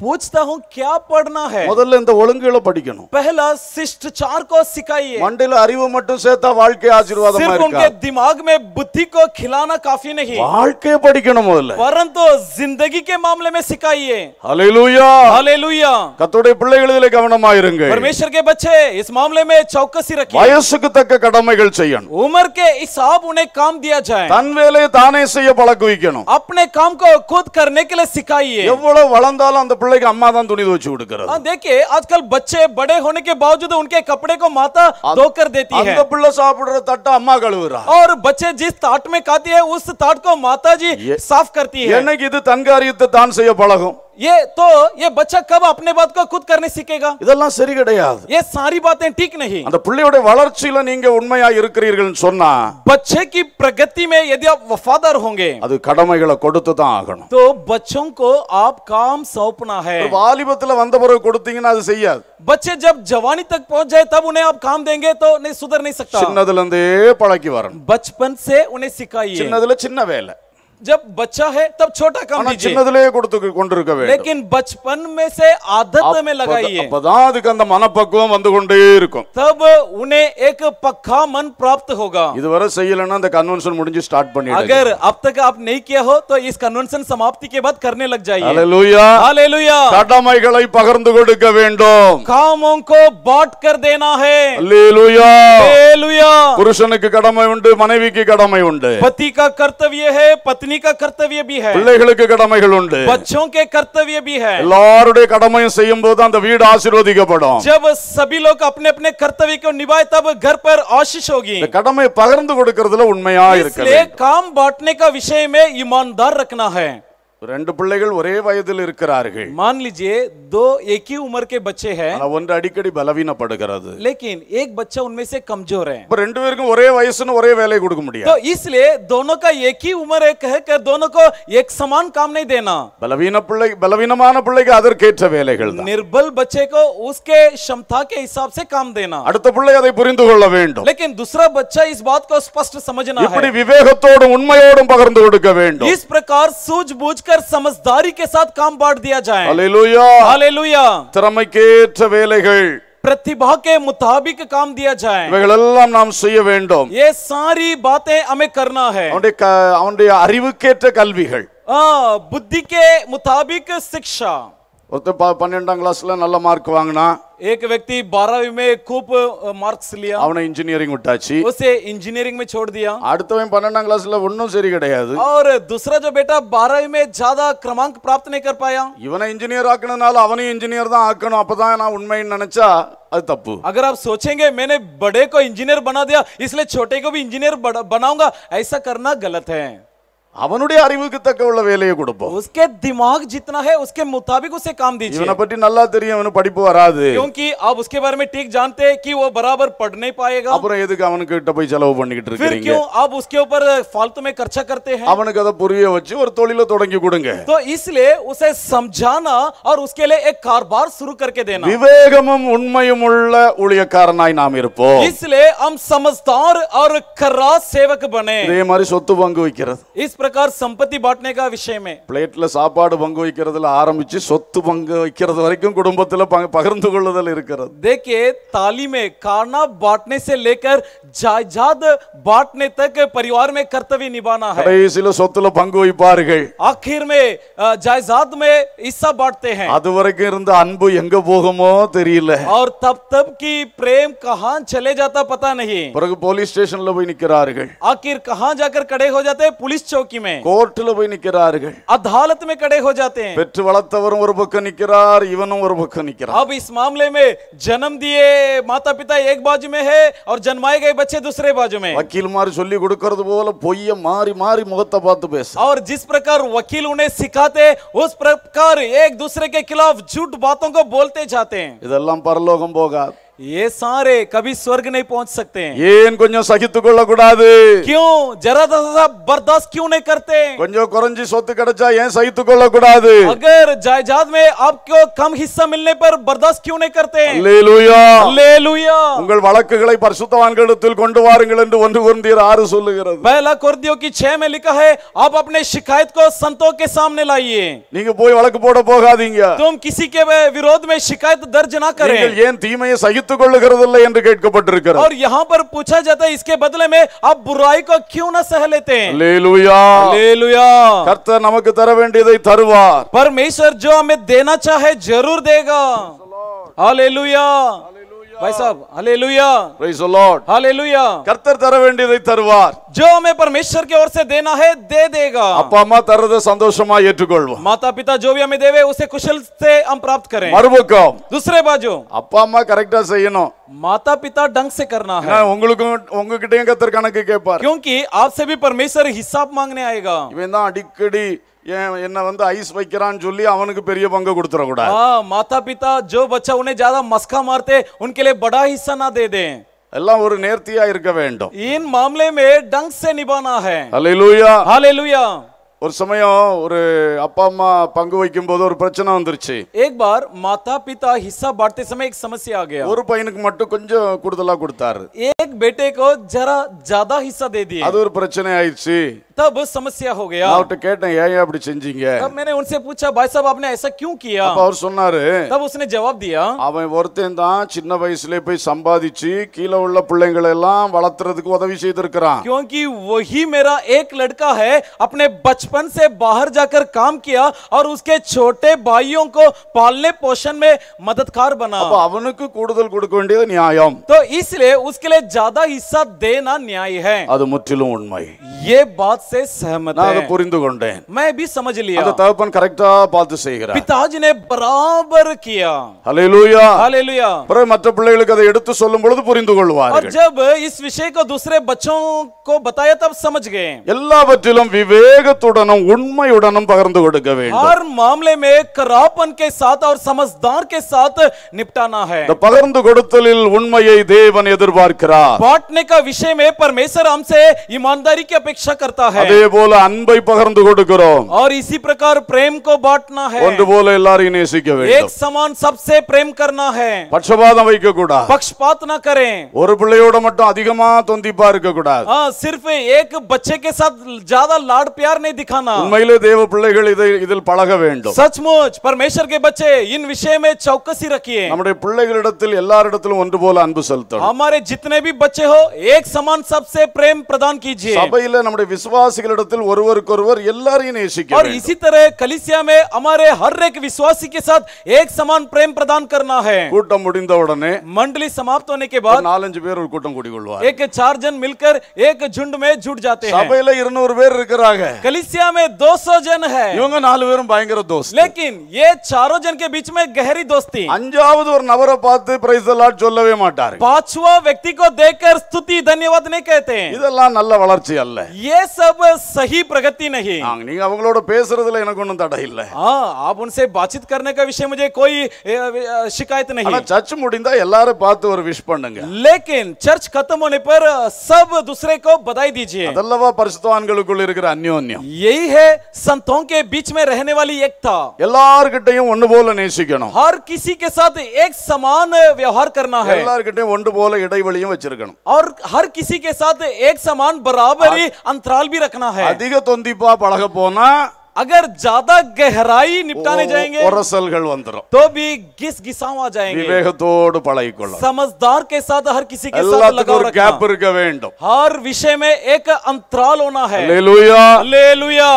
पूछता हूँ क्या पढ़ना है मदले इन तो वोलंग लो पढ़ी क्यों पहला सिस्ट चार को सिखाइए मंडल आरिवो मट्टों से ता वाल के आशीर्वाद मारेगा सिर्फ उनके दिमाग में बुद्धि को खिलाना काफी नहीं वाल के पढ़ी क्यों मदले परंतु जिंदगी के मामले में सिखाइए हालेलुया हालेलुया कतोड़े पढ़े गले ले कमना मायरंगे परमेश्वर के बच्चे इस मामले में चौकसी रखिए तक के उम्र के हिसाब उन्हें काम दिया जाए तन वेले ताने से ये पढ़ा अपने काम को खुद करने के लिए सिखाइए ये बड़ा कपड़े का अम्मा दान तुनी तो दोची उड़ कर रहा है हाँ, देखिए आजकल बच्चे बड़े होने के बावजूद उनके कपड़े को माता धो कर देती है अंदर पुल्ला साफ उड़ रहा ताट्टा अम्मा कर रहा है और बच्चे जिस ताट में काती है उस ताट को माता जी साफ करती है ये नहीं कि तो तंगारी तो दान से ये पड़ा हूँ ये तो ये बच्चा कब अपने बात को खुद करने सीखेगा இதெல்லாம் சரி கிடையாது ये सारी बातें ठीक नहीं அந்த பிள்ளையோட வளர்ச்சியில நீங்க உண்மையா இருக்கிறீர்கள்னு சொன்னா बच्चे की प्रगति में यदि आप वफादार होंगे அது கடமைகளை கொடுத்து தான் ஆகணும் तो बच्चों को आप काम सौंपना है வாலிபத்துல வந்த பிறகு கொடுத்தீங்கன்னா அது செய்யாது बच्चे जब जवानी तक पहुंच जाए तब उन्हें आप काम देंगे तो नहीं सुधर नहीं सकता சின்னதுல பழக்கி வரணும் बचपन से उन्हें सिखाइए சின்னதுல சின்ன வேலை जब बच्चा है तब छोटा काम சின்னதிலேயே கொடுத்து கொண்டிருக்க வேண்டும் लेकिन बचपन में से आदत में लगाइए அப்பதான் அதுக்கு அந்த மனப்பக்குவம் வந்து கொண்டே இருக்கும் तब उन्हें एक पक्का मन प्राप्त होगा இதுவரை செய்யலனா அந்த கன்வென்ஷன் முடிஞ்சு ஸ்டார்ட் பண்ணிடுங்க अगर अब तक आप नहीं किया हो तो इस कन्वेंशन समाप्ति के बाद करने लग जाइए हालेलुया हालेलुया கடமைகளை பகிர்ந்து கொடுக்க வேண்டும் காமों को बांट कर देना है हालेलुया हालेलुया புருஷனுக்கு கடமை உண்டு மனைவிக்கு கடமை உண்டு पति का कर्तव्य है पत्नी கர்த்தவிய பி ஹை பிள்ளைகளுக்கு எல்லாருடைய கடமையும் செய்யும் அந்த வீடு ஆசீர்வதிக்கப்படும் ஜப் சபி லோக் ஆஷிஷ் ஹோகி கடமை பகிர்ந்து கொடுக்கிறதுல உண்மையா இருக்கு விஷயமே ஈமான்தார் ரக்னா ரெண்டு பிள்ளைகள் ஒரே வயதில் இருக்கிறார்கள் मान लीजिए दो एक ही उम्र के बच्चे हैं ஒன்று அடிக்கடி பலவீனப்படுகிறது लेकिन एक बच्चा उनमें से कमजोर है இப்போ ரெண்டு பேருக்கும் ஒரே வயசுன்னு ஒரே வேலை கொடுக்க முடியாது तो इसलिए दोनों का एक ही उम्र है कहकर दोनों को एक समान काम नहीं देना பலவீன பிள்ளை பலவீனமான பிள்ளைக்கு அதற்கேற்ற வேலைகள் தான் निर्बल बच्चे को उसके क्षमता के हिसाब से काम देना அடுத்த பிள்ளை அதை புரிந்து கொள்ள வேண்டும் लेकिन दूसरा बच्चा इस बात को स्पष्ट समझना है இப்படி விவேகத்தோடும் உண்மையோடும் பகிர்ந்து கொடுக்க வேண்டும் इस प्रकार सूझबूझ कर लेकर समझदारी के साथ काम बांट दिया जाए त्रम प्रतिभा के मुताबिक काम दिया जाए नाम ये सारी बातें हमें करना है अरीव के कल बुद्धि के मुताबिक शिक्षा ஒத்த பா 12 ஆம் கிளாஸ்ல நல்ல மார்க் வாங்குனா एक व्यक्ति 12 वी में खूब मार्क्स लिया அவنا இன்ஜினியரிங் விட்டாச்சி ஓசே இன்ஜினியரிங் में छोड़ दिया அறுதவே 12 ஆம் கிளாஸ்ல ஒண்ணும் சரி கிடையாது ஆரே दुसरा जो बेटा 12 वी में ज्यादा क्रमांक प्राप्त नहीं कर पाया யுவன இன்ஜினியராக்கணும்னால அவன இன்ஜினியர் தான் ஆக்கணும் அப்பதான் நான் உண்மை நினைச்சா அது தப்பு अगर आप सोचेंगे मैंने बड़े को इंजीनियर बना दिया इसलिए छोटे को भी इंजीनियर बनाऊंगा ऐसा करना गलत है அவனுடைய அறிவுக்கு தக்கவளைய கொடுப்போம். उसके दिमाग जितना है उसके मुताबिक उसे काम दीजिए. யோனபதி நल्ला தெரியும் வந்து படிப்பு வராது. ஏங்கී ஆப் उसके बारे में ठीक जानते हैं कि वो बराबर पढ़ नहीं पाएगा. அபரேது கவுன் கிட்ட போய் செலவு பண்ணிட்டே இருக்கீங்க. ஏங்கී ஆப் उसके ऊपर फालतू में खर्चा करते हैं. அவன்கிட்ட பொதுவியா வச்சி ஒரு தோழில தோங்கிக் கொடுங்க. சோ इसलिए उसे समझाना और उसके लिए एक कारोबार शुरू करके देना. விவேகமும் உন্মயமும் உள்ள ஊழியக்காரனாய் நாம் இருப்போம். इसलिए हम समस्त आर आर का सेवक बनें. இதே மாதிரி சொத்து பங்கு விக்கிறது. प्रकार संपत्ति बांटने का विषय में प्लेट लापाड़ पंगु आरमी पंगु देखिए ताली में खाना बांटने से लेकर जायजाद बांटने तक परिवार में कर्तव्य निभाना है पंगु आखिर में जायजाद में हिस्सा बांटते हैं अनु और तब तब की प्रेम कहा चले जाता पता नहीं स्टेशन आखिर कहा जाकर कड़े हो जाते पुलिस चौकी கோர்ட்ல போய் நிக்கிறார்கள் में खड़े हो जाते हैं பெற்று ஒரு பக்கம் நிக்கிறார் இவனும் ஒரு பக்கம் நிக்கிறார் मामले में जन्म दिए माता पिता एक बाजू में है और जन्माए गए बच्चे दूसरे बाजू में वकील मार சொல்லி கொடுக்கிறது போல பொய்ய மாறி மாறி முகத்தை பார்த்து பேச और जिस प्रकार वकील उन्हें सिखाते उस प्रकार एक दूसरे के खिलाफ झूठ बातों को बोलते जाते हैं இதெல்லாம் பரலோகம் போகாது ये सारे कभी स्वर्ग नहीं पहुंच सकते ये सहित क्यों जरा दस बर्दाश्त क्यों नहीं करते कुंजो सहित अगर जायदाद में आपको कम हिस्सा मिलने पर बर्दाश्त क्यों नहीं करते ले लुया ले लुया पहला की छह में लिखा है आप अपने शिकायत को संतों के सामने लाइए नहीं तुम किसी के विरोध में शिकायत दर्ज ना करें ये வைத்துக் கொள்ளுகிறதில்லை என்று கேட்கப்பட்டிருக்கிறது और यहां पर पूछा जाता है इसके बदले में आप बुराई को क्यों ना सह लेते हैं हालेलुया हालेलुया கர்த்தர் நமக்கு தர வேண்டியதை தருவார் परमेश्वर जो हमें देना चाहे जरूर देगा हालेलुया भाई साहब हालेलुया प्रेज लॉर्ड जो हमें परमेश्वर की ओर से देना है दे देगा माता पिता जो भी हमें देवे उसे कुशल से हम प्राप्त करें மறுபக்கம் दूसरे बाजू அப்பா அம்மா கரெக்ட்டா செய்யணும் माता पिता ढंग से करना है உங்களுக்கு क्योंकि आपसे भी परमेश्वर हिसाब मांगने आएगा இவன் தான் என்ன வந்து ஐஸ் வைக்கிறான்னு சொல்லி அவனுக்கு பெரிய பங்கு கொடுத்துடக்கூடாது மாதா பிதா ஜோ பச்சா உன்னை ஜாதா மஸ்கா மார்த்தே உன்கே படா ஹிஸ்ஸா நா தே எல்லாம் ஒரு நேர்த்தியா இருக்க வேண்டும் இன் மாமலே மே டங் சே நிபானா ஹே ஹalleluya ஒரு சமயம் ஒரு அப்பா அம்மா பங்கு வைக்கும் போது ஒரு பிரச்சனை வந்துருச்சு एक बार माता पिता हिस्सा बांटते समय एक समस्या आ गया ஒரு பையனுக்கு மட்டும் கொஞ்சம் கூடுதலா கொடுத்தாரு एक बेटे को जरा ज्यादा हिस्सा दे दिए அது ஒரு பிரச்சனை ஆயிருச்சு तब समस्या हो गया कहते मैंने उनसे पूछा भाई साहब आपने ऐसा क्यों किया और सुनना रहे तब उसने जवाब दिया अब वयसादी उद्वी क्योंकि वही मेरा एक लड़का है अपने बचपन से बाहर जाकर काम किया और उसके छोटे भाइयों को पालने पोषण में मददगार बना को न्याय तो इसलिए उसके लिए ज्यादा हिस्सा देना न्याय है ये बात से புரிந்து கொண்டேன் அந்த தகப்பன் பார்த்து செய்கிறார் மற்ற பிள்ளைகளுக்கு அதை எடுத்து சொல்லும் பொழுது புரிந்து கொள்வார்கள் எல்லாவற்றிலும் விவேகத்துடனும் உண்மையுடனும் பகிர்ந்து கொடுக்க வேண்டும் हर मामले में करापन के இந்த பகிர்ந்து கொடுத்தலில் உண்மையை தேவன் எதிர்பார்க்கிறார் बांटने का விஷயமே में परमेश्वर हमसे अपेक्षा करता அதே போல அன்பை பகிர்ந்து கொடுக்கறோம் और इसी प्रकार प्रेम को बांटना है ஒன்று போல எல்லாரினே சிகிச்சவேணும் एक समान सबसे प्रेम करना है पक्षपातน வைக்க கூடாது पक्षपात ना करें ஒரு பிள்ளையோடு மட்டும் அதிகமா தோந்தி파ர்க்க கூடாது सिर्फ एक बच्चे के साथ ज्यादा लाड प्यार नहीं दिखाना மகளே देव பிள்ளைகள் இதில் பழக வேண்டும் சச் மச் பரமேசர் கே பச்சே இன் விஷயமே சௌக்கசி रखिए हमारे பிள்ளைகள் எல்லாரிட்டலும் ஒன்று போல அன்பு செலுத்தணும் हमारे जितने भी बच्चे हो एक समान सबसे प्रेम प्रदान कीजिए सबैले हाम्रो विश्व इसी तरह में हमारे हर एक विश्वासी के साथ एक समान प्रेम प्रदान करना है मंडली समाप्त होने के बाद एक चार जन मिलकर एक झुंड में जुट जाते हैं कलिसिया में दो सौ जन है दोस्त लेकिन ये चारों जन के बीच में गहरी दोस्ती पांचवा व्यक्ति को देखकर स्तुति धन्यवाद नहीं कहते हैं ये सब मतलब सही प्रगति नहीं हाँ आप उनसे बातचीत करने का विषय मुझे कोई शिकायत नहीं चर्च मुड़ी लेकिन चर्च खत्म होने पर सब दूसरे को बधाई दीजिए அதல்லவா यही है संतों के बीच में रहने वाली एकता எல்லார்கிட்டயும் हर किसी के साथ एक समान व्यवहार करना है और हर किसी के साथ एक समान बराबरी अंतराल भी रखना है अधिक தொந்திப்பா பழக पोना अगर ज्यादा गहराई निपटाने जाएंगे तो भी घिस घिसाव आ जाएंगे विवेकத்தோடு பழகிக்கொள்ள समझदार के साथ हर किसी के साथ लगाव रखना गैप हर विषय में एक अंतराल होना है हालेलुया हालेलुया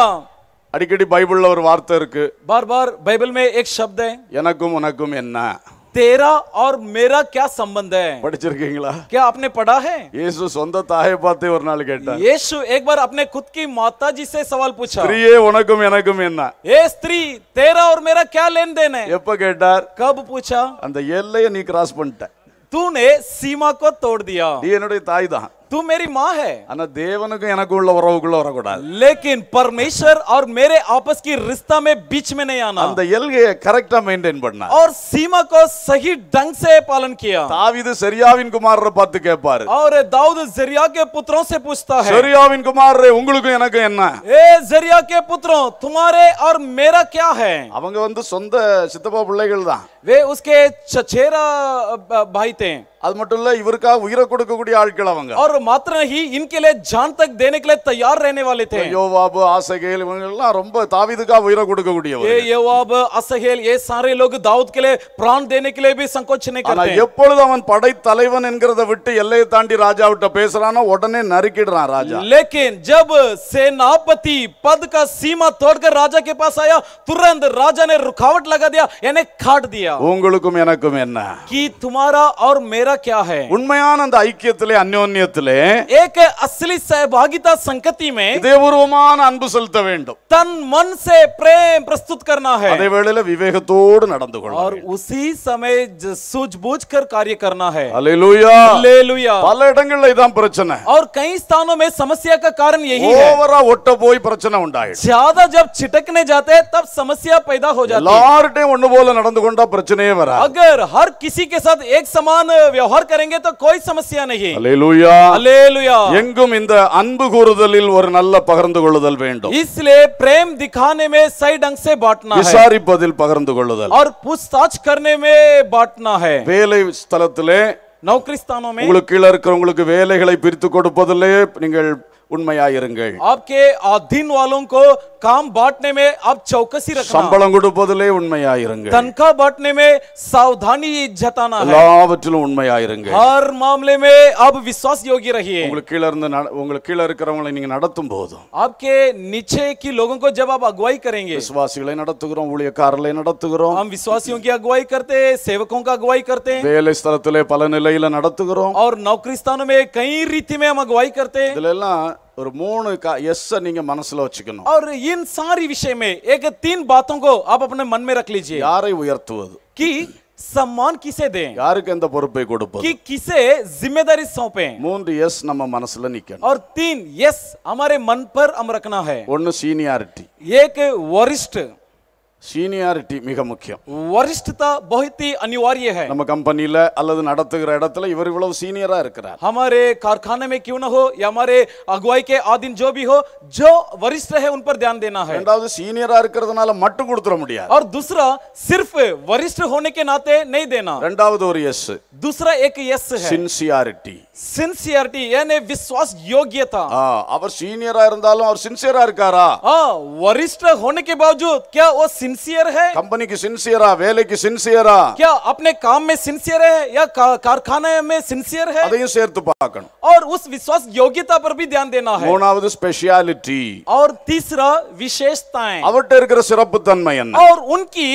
அடிக்கடி பைபிள்ல ஒரு வார்த்தை இருக்கு बार-बार बाइबल में एक शब्द है எனக்கும் உனக்கும் என்ன तेरा और मेरा क्या संबंध படிச்சிருக்கீங்களா क्या आपने पढ़ा है இயேசு சொந்த தாயை பார்த்து ஒரு நாள் கேட்டார் இயேசு एक बार अपने खुद की माता जी से सवाल पूछा ஸ்திரியே உனக்கும் எனக்கும் என்ன ஏ ஸ்திரீ தேரா और मेरा क्या लेन-देन எப்ப கேட்டார் கப் பூச்சா அந்த எல்லைய நீ கிராஸ் பண்ணிட்ட தூனே சீமா கோ तोड़ दिया நீ என்னுடைய தாய் தான் तू मेरी माँ है ஆனா தேவனுக்கும் எனக்கும் உள்ள உறவுக்குள்ள வரக்கூடாது लेकिन परमेश्वर और मेरे आपस की रिश्ता में बीच में नहीं आना அந்த எல்கையை கரெக்ட்டா மெயின்டைன் பண்ணா और सीमा को सही ढंग से पालन किया தாவீது செரியாவின் குமாரரை பார்த்து கேட்பாரு और दाऊद जरिया के पुत्रों से पूछता है செரியாவின் குமாரரே உங்களுக்கும் எனக்கும் என்ன ए जरिया के पुत्रों तुम्हारे और मेरा क्या है அவங்க வந்து சொந்த சித்தப்பா பிள்ளைகள் தான் वे उसके चचेरा भाई थे அது மட்டும் இல்ல இவருக்காக உயிரை கொடுக்கக்கூடிய ஆட்கள் அவங்க அவர் मात्र ஹி इनके लिए जान तक தயார் के लिए तैयार ஆசகேல் ரொம்ப உயிரை கொடுக்க ஆனா எப்பொழுது அவன் படை தலைவன் என்கிறத விட்டு எல்லையை தாண்டி ராஜா விட்ட பேசுறானோ உடனே நறுக்கிடுறான் ராஜா லேக்கின் जब सेनापति பதுகா சீமா सीमा ராஜா கே பாஸ் ஆயா आया ராஜா राजा ने रुकावट உங்களுக்கும் எனக்கும் என்ன कि तुम्हारा मेरा क्या है உண்மையான அந்த ஐக்கியத்திலே एक असली सहभागिता संकति में இதயபூர்வமான अन से तन मन से प्रेम प्रस्तुत करना है विवेक और उसी समय कर कार्य करना है हालेलुया हालेलुया இடங்கள்ல இதான் பிரச்சனை और कई स्थानों में समस्या का कारण यही है ஒட்ட போய் பிரச்சனை ज्यादा जब छिटकने जाते हैं तब समस्या पैदा हो जाती है போல நடந்து கொண்டா பிரச்சனையே अगर हर किसी के साथ एक समान व्यवहार करेंगे तो कोई समस्या नहीं हालेलुया हालेलुया எங்கும் இந்த அன்பு கூறுதலில் ஒரு நல்ல பகிர்ந்து கொள்ளுதல் வேண்டும் इसलिए பிரேம் दिखाने में सही ढंग से बांटना है விசாரிப்பதில் பகிர்ந்து கொள்ளுதல் और पूछताछ करने में बांटना है வேலை ஸ்தலத்திலே நௌக்கரிஸ்தானோமே உங்களுக்கு இருக்கிறவங்களுக்கு வேலைகளை பிரித்து கொடுப்பதிலே நீங்கள் உண்மையாயிருங்கள் காம் பாட்னேமே में சௌகசி चौकसी रखना சம்பளம் கொடுப்பதிலே உண்மையாயிருங்க तनखा बांटने में सावधानी जताना है எல்லாவற்றிலும் உண்மையாயிருங்க हर मामले में आप विश्वास योग्य உங்களுக்கு கீழ இருந்து உங்களுக்கு கீழ இருக்கிறவங்களை நீங்க நடத்தும் போது आपके नीचे की लोगों को जब आप अगुवाई करेंगे நடத்துகிறோம் ஊழியக்காரர்களை நடத்துகிறோம் हम विश्वासियों की अगुवाई करते हैं सेवकों का अगुवाई வேலை ஸ்தலத்திலே பல நிலையில நடத்துகிறோம் அவர் नौकरी கை में कई रीति இதெல்லாம் ஒரு மூணு எஸ் நீங்க மனசுல வச்சுக்கணும் और इन सारी विषय में एक तीन बातों को आप अपने मन में रख लीजिए யாரை உயர்த்துவது कि सम्मान किसे दें யாருக்கு எந்த பொறுப்பை கொடுப்பது कि किसे जिम्मेदारी सौंपें மூன்று எஸ் நம்ம மனசுல நிக்கணும் और तीन यस हमारे मन पर हम रखना है ஒன்னு सीनियरिटी एक वरिष्ठ சீனியாரிட்டி மிக முக்கியம் வரிஷ்டதா பஹுத் அனிவாரிய अनिवार्य நம்ம கம்பெனில அல்லது நடத்துகிற இடத்துல இவர் இவ்வளவு சீனியரா இருக்கிறார் ஹமாரே கார்கானே மே கியூ நா ஹோ या हमारे अगुवाई के आदिन जो भी हो जो वरिष्ठ है उन पर ध्यान देना है ரெண்டாவது சீனியரா இருக்கிறதுனால மட்டும் கொடுத்துற முடியாது ஆர் दूसरा सिर्फ வரிஷ்ட ஹோனே கே நாதே நை தேனா ரெண்டாவது ஒரு எஸ் दूसरा एक எஸ் ஹை சின்சியாரிட்டி சின்சியரிட்டி ஏனே விஸ்வாஸ் யோகியதா அவர் சீனியரா இருந்தாலும் அவர் சின்சியரா இருக்காரா वरिष्ठ होने के बावजूद क्या वो सिंसियर है कंपनी की सिंसियरा वेले की सिंसियरा क्या अपने काम में सिंसियर है या कारखाने में सिंसियर है அதையும் சேர்த்து பார்க்கணும் और उस विश्वास योग्यता पर भी ध्यान देना है மூணாவது ஸ்பெஷியாலிட்டி और तीसरा விசேஷதாய் அவட்ட இருக்கிற சிறப்பு தன்மை என்ன और उनकी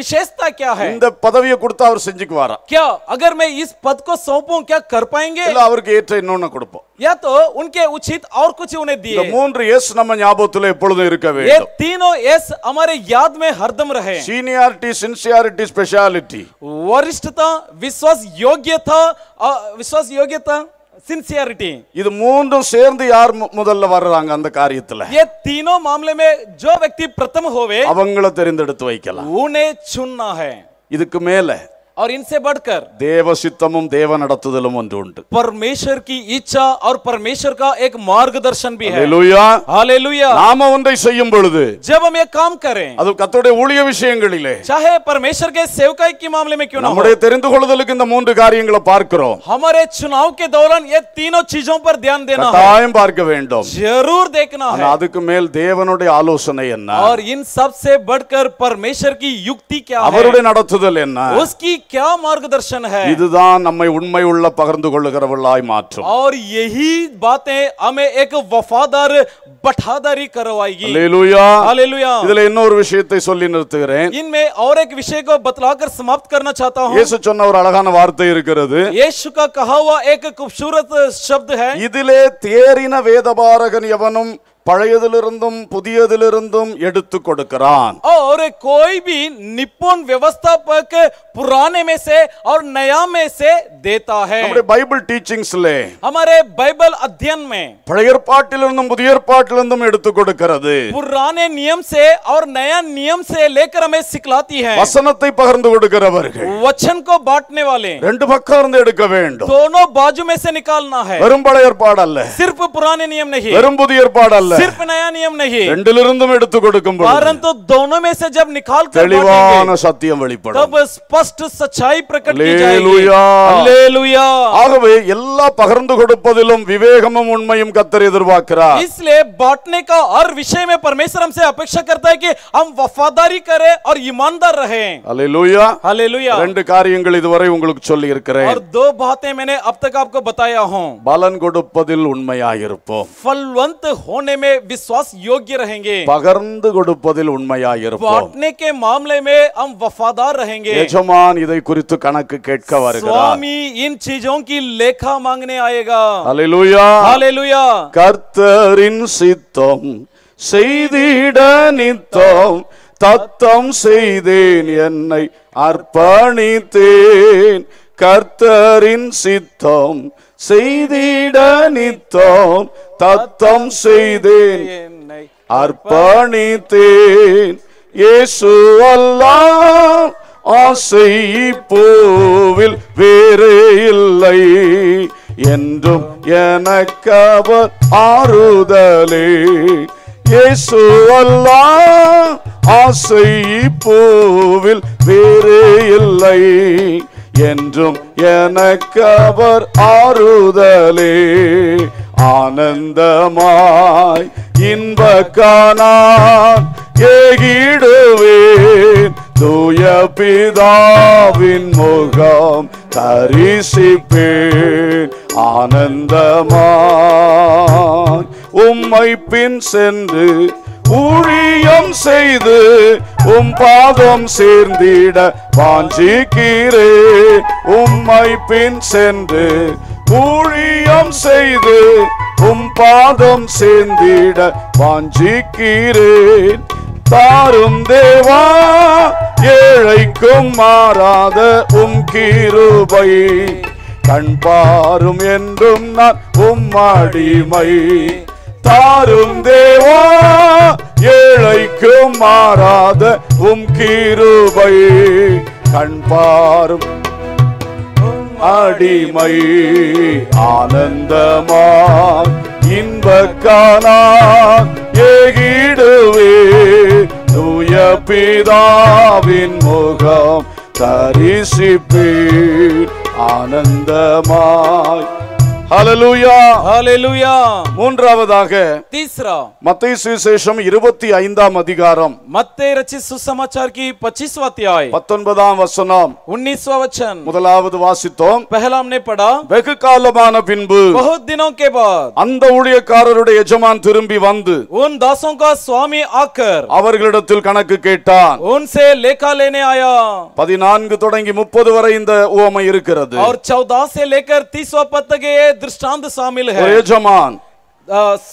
विशेषता क्या है இந்த பதவியை கொடுத்தா அவர் செஞ்சுக்குவாரா क्या अगर मैं इस पद को सौंपूं क्या कर कर पाएंगे இல்ல அவருக்கு ஏற்ற இன்னொன்னு கொடுப்போம் या तो उनके उचित और कुछ उन्हें दिए மூன்று எஸ் நம்ம ஞாபகத்துல எப்பொழுதும் இருக்க வேண்டும் ये तीनों एस हमारे याद में हरदम रहे सीनियरिटी सिंसियरिटी स्पेशलिटी वरिष्ठता विश्वास योग्यता विश्वास योग्यता சின்சியாரிட்டி இது மூன்றும் சேர்ந்து யார் முதல்ல வர்றாங்க அந்த காரியத்துல ये तीनों मामले में जो व्यक्ति प्रथम होवे அவங்கள தெரிந்தெடுத்து வைக்கலாம் உனே चुनना है இதுக்கு மேல और इनसे बढ़कर देव चित्तमुम देव नडत्तुदलुम ஒன்றுண்டு परमेश्वर की इच्छा और परमेश्वर का एक मार्गदर्शन भी है हालेलुया हालेलुया நாம ஒன்றை செய்யும் பொழுது जब हम ये काम करें அது கர்த்தருடைய ஊழிய விஷயங்களிலே चाहे परमेश्वर के सेवकाई के मामले में क्यों ना நம்முடைய தெரிந்து கொள்ளுதலுக்கு இந்த மூன்று காரியங்களை பார்க்கிறோம் हमारे चुनाव के दौरान ये तीनों चीजों पर ध्यान देना है கட்டாயம் பார்க்க வேண்டும் जरूर देखना है அதுக்கு மேல் தேவனுடைய ஆலோசனை என்ன और इन सब से बढ़कर परमेश्वर की युक्ति क्या है அவருடைய நடத்துதல் என்ன उसकी क्या मार्गदर्शन है இதுதான் நம்மை உண்மை உள்ள பகிர்ந்து கொள்ளுகிறவர்களாய் மாற்றும் और यही बातें हमें एक वफादार बठादारी करवाएगी हालेलुया हालेलुया இதுல இன்னொரு விஷயத்தை சொல்லி நிறுத்துகிறேன் इनमें और एक विषय को बतलाकर समाप्त करना चाहता हूं இயேசு சொன்ன ஒரு அழகான வார்த்தை இருக்கிறது இயேசு का कहा हुआ एक खूबसूरत शब्द है இதிலே தேறின வேதபாரகன் எவனும் பழையதிலிருந்தும் புதியதிலிருந்தும் எடுத்து கொடுக்கிறான் பைபிள் டீச்சிங்ஸ்ல हमारे பழைய புதிய ஏற்பாட்டிலிருந்தும் எடுத்து கொடுக்கிறது पुराने नियम से और नया नियम से வசனத்தை பகிர்ந்து கொடுக்கிறவர்கள் ரெண்டு பக்கம் இருந்து எடுக்க வேண்டும் दोनों बाजू में से निकालना है வெறும் பழைய பாடல்ல அல்ல सिर्फ पुराने नियम வெறும் புதிய सिर्फ नया नियम नहीं परंतु दोनों में से जब निकाल कर सत्यम तब स्पष्ट सच्चाई प्रकट इसलिए बांटने का हर विषय में परमेश्वर हमसे अपेक्षा करता है कि हम वफादारी करें और ईमानदार रहें हालेलुया हालेलुया रेंड कार्य और दो बातें मैंने अब तक आपको बताया हूं பலன் கொடுப்பதில் உண்மையாயிருப்போம் फलवंत होने में में विश्वास योग्य रहेंगे பகிர்ந்து கொடுப்பதில் बांटने के मामले में हम वफादार रहेंगे எஜமான் இதை குறித்து கணக்கு கேட்க வருகிறார் சுவாமி इन चीजों की लेखा मांगने आएगा கர்த்தரின் சித்தம் செய்திட நித்தம் தத்தம் செய்தேன் என்னை அர்ப்பணித்தேன் கர்த்தரின் சித்தம் செய்திட நித்தம் தத்தம் செய்தேன் அர்ப்பணித்தேன் இயேசு அல்லாம் ஆசை போவில் வேறு இல்லை என்றும் எனக்கவர் ஆறுதலே இயேசு அல்லாம் ஆசை போவில் வேறு இல்லை என்றும் எனக்கவர் ஆறுதலே ஆனந்தமாய் இன்பக்கான ஏகிடுவேன் தூய பிதாவின் முகம் தரிசிப்பேன் ஆனந்தமாய் உம்மை பின் சென்று ஊழியம் செய்து உம் பாதம் சேர்ந்திட வாஞ்சிக்கிறேன் உம்மை பின் சென்று ஊழியம் செய்து உம் பாதம் சேர்ந்திட வாஞ்சிக்கிறேன் தாரும் தேவா ஏழைக்கும் மாறாத உம் கீருபை கண் பாரும் என்றும் நான் உம்மாடிமை தாரும் தேவா ஏழைக்கும் மாறாத உம் கீருபை கண் பாரும் அடிமை ஆனந்தமா இன்பக்கானா ஏகிடுவே தூய பிதாவின் முகம் தரிசிப்பீ ஆனந்தமாய் மூன்றாவதாக தீஸ்ரா மத்திய சுவிசேஷம் இருபத்தி ஐந்தாம் அதிகாரம் மத்திய ரச்சி சுசமாச்சார் கி பச்சிஸ் வாத்தியாய் பத்தொன்பதாம் வசனம் உன்னிஸ்வா வச்சன் முதலாவது வாசித்தோம் பெஹலாம் நே படா வெகு காலமான பின்பு தினம் அந்த ஊழியக்காரருடைய எஜமான் திரும்பி வந்து உன் தாசோं சுவாமி ஆக்கர் அவர்களிடத்தில் கணக்கு கேட்டான் உன் சே லேகா லேனே ஆயா பதினான்கு தொடங்கி முப்பது வரை இந்த உவமை இருக்கிறது அவர் சௌதாசே से தீஸ்வா 30 திருஷ்டாந்த शामिल है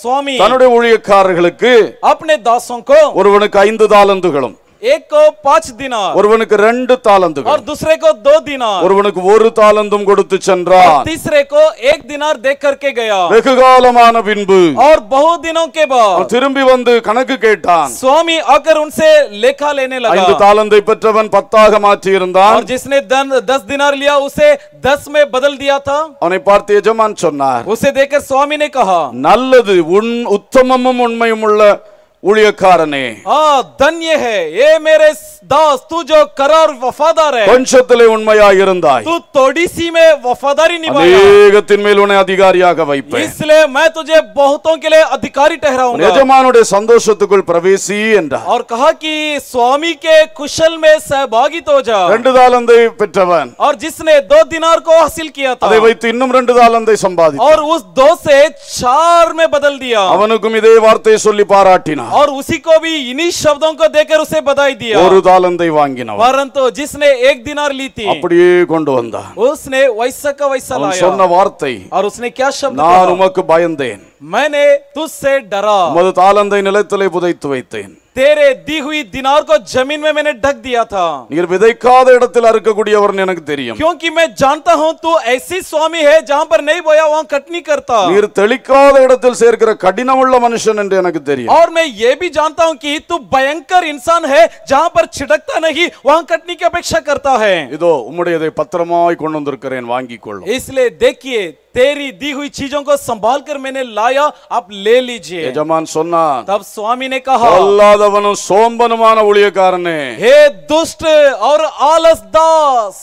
சுவாமி தன்னுடைய ஊழியக்காரர்களுக்கு அப்னே தாசோங்கோ ஒருவனுக்கு ஐந்து தாளந்துகளும் एक को पांच दिनार ஒருவனுக்கு ரெண்டு தாளந்து और दूसरे को दो दिनार ஒருவனுக்கு ஒரு தாளந்தும் கொடுத்து சென்றான் तीसरे को एक दिनार करके गया வெகு காலமான और बहुत दिनों के बाद கணக்கு கேட்டான் சுவாமி आकर उनसे लेखा लेने लगा பெற்றவன் பத்தாக மாற்றி இருந்தான் और जिसने பார்த்து எஜமான் சொன்னார் நல்லது உன் உத்தமமும் உண்மையும் உள்ள ஊழியக்காரனே ஆ தன்ய ஹே ஏ மேரே தாஸ் தூ ஜோ கரார் வஃபாதார் ஹே கொஞ்சத்திலே உண்மையாய் இருந்தாய் தூ தொடிசி மே வஃபாதாரி நிபாயா அநேகத்தின் மேல் உன்னை அதிகாரியாக வைப்பேன் இஸ்லே मैं तुझे बहुतों के लिए अधिकारी ठहराऊंगा यजमाனுடைய சந்தோஷத்துக்குள் பிரவேசி என்றார் और कहा कि स्वामी के कुशल में सहभागी हो जा ரெண்டு தாலந்தை பெற்றவன் और जिसने दो दिनार को हासिल किया था அதை வைத்து இன்னும் ரெண்டு தாலந்தை சம்பாதித்தான் और उस दो से चार में बदल दिया அவனுக்கும் இதே வார்த்தையை சொல்லி பாராட்டினார் हाँ। और उसी को भी इन्हीं शब्दों को देकर उसे बधाई दिया और परंतु जिसने एक दिनार ली थी அப்படியே उसने वैसा का वैसा लाया சொன்ன और उसने क्या शब्द நான் உமக்கு பயந்தேன் मैंने तुझसे डरा मदद आलंद நிலத்திலே புதைத்து வைத்தேன் तेरे दी हुई दिनार को जमीन में मैंने ढक दिया था நீர் விதைக்காத இடத்தில் அறுக்கக்கூடியவர் எனக்கு தெரியும் क्योंकि मैं जानता हूं तू ऐसी स्वामी है जहां पर नहीं बोया वहां कटनी करता நீர் தெளிக்காத இடத்தில் சேர்க்கிற கடினமுள்ள மனுஷன் என்று எனக்கு தெரியும் और मैं ये भी जानता हूं कि तू भयंकर इंसान है जहां पर छिड़कता नहीं वहां कटनी की अपेक्षा करता है இதோ உம்முடையதை பத்திரமாய் கொண்டு வந்திருக்கிறேன் வாங்கிக் इसलिए देखिए तेरी दी हुई चीजों को संभाल कर मैंने लाया आप ले लीजिए जमान सुनना तब स्वामी ने कहा अल्लाह सोम उड़िए कारण हे दुष्ट और आलस दास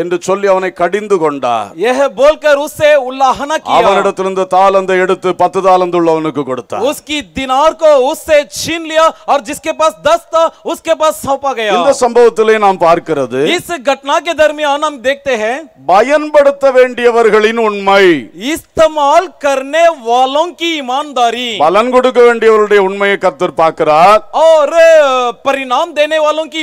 என்று சொல்லி அவனை கடிந்து கொண்டார் ஏஹ போல்கர் அவனிடத்திலிருந்து தாலந்தை எடுத்து 10 தாலந்து உள்ளவனுக்கு கொடுத்தார் छीन लिया और जिसके पास 10 था उसके पास सौंपा गया இந்த சம்பவத்திலே நாம் பார்க்கிறது घटना के दरमियान हम देखते हैं பயன்படுத்த வேண்டியவர்களின் உண்மை இஸ்தமால் करने वालों की ईमानदारी பலன் கொடுக்க வேண்டியவருடைய உண்மையை கர்த்தர் பார்க்கிறார் और परिणाम देने वालों की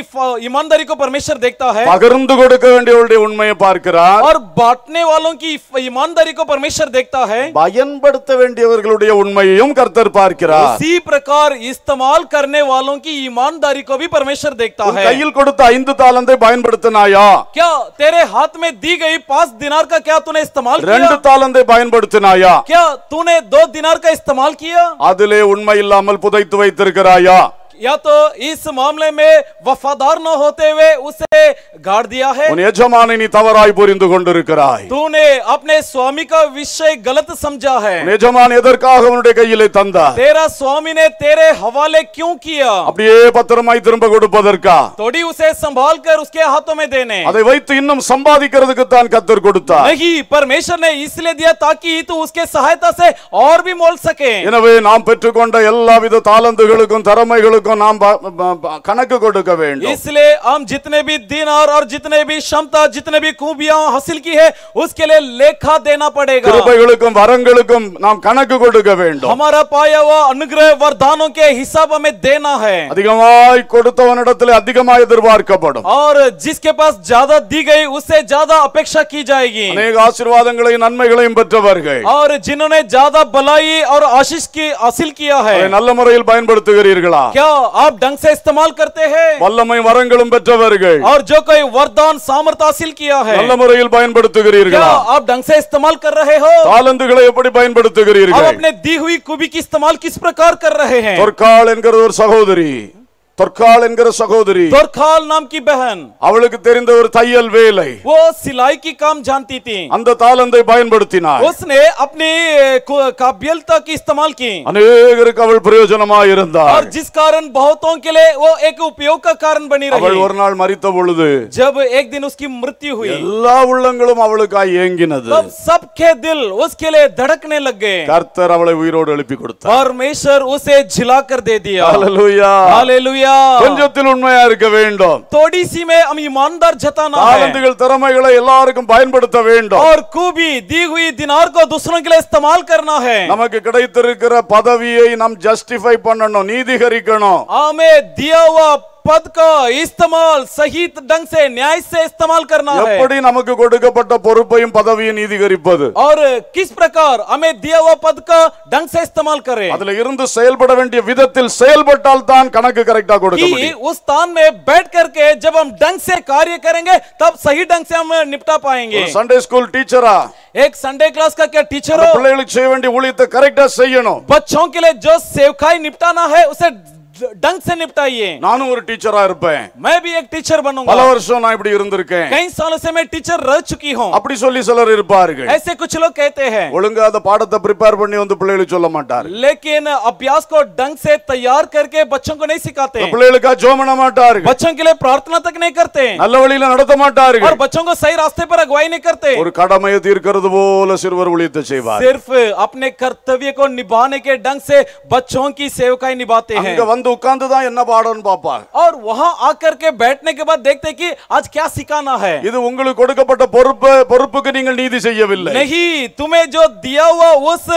ईमानदारी को परमेश्वर देखता है பகிர்ந்து கொடுக்க வேண்டியவருடைய உண்மையை பார்க்கிறார் और बांटने वालों की ईमानदारी को परमेश्वर देखता है பயன்படுத்த வேண்டியவர்களுடைய உண்மையையும் கர்த்தர் பார்க்கிறார் इसी प्रकार इस्तेमाल करने वालों की ईमानदारी को भी परमेश्वर देखता है கையில் கொடுத்த ஐந்து தாலந்தை பயன்படுத்தினாயா क्या तेरे हाथ में दी गई 5 दिनार का क्या तूने इस्तेमाल किया ரெண்டு தாலந்தை பயன்படுத்தினாயா क्या तूने 2 दिनार का इस्तेमाल किया அதிலே உண்மை இல்லாமல் புதைத்து வைத்திருக்கிறாயா या तो इस मामले में वफादार न होते हुए उसे गाड़ दिया है तूने अपने स्वामी का विषय गलत समझा है यजमान तेरा स्वामी ने तेरे हवाले क्यों किया அப்படியே பத்திரமாய் திரும்ப उसे संभाल कर उसके हाथों में देने அதை नहीं परमेश्वर ने इसलिए दिया ताकि तू उसके सहायता से और भी मोल सके नाम पर பெற்றுக்கொண்ட को नाम कणक को इसलिए हम जितने भी दिन और और जितने भी क्षमता जितने भी खूबिया हासिल की है उसके लिए लेखा देना पड़ेगा கிருபைகளுக்கும் வரங்களுக்கும் நாம் கணக்கு हमारा पाया हुआ अनुग्रह वरदानों के हिसाब हमें देना है அதிகமாய் दरबार का எதிர்பார்க்கப்படும் और जिसके पास ज्यादा दी गई उससे ज्यादा अपेक्षा की जाएगी आशीर्वाद ஆசீர்வாதங்களையும் நன்மைகளையும் और जिन्होंने ज्यादा भलाई और आशीष की हासिल किया है நல்ல முறையில் क्या आप ढंग से इस्तेमाल करते हैं வல்லமை வரங்களும் பெற்றவர்கள் और जो कोई वरदान सामर्थ हासिल किया है நல்ல முறையில் பயன்படுத்துகிறீர்களா आप ढंग से इस्तेमाल कर रहे हो தாலந்துகளை எப்படி பயன்படுத்துகிறீர்கள் आप अपने दी हुई खूबी की इस्तेमाल किस प्रकार कर रहे हैं தொற்கால் என்கிற ஒரு சகோதரி தொர்க்கால் என்கிற சகோதரி தொர்க்கால் நாம் கி பஹன் அவளுக்கு தெரிந்த ஒரு தையல் வேலை वो सिलाई की काम जानती थी அந்த தாளந்தை பயன்படுத்தினார் उसने अपनी काबिलियत की इस्तेमाल की अनेकருக்கு அவள் பிரயோஜனமாய் இருந்தார் और जिस कारण बहुतों के लिए वो एक उपयोग का कारण बनी रही அவள் ஒரு நாள் மரித்த பொழுது जब एक दिन उसकी मृत्यु हुई எல்லா உள்ளங்களும் அவளுக்காய் ஏங்கினது तब सबके दिल उसके लिए धड़कने लग गए கர்த்தர் அவளை உயிரோடு எழுப்பி கொடுத்தார் परमेश्वर उसे जिला कर दे दिया हालेलुया हालेलुया கொஞ்சத்தில் உண்மையா இருக்க வேண்டும் थोड़ी सी में हम ईमानदार जताना திறமைகளை எல்லாருக்கும் பயன்படுத்த வேண்டும் और खूबी दी हुई दिनार को दूसरों நமக்கு கிடைத்திருக்கிற பதவியை நம் ஜஸ்டிஃபை பண்ணணும் நீதிகரிக்கணும் ஆமே दिया पद का इस्तेमाल सही ढंग से न्याय से इस्तेमाल करना है எப்படி நமக்கு கொடுக்கப்பட்ட பொறுப்பையும் பதவியும் நீதிகரிப்பது और किस प्रकार हमें दिया हुआ पद का ढंग से इस्तेमाल करें அதுல இருந்து செயல்பட வேண்டிய விதத்தில் செயல்பட்டால் தான் கணக்கு கரெக்ட்டா கொடுக்க முடியும் उस स्थान में बैठ करके जब हम ढंग से कार्य करेंगे तब सही ढंग से हम निपटा पाएंगे संडे स्कूल टीचरा एक संडे क्लास का क्या टीचर हो பிள்ளைகளுக்கு செய்ய வேண்டிய ஊழியத்தை கரெக்ட்டா செய்யணும் बच्चों के लिए जो सेवकाई निपटाना है उसे ढंग से निपटाइए நானும் ஒரு டீச்சரா இருப்பேன் मैं भी एक टीचर बनूंगा பல வருஷம் நான் இப்படி இருந்திருக்கேன் कई सालों से मैं टीचर रह चुकी हूं அப்படி சொல்லி சிலர் இருப்பார்கள் ऐसे कुछ लोग कहते हैं ஒழுங்கா அந்த பாடத்தை प्रिपेयर பண்ணி வந்து பிள்ளைகளுக்கு சொல்ல மாட்டார் लेकिन अभ्यास को ढंग से तैयार करके बच्चों को नहीं सिखाते பிள்ளைகளுக்கு ஜெபம் பண்ண மாட்டார்கள் बच्चों के लिए प्रार्थना तक नहीं करते நல்ல வழியில நடத்த மாட்டார்கள் और बच्चों को सही रास्ते पर अगुवाई नहीं करते ஒரு கடமையை தீர்க்கிறது போல சிறுவர் ஊழியத்தை செய்வார் सिर्फ अपने कर्तव्य को निभाने के ढंग से बच्चों की सेवकाई निभाते हैं வந்து உட்கார்ந்து தான் என்ன பாடம்னு பாப்பா அவர் वहां ஆக்கர்க்கே के बैठने के बाद देखते कि आज இது உங்களுக்கு கொடுக்கப்பட்ட பொறுப்பு பொறுப்புக்கு நீங்கள் நீதி செய்யவில்லை நஹி துமே ஜோ தியா ஹுவா உஸ்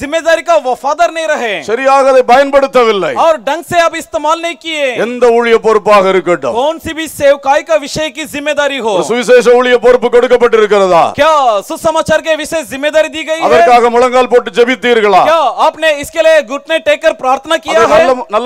जिम्मेदारी கா वफादार நஹி ரஹே சரியாக அதை பயன்படுத்தவில்லை அவர் டங் சே अब இஸ்தமால் நஹி கியே எந்த ஊழிய பொறுப்பாக இருக்கட்டும் சி பி சேவ் காய் கா விஷய கி जिम्मेदारी ஹோ சுவிசேஷ ஊழிய பொறுப்பு கொடுக்கப்பட்டிருக்கிறதா क्या सुसमाचार கே விஷய जिम्मेदारी தி கயி அதற்காக முழங்கால் போட்டு ஜெபித்தீர்களா क्या आपने इसके लिए घुटने டேக்கர் பிரார்த்தனா கியா है நல்ல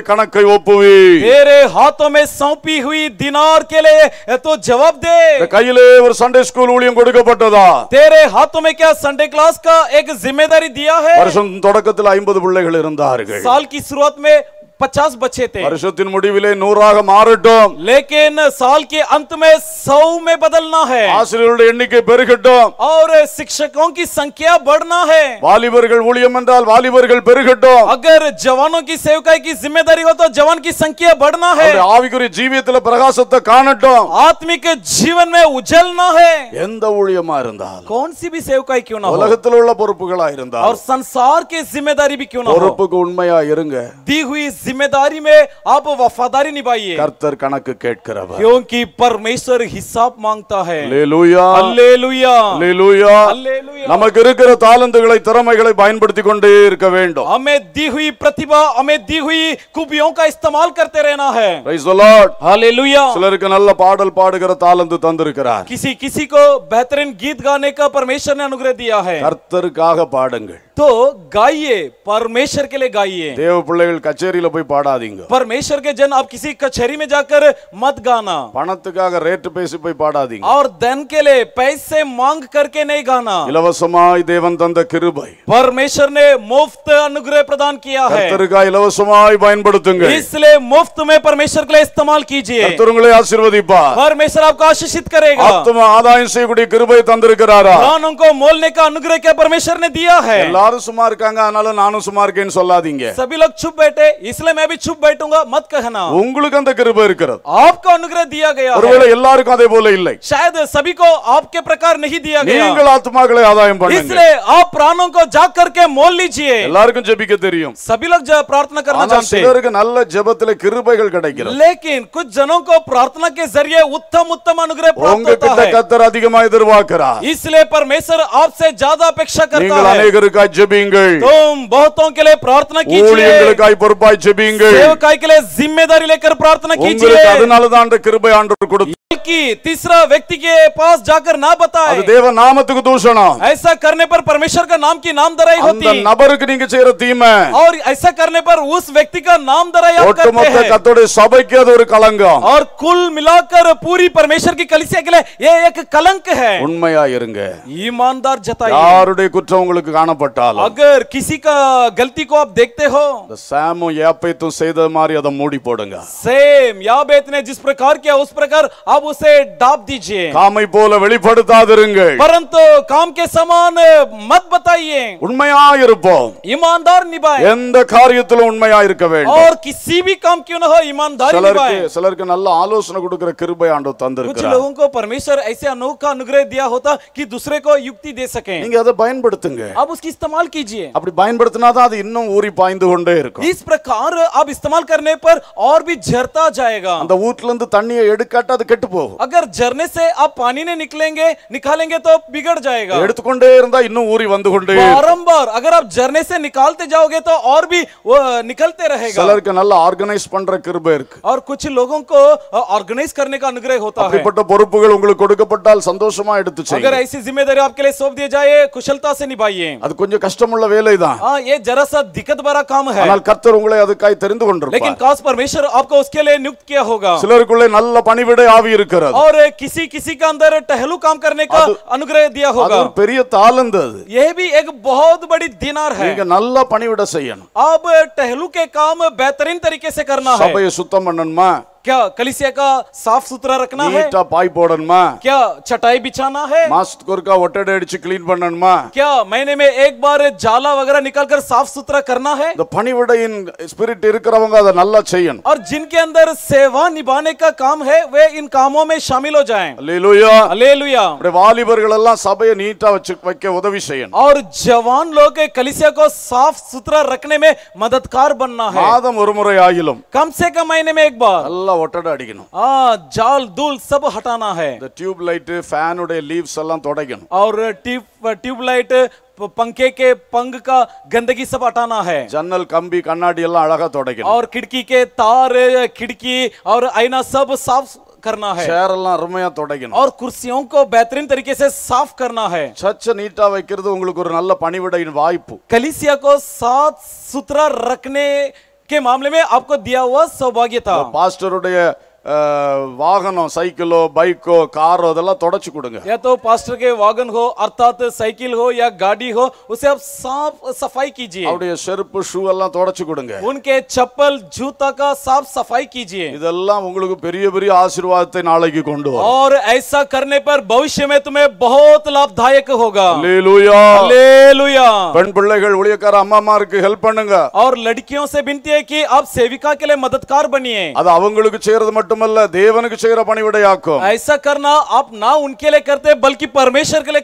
तेरे हाथों में सौंपी हुई दिनार के लिए तो जवाब दे कई संडे स्कूल तेरे हाथों में क्या संडे क्लास का एक जिम्मेदारी दिया है साल की शुरुआत में पचास बच्चे थे वर्षों मुड़िविले नूराग मारटोम लेकिन साल के अंत में सौ में बदलना है ஆசிரியர்களுடைய எண்ணிக்கை பெருகட்டும் और शिक्षकों की संख्या बढ़ना है वाली வாலிபர்கள் ஊழியம் என்றால் வாலிபர்கள் பெருகட்டும் अगर जवानों की सेवकाई की जिम्मेदारी हो तो जवान की संख्या बढ़ना है आविकुरी जीवित ஆவிக்குரிய ஜீவியத்தில் பிரகாசத்தை காணட்டும் आत्मिक जीवन में उजलना है यंदा ஊழியமா मारंदा कौन सी भी सेवकाई क्यों ना हो உலகத்தில் உள்ள பொறுப்புகளா இருந்தால் और संसार के जिम्मेदारी भी क्यों ना हो பொறுப்புக்கு உண்மையா இருங்க दी हुई जिम्मेदारी में आप वफादारी निभाइए कर्तर कणक कर क्योंकि परमेश्वर हिसाब मांगता है அல்லேலூயா அல்லேலூயா அல்லேலூயா அல்லேலூயா நமக்கு இருக்கிற தாளந்துகளை திறமைகளை பயன்படுத்தி கொண்டே हमें दी हुई प्रतिभा हमें दी हुई खूबियों का इस्तेमाल करते रहना है प्रेज द लॉर्ड हालेलुया किसी किसी को बेहतरीन गीत गाने का परमेश्वर ने अनुग्रह दिया है तो गाइए परमेश्वर के लिए गाइए देव पिछले कचेरी போய் பாடாதீங்க परमेश्वर के जन आप किसी कचहरी में जाकर मत गाना பணத்துக்காக ரேட் பேசி போய் பாடாதீங்க और धन के लिए पैसे मांग करके नहीं गाना இலவசமாய் தேவன் தந்த கிருபை परमेश्वर ने मुफ्त अनुग्रह प्रदान किया है கர்த்தருக்காய் இலவசமாய் பயன்படுத்துங்க इसलिए मुफ्त में परमेश्वर के लिए इस्तेमाल कीजिए கர்த்தர் உங்களை ஆசீர்வதிப்பார் परमेश्वर आपको आशीषित करेगा ஆத்தும ஆதாயம் செய்யக்கூடிய கிருபை தந்திருக்கிறாரா प्राणों को मोलने का अनुग्रह क्या परमेश्वर ने दिया है எல்லாரும் சும்மா இருக்காங்க அதனால நானும் சும்மா இருக்கேன்னு சொல்லாதீங்க सभी लोग चुप बैठे इस इसलिए मैं भी चुप बैठूंगा मत कहना उंगल உங்களுக்கு அந்த கிருபை இருக்கிறது आपको अनुग्रह दिया गया और ஒருவேளை எல்லாருக்கும் दे बोले इल्ले शायद सभी को आपके प्रकार नहीं दिया गया आत्मा के ஆத்மாக்களை ஆதாயம் பண்ணுங்க इसलिए आप प्राणों को जाग करके मोल लीजिए எல்லாருக்கும் ஜெபிக்க தெரியும் सभी लोग जब प्रार्थना करना चाहते हैं जब சிலருக்கு நல்ல ஜெபத்திலே कटाई करो लेकिन कुछ जनों को प्रार्थना के जरिए उत्तम उत्तम अनुग्रह प्राप्त होता है கர்த்தர் அதிகமா எதிர்பார்க்கிறார் इसलिए परमेश्वर आपसे ज्यादा अपेक्षा करता है நீங்கள் अनेகருக்காய் ஜெபிங்கள் तुम बहुतों के लिए प्रार्थना कीजिए ஜெபியுங்கள் சேவக்காய்களே ஜிம்மேதாரி லேக்கர் பிரார்த்தனை கீஜியே உங்களுக்கு அதனால தான் கிருபை ஆண்டவர் கொடுத்து कि तीसरा व्यक्ति के पास जाकर ना बताए देव नाम दूषण ऐसा करने पर परमेश्वर का नाम की नाम दराई होती नबर தீமை और ऐसा करने पर उस व्यक्ति का नाम दराई सब कलंग और कुल मिलाकर पूरी परमेश्वर की कलीसिया के लिए ये एक कलंक है उनमया ईमानदार जताइए कुछ குற்றம் अगर किसी का गलती को आप देखते हो सैम या செய்த மாதிரி सेम याबेत ने जिस प्रकार किया उस प्रकार आप போசே दाब दीजिए காமை போல வெளிபடுதா திருங்க பரந்தோ காம் கே சமான મત बताइए உண்மையாயிருப்போம் ईमानदार நிபாயே எந்த காரியத்துல உண்மையாயிருக்க வேண்டும் और किसी भी काम কিউனா ஹோ ईमानदारी இபாயே சிலர் சிலர் க நல்ல आलोचना குடுக்குற கிருபை ஆண்ட தந்துர்க்கு குசிலவங்கோ பரமீசர் ऐसे अनोखा अनुग्रह दिया होता कि दूसरे को युक्ति दे सकेங்க அபு சை استعمال कीजिए அப்படி பயன்படுத்துனா தான் அது இன்னும் ஊரி பாய்ந்து கொண்டே இருக்கும் this प्रकारे அபி استعمال karne par aur bhi jharta jayega அந்த ஊட்லந்து தண்ணிய எடுகாட்ட அது கெட்டு वो अगर झरने से आप पानी ने निकलेंगे निकालेंगे तो बिगड़ जाएगा எடுத்துக்கொண்டே இருந்தா இன்னும் ஊறி வந்து கொண்டே बारंबार अगर आप झरने से निकालते जाओगे तो और भी निकलते रहेगा சிலருக்கு நல்ல ஆர்கனைஸ் பண்ற கிருபை இருக்கு और कुछ लोगों को ऑर्गेनाइज करने का अनुग्रह होता है அப்படிப்பட்ட பொறுப்புகள் உங்களுக்கு கொடுக்கப்பட்டால் சந்தோஷமா எடுத்து செய்யுங்க अगर ऐसी जिम्मेदारी आपके लिए सौंप दिए जाए कुशलता से निभाइए அது கொஞ்சம் கஷ்டமுள்ள வேலைதான் हां ये जरा सा दिक्कत भरा काम है ஆனால் கர்த்தர் உங்களை அதுக்காய் தெரிந்து கொண்டிருப்பார் लेकिन कास परमेश्वर आपको उसके लिए नियुक्त किया होगा சிலருக்குள்ளே நல்ல பணிவிடை ஆவி இருக்கிறது और किसी किसी के अंदर टहलू काम करने का अनुग्रह दिया होगा அது பெரிய தாலந்து அது ये भी एक बहुत बड़ी दिनार है நீங்க நல்ல பணிவிட செய்யணும் अब टहलू के काम बेहतरीन तरीके से करना है சபையை சுத்தம் பண்ணணுமா क्या कलिसिया का साफ सुथरा रखना है नीटा पाई मा क्या चटाई बिछाना है कर का वटर अடிச்சு क्लीन बनन मा क्या महीने में एक बार जाला वगैरह निकाल कर साफ सुथरा करना है द பணிவிடையின் ஸ்பிரிட் இருக்கிறவங்க द नल्ला छैन और जिनके अंदर सेवा निभाने का काम है वे इन कामों में शामिल हो जाएं हालेलुया हालेलुया अपने வாலிபர்கள் எல்லாம் சபையை நீட்டா வச்சு வைக்க உதவி செய்யணும் और जवान लोग के कलिसिया को साफ सुथरा रखने में मददगार बनना है மாதம் ஒரு முறை ஆகிலும் कम से कम महीने में एक बार எல்லாம் ஒட்டடை அடிக்கணும் ஆ ஜால் தூள் சப் ஹட்டானா ஹை இந்த டியூப் லைட் ஃபேனுடைய லீவ்ஸ் எல்லாம் துடைக்கணும் और ट्यूब ट्यूबलाइट पंखे के पंख का गंदगी सब हटाना है जन्नल कंबी कन्नाडी எல்லாம் அழகா துடைக்கணும் और खिड़की के तार खिड़की और आईना सब साफ करना है चेयर எல்லாம் அருமையா துடைக்கணும் और कुर्सियों को बेहतरीन तरीके से साफ करना है சர்ச் நீட்டா வைக்கிறது உங்களுக்கு ஒரு நல்ல பணிவிடையின் வாய்ப்பு கலிசியா को साफ सुथरा रखने के मामले में आपको दिया हुआ सौभाग्य था पास्टर வாகனம் சைக்கிளோ பைக் கோ கார் அதெல்லாம் தொடச்சு கொடுங்க ஏதோ பாஸ்டர்க்கே வாகன் ஹோ अर्थात சைக்கிள் ஹோ या गाडी हो उसे आप साफ सफाई कीजिए आउट योर ஷர் புஷு எல்லாம் தொடச்சு கொடுங்க उनके चप्पल जूता का साफ सफाई कीजिए இதெல்லாம் உங்களுக்கு பெரிய பெரிய आशीर्वादத்தை நாளைக்கு கொண்டு வர ஆறு ऐसा करने पर भविष्य में तुम्हें बहुत लाभदायक होगा हालेलुया हालेलुया பண் புள்ளைகள் ஊழியக்கார அம்மாமாருக்கு ஹெல்ப் பண்ணுங்க और लड़कियों से विनती है कि आप सेविका के लिए मददगार बनिए அது அவங்களுக்கு சேரது மட்டுமல்ல தேவனுக்கு செய்கிற பணிவிடையாக்கும் ऐसा करना आप ना उनके लिए करते हैं बल्कि परमेश्वर के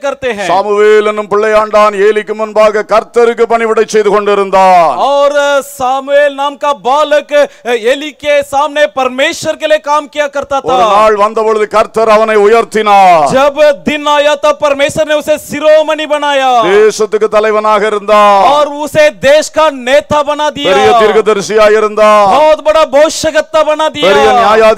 சாமுவேல் என்னும் பிள்ளையாண்டான் ஏலிக்கு முன்பாக கர்த்தருக்கு பணிவிடை செய்து கொண்டிருந்தான் और सामुएल नाम का बालक एली के सामने परमेश्वर के लिए काम किया ஒரு நாள் வந்தபொழுது கர்த்தர் அவனை உயர்த்தினார் जब दिन आया तब परमेश्वर ने उसे शिरोमणि बनाया தேசத்துக்கு தலைவனாக இருந்தார் और उसे देश का नेता बना दिया பெரிய தீர்க்கதரிசியா இருந்தார் बहुत बड़ा பெரிய நியாயாதி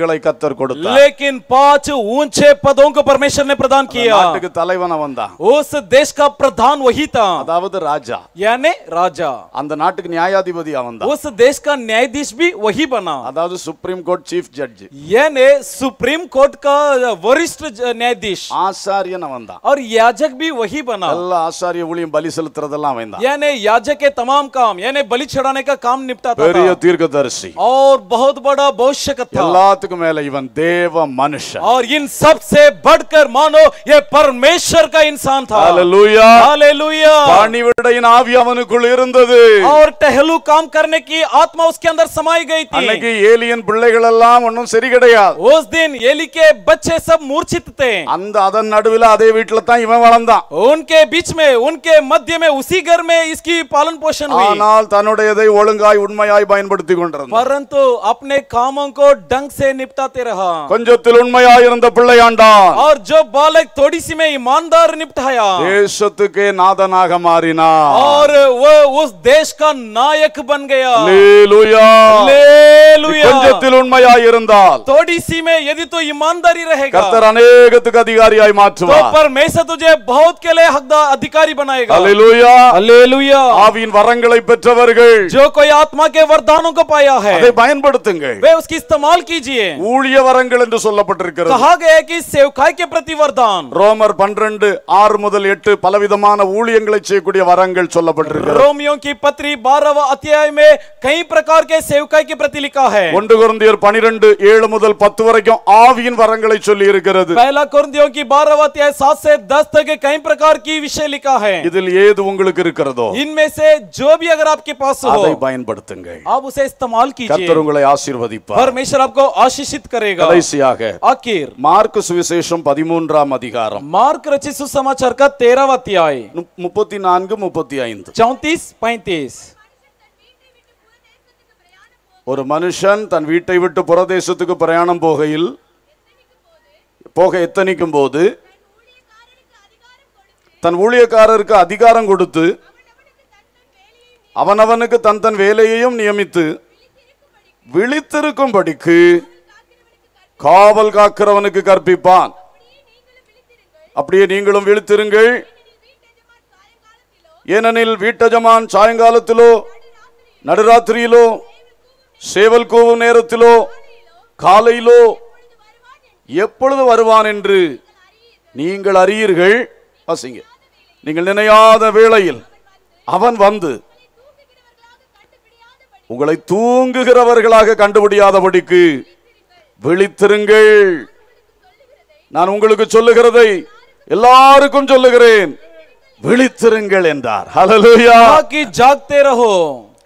கிருபைகளை கத்தர் கொடுத்தார் लेकिन पांच ऊंचे पदों को परमेश्वर ने प्रदान किया நாட்டுக்கு தலைவன் அவன் தான் उस देश का प्रधान वही था அதாவது ராஜா यानी ராஜா அந்த நாட்டுக்கு நியாயாதிபதி அவன் தான் उस देश का न्यायाधीश भी वही बना அதாவது सुप्रीम कोर्ट चीफ जज यानी सुप्रीम कोर्ट का वरिष्ठ न्यायाधीश ஆசாரியன் அவன் தான் और याजक भी वही बना எல்லா ஆசாரிய ஊழியம் பலி செலுத்துறதெல்லாம் அவன் தான் यानी याजक के तमाम काम यानी बलि चढ़ाने का काम निपटाता था பெரிய தீர்க்கதரிசி और बहुत बड़ा भविष्यक था எல்லாத்துக்கும் को मैं ले इवन देव व मनुष्य और इन सबसे बढ़कर मानो यह परमेश्वर का इंसान था हालेलुया हालेलुया वाणीവിടെ น ആവിയവനക്കുല് ഇരുന്നതെ और टेहलू काम करने की आत्मा उसके अंदर समाई गई थी लगे एलियन బుల్లెಗಳಲ್ಲ ಒಣ್ಣ ಸೆರಿಗడయസ് ઓસ દેન એલಿಕೆ બચ્ચે સબ મૂર્ચિતતે and ಅದರ ನಡುವிலே ಅದೇ വീട്ടಲ ತಾನ್ ಇವನ ವಳಂದான் ઓનકે બીચમે ઉનકે મધ્યમે ઉસી ઘરમે ઇસકી પાલન પોષણ હુઈ ઓનલ તનોડે દે ઓલંગાઈ ઉന്മયાઈ બાયનબડતી કોન્ડરન પરંતુ અપને કામોں કો ડંગસે निपटाते रहा கொஞ்சத்தில் உண்மையாயிருந்த பிள்ளையாண்டான் और जो बालक थोड़ी सी में ईमानदार निपटाया देशத்து के नादனாக மாறினான் और वो उस देश का नायक बन गया हालेलुया हालेलुया கொஞ்சத்தில் உண்மையாயிருந்தால் थोड़ी सी में यदि तो ईमानदारी रहेगा கர்த்தர் अनेकத்துக்கு அதிகாரியாய் तो மாற்றுவார் तो परमेश्वर तुझे बहुत के लिए हकदार अधिकारी बनाएगा हालेलुया हालेलुया ஆவியின் வரங்களை பெற்றவர்கள் जो कोई आत्मा के वरदानों को पाया है அதை பயன்படுத்துங்கள் वे उसकी इस्तेमाल कीजिए ஊழியவரங்கள் என்று சொல்லப்பட்டிருக்கிறது ரோமர் பன்னிரண்டு ஆறு முதல் எட்டு பலவிதமான ஊழியங்களை செய்யக்கூடிய வரங்கள் சொல்லப்பட்டிருக்கிறது ஒன்று முதல் வரைக்கும் ஆவியின் வரங்களை சொல்லி இருக்கிறது पहला कोरिंथियों की 12वां अध्याय இதில் ஏது உங்களுக்கு இருக்கிறதோ இன்மே से जो भी अगर आपके அதை பயன்படுத்துங்கள் உங்களை ஆசீர்வதிப்பார் ஆசிஷித் கரேகா கடைசியாக ஆக்கீர் மார்க் சுவிசேஷம் பதிமூன்றாம் அதிகாரம் மார்க் ரச்சி சுசமாச்சார் கா அத்தியாய் முப்பத்தி நான்கு முப்பத்தி ஐந்து சௌத்தீஸ் பைத்தீஸ் ஒரு மனுஷன் தன் வீட்டை விட்டு புறதேசத்துக்கு பிரயாணம் போகையில் போக எத்தனிக்கும் போது தன் ஊழியக்காரருக்கு அதிகாரம் கொடுத்து அவனவனுக்கு தன் தன் வேலையையும் நியமித்து விழித்திருக்கும்படிக்கு காவல் காக்கிறவனுக்கு கற்பிப்பான் அப்படியே நீங்களும் விழித்திருங்கள் ஏனெனில் வீட்டஜமான் சாயங்காலத்திலோ நடுராத்திரியிலோ சேவல் கோவு நேரத்திலோ காலையிலோ எப்பொழுது வருவான் என்று நீங்கள் அறியீர்கள் வசிங்க நீங்கள் நினையாத வேளையில் அவன் வந்து உங்களை தூங்குகிறவர்களாக கண்டுபிடியாதபடிக்கு விழித்திருங்கள் நான் உங்களுக்கு சொல்லுகிறதை எல்லாருக்கும் சொல்லுகிறேன் விழித்திருங்கள் என்றார் ஹலலுயா ஜாக்தே ரஹோ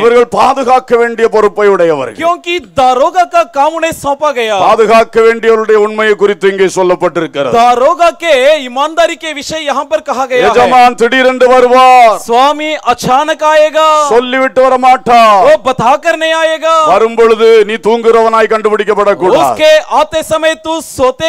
இவர்கள் பாதுகாக்க வேண்டிய பொறுப்பை உடையவர்கள் क्योंकि दारोगा பாதுகாக்க வேண்டியவருடைய உண்மையை குறித்து இங்கே சொல்லப்பட்டிருக்கிறது दारोगा के திடீரென்று வருவார் சுவாமி अचानक आएगा சொல்லிவிட்டு வர மாட்டார் वो बता कर नहीं आएगा நீ தூங்குறவனாய் கண்டுபிடிக்கப்படக்கூடாது उसके आते समय तू सोते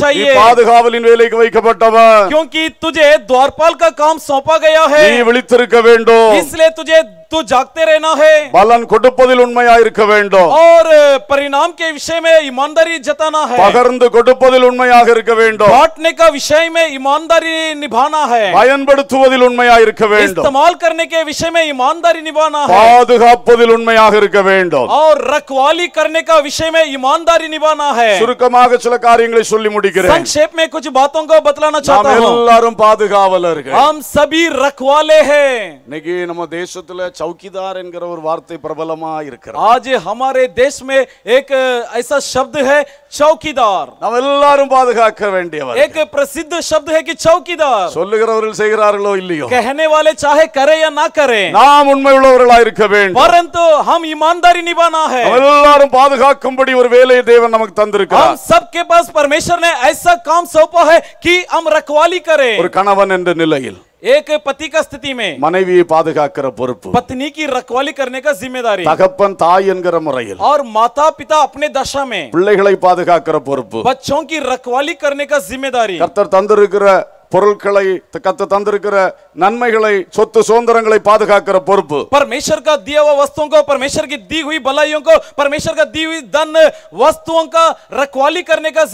சாயே पाना பாதுகாவலின் வேலைக்கு வைக்கப்பட்டவன் क्योंकि तुझे துவார்பால் का काम सौंपा गया है நீ விழித்திருக்க வேண்டும் इसलिए तुझे तू जागते रहना है பலன் கொடுப்பதில் உண்மையா இருக்க வேண்டும் और परिणाम के विषय में ईमानदारी जताना है பகிர்ந்து கொடுப்பதில் உண்மையாக இருக்க வேண்டும் बांटने का विषय में ईमानदारी निभाना है பயன்படுத்துவதில் உண்மையா இருக்க வேண்டும் इस्तेमाल करने के विषय में ईमानदारी निभाना है பாதுகாப்பதில் உண்மையாக இருக்க வேண்டும் और रखवाली करने का विषय में ईमानदारी निभाना है சுருக்கமாக சில காரியங்களை சொல்லி முடிக்கிறேன் संक्षेप में कुछ बातों को बतलाना चाहता हूं எல்லாரும் பாதுகாவலர்கள் हम सभी रखवाले हैं இன்னைக்கு நம்ம தேசத்துல चौकीदार என்கிற ஒரு வார்த்தை பிரபலமா இருக்கு आज हमारे देश में एक ऐसा शब्द है चौकीदार நாம் எல்லாரும் பாதுகாக்க வேண்டியவர் एक प्रसिद्ध शब्द है कि चौकीदार சொல்லுகிறவர்கள் செய்கிறார்களோ இல்லையோ कहने वाले चाहे करे या ना करे நாம் உண்மை உள்ளவர்களாய் இருக்க வேண்டும் परंतु हम ईमानदारी निभाना है நாம் எல்லாரும் பாதுகாக்கும்படி ஒரு வேலையை தேவன் நமக்கு தந்திருக்கிறார் हम सबके पास परमेश्वर ने ऐसा काम सौंपा है कि हम रखवाली करें ஒரு கணவன் என்ற நிலையில் एक पति का स्थिति में मनवी पाकर पत्नी की रखवाली करने का जिम्मेदारी तकपन ताई और माता पिता अपने दशा में पिछले बच्चों की रखवाली करने का जिम्मेदारी பொருட்களை கத்து தந்திருக்கிற நன்மைகளை சொத்து சுதந்திரங்களை பாதுகாக்கிற பொறுப்பு परमेश्वर का दिया हुआ वस्तुओं को परमेश्वर की दी हुई भलाइयों को परमेश्वर का दी हुई धन वस्तुओं का रखवाली करने का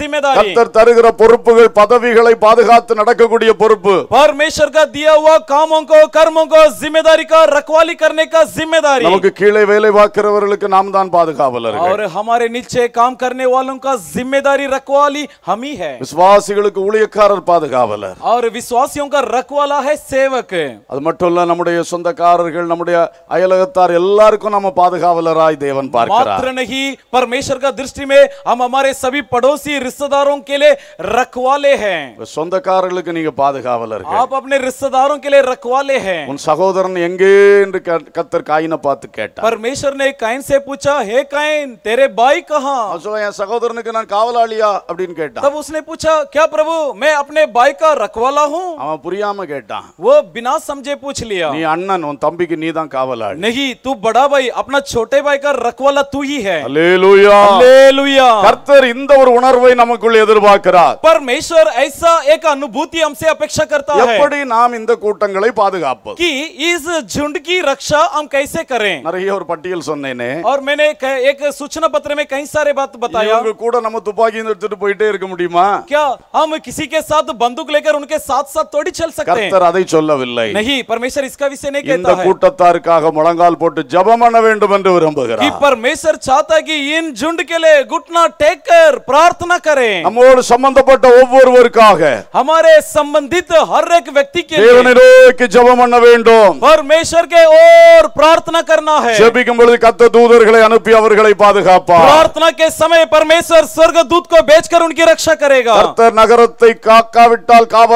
தருகிற பொறுப்புகள் பதவிகளை பாதுகாத்து நடக்கக்கூடிய பொறுப்பு परमेश्वर का दिया हुआ कामों को कर्मों को जिम्मेदारी का रखवाली करने का जिम्मेदारी நமக்கு கீழே வேலை பார்க்கிறவர்களுக்கு நாம் தான் பாதுகாவலர்கள் और हमारे नीचे काम करने वालों का जिम्मेदारी रखवाली हम ही விசுவாசிகளுக்கு ஊழியக்காரர் பாதுகாவலர் और विश्वासियों का रखवाला அது மட்டும் இல்ல நம்முடைய சொந்தக்காரர்கள் நம்முடைய அயலகத்தார் எல்லாருக்கும் நம்ம பாதுகாவலராய் தேவன் பார்க்கிறார் मात्र नहीं परमेश्वर का दृष्टि में हम हमारे सभी पड़ोसी रिश्तेदारों के लिए रखवाले हैं சொந்தக்காரர்களுக்கு நீங்க பாதுகாவலர்கள் आप अपने रिश्तेदारों के लिए रखवाले हैं உன் சகோதரன் எங்கே என்று கத்தர் காயினை பார்த்து கேட்டார் परमेश्वर நே காயின் से पूछा हे काइन तेरे भाई कहां அவன் என் சகோதரனுக்கு நான் காவலாளியா அப்படின்னு கேட்டான் तब उसने पूछा क्या प्रभु मैं अपने भाई का तक वाला हूँ அவன் புரியாம கேட்டான் वो बिना समझे पूछ लिया நீ அண்ணன் உன் தம்பிக்கு நீ தான் காவலாளி नहीं तू बड़ा भाई अपना छोटे भाई का रखवाला तू ही है हालेलुया हालेलुया கர்த்தர் இந்த ஒரு உணர்வை நமக்குள் எதிர்பார்க்கிறார் परमेश्वर ऐसा एक अनुभूति हमसे अपेक्षा करता है எப்படி நாம் இந்த கூட்டங்களை பாதுகாப்பு कि इस झुंड की रक्षा हम कैसे करें நிறைய ஒரு பட்டியல் சொன்னேனே और मैंने एक सूचना पत्र में कई सारे बात இவங்க கூட நம்ம துப்பாக்கி எடுத்துட்டு போயிட்டே இருக்க முடியுமா क्या हम किसी के साथ बंदूक लेकर उनके साथ साथ थोड़ी चल सकते हैं அதை சொல்லவில்லை नहीं परमेश्वर इसका विषय नहीं कहता है கூட்டத்தாருக்காக முழங்கால் போட்டு ஜெபம் பண்ண வேண்டும் என்று விரும்புகிறார் कि परमेश्वर चाहता है कि इन झुंड के लिए घुटना कर प्रार्थना करें நம்மோடு சம்பந்தப்பட்ட ஒவ்வொருவருக்காக हमारे संबंधित हर एक व्यक्ति के தேவனை நோக்கி ஜெபம் பண்ண வேண்டும் परमेश्वर के और प्रार्थना करना है ஜெபிக்கும் பொழுது தூதர்களை அனுப்பி அவர்களை பாதுகாப்பார் प्रार्थना के समय परमेश्वर स्वर्गदूत को भेजकर उनकी रक्षा करेगा கர்த்தர் நகரத்தை காக்காவிட்டால் காவல்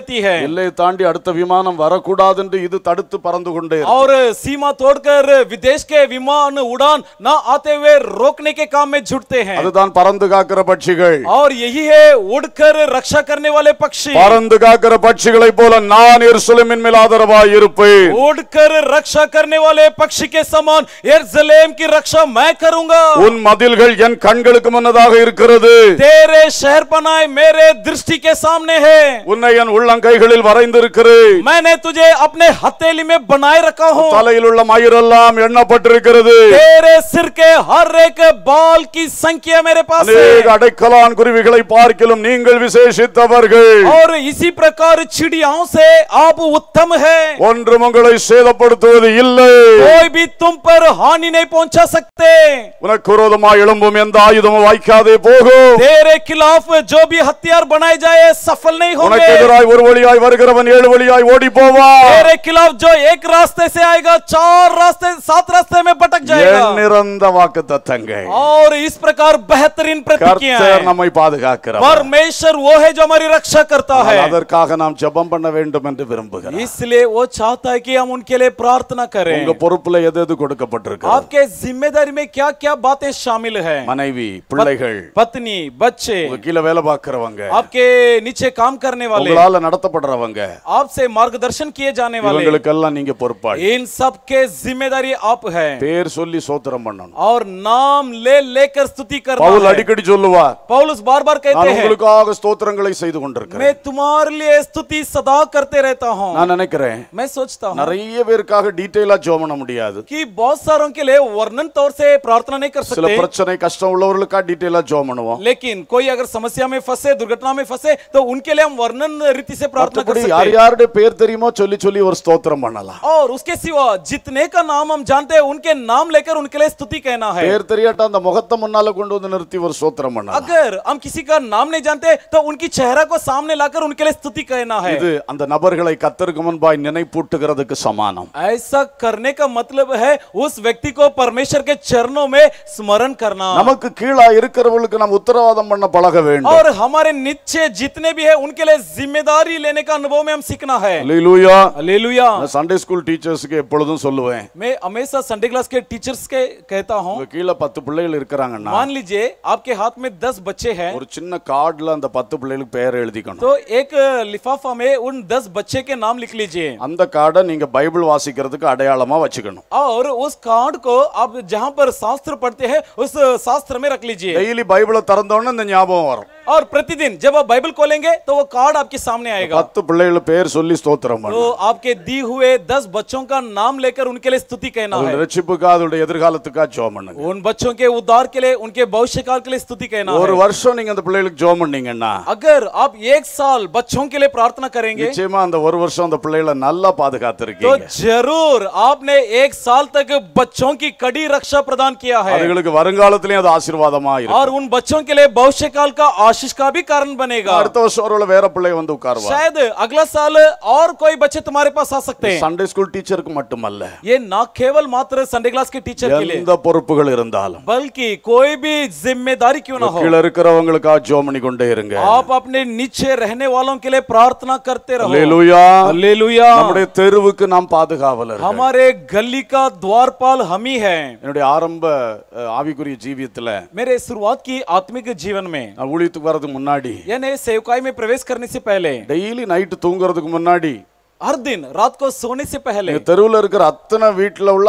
रहती है எல்லை தாண்டி அடுத்த விமானம் வரக்கூடாது என்று இது தடுத்து பறந்து கொண்டே और सीमा तोड़कर विदेश के विमान उड़ान ना आते हुए रोकने के काम में जुटते அதுதான் பறந்து காக்கிற பட்சிகள் और यही है उड़कर रक्षा करने वाले पक्षी பறந்து காக்கிற பட்சிகளை போல நான் எருசலேமின் மேல் ஆதரவாய் இருப்பேன் उड़कर रक्षा करने वाले पक्षी के समान यरूशलेम की रक्षा मैं करूंगा உன் மதில்கள் என் கண்களுக்கு முன்னதாக இருக்கிறது तेरे शहर पनाय मेरे दृष्टि के सामने உன்னை என் உள்ள உள்ளங்கைகளில் வரைந்திருக்கிறேன் தலையில் உள்ள எண்ணப்பட்டிருக்கிறது அடைக்கலான் குருவிகளை நீங்கள் விசேஷித்தவர்கள் ஒன்றும் உங்களை சேதப்படுத்துவது இல்லை कोई भी சக்தே உனக்கு விரோதமாய் எழும்பும் எந்த ஆயுதமும் வாய்க்காதே போகும் ஜோபி ஹத்தியார் பனாய் ஜாய हथियार நீ உனக்கு எதிராய் मेरे खिलाफ जो एक रास्ते से आएगा चार रास्ते सात रास्ते में पटक जाएगा निरंतर और इस प्रकार बेहतरीन प्रतिक्रिया परमेश्वर वो है जो हमारी रक्षा करता है नाम நாம் ஜெபம் பண்ண इसलिए वो चाहता है कि हम उनके लिए प्रार्थना करें आपके जिम्मेदारी में क्या-क्या बातें शामिल है मनवी பிள்ளைகள் पत्नी बच्चे आपके नीचे काम करने वाले పడత పడరవంగ ఆప్సే మార్గదర్శన్ కియే జాననే వాలే ఇంగ్లకల్లా నింగే పూర్పాల్ ఇన్ సబ్ కే జిమ్మెదారీ ఆప్ హై 1300లీ స్తోత్రం బనను్్్్్్్్్్్్్్్్్్్్్్్్్్్్్్్్్్్్్్్్్్్్్్్్్్్్్్్్్్్్్్్్్్్్్్్్్్్్్్్్్్్్్్్్్్్్్్్్్్్్్్్్్్్్్్్్్్్్్్్్్్్్్్్్్్్్్్్్్్్్్్్్్్్్్్్్్్్్్్్్్్్్్్్్్్్్్్్్్్్్్్్్్్్్్్్్్్్్ से प्रार्थना कर सकते हैं यार यार पैर तेरी मो चोली चोली और स्तोत्र स्तोत्रम ला और उसके सिवा जितने का नाम हम जानते हैं उनके नाम लेकर उनके लिए स्तुति कहना है पैर पेर तेरियाटा அந்த முகத்த முன்னால கொண்டு வந்து நிறுத்தி ஒரு स्तोत्र பண்ணலாம் अगर हम किसी का नाम नहीं जानते तो उनकी चेहरा को सामने लाकर उनके लिए स्तुति कहना है अंदर नबर गमन இது அந்த पुट कर दे के समान ऐसा करने का मतलब है उस व्यक्ति को परमेश्वर के चरणों में स्मरण करना नमक நமக்கு கீழா இருக்கிறவங்களுக்கு நாம் உத்தரவாதம் பண்ண பழக வேண்டும் और हमारे नीचे जितने भी है उनके लिए जिम्मेदारी जिम्मेदारी लेने का अनुभव में हम सीखना है हालेलुया हालेलुया मैं संडे स्कूल टीचर्स के எப்பொழுதும் சொல்லுவேன் मैं हमेशा संडे क्लास के टीचर्स के कहता हूं वकील 10 பிள்ளைகள் இருக்கறாங்கன்னா मान लीजिए आपके हाथ में 10 बच्चे हैं ஒரு சின்ன கார்டல அந்த 10 பிள்ளைகளுக்கு பெயர் எழுதிக்கணும் तो एक लिफाफा में उन 10 बच्चे के नाम लिख लीजिए அந்த கார்டை நீங்க பைபிள் வாசிக்கிறதுக்கு அடையாளமா வச்சுக்கணும் और उस कार्ड को आप जहां पर शास्त्र पढ़ते हैं उस शास्त्र में रख लीजिए डेली बाइबल திறந்தோன்னு இந்த ஞாபகம் வரும் और प्रतिदिन जब आप बाइबल खोलेंगे तो वो कार्ड आपके सामने आएगा जाएगा तो आपके दी हुए दस बच्चों का नाम लेकर उनके लिए स्तुति कहना है उन बच्चों के उद्धार के लिए उनके भविष्य काल के लिए स्तुति कहना ஒரு வருஷம் अगर आप एक साल बच्चों के लिए प्रार्थना करेंगे तो जरूर आपने एक साल तक बच्चों की कड़ी रक्षा प्रदान किया है அவங்களுக்கு और उन बच्चों के लिए भविष्य काल का आशीष का भी कारण बनेगा अर्थ वर्ष शायद अगला साल और कोई बच्चे तुम्हारे पास आ सकते हैं संडे स्कूल टीचर को मट्ट மட்டுமல்ல ये ना केवल मात्र संडे क्लास के टीचर के लिए எந்த பொறுப்புகள் இருந்தாலும் बल्कि कोई भी जिम्मेदारी क्यों ना हो கீழ இருக்கிறவங்களுக்கா ஜெபம் பண்ணி கொண்டே हिरंगे आप अपने नीचे रहने वालों के लिए प्रार्थना करते रहो हालेलुया हालेलुया நம்முடைய தெருவுக்கு நாம் பாதுகாவலர் हमारे गली का द्वारपाल हम ही हैं என்னுடைய ஆரம்ப ஆவிக்குரிய ஜீவியத்துல मेरे शुरुआत की आत्मिक जीवन में ஊழியத்துக்கு வரதுக்கு முன்னாடி यानी सेवकाई में प्रवेश करने से पहले டெய்லி நைட்டு தூங்குறதுக்கு முன்னாடி हर दिन रात को सोने से पहले तेरूल अतना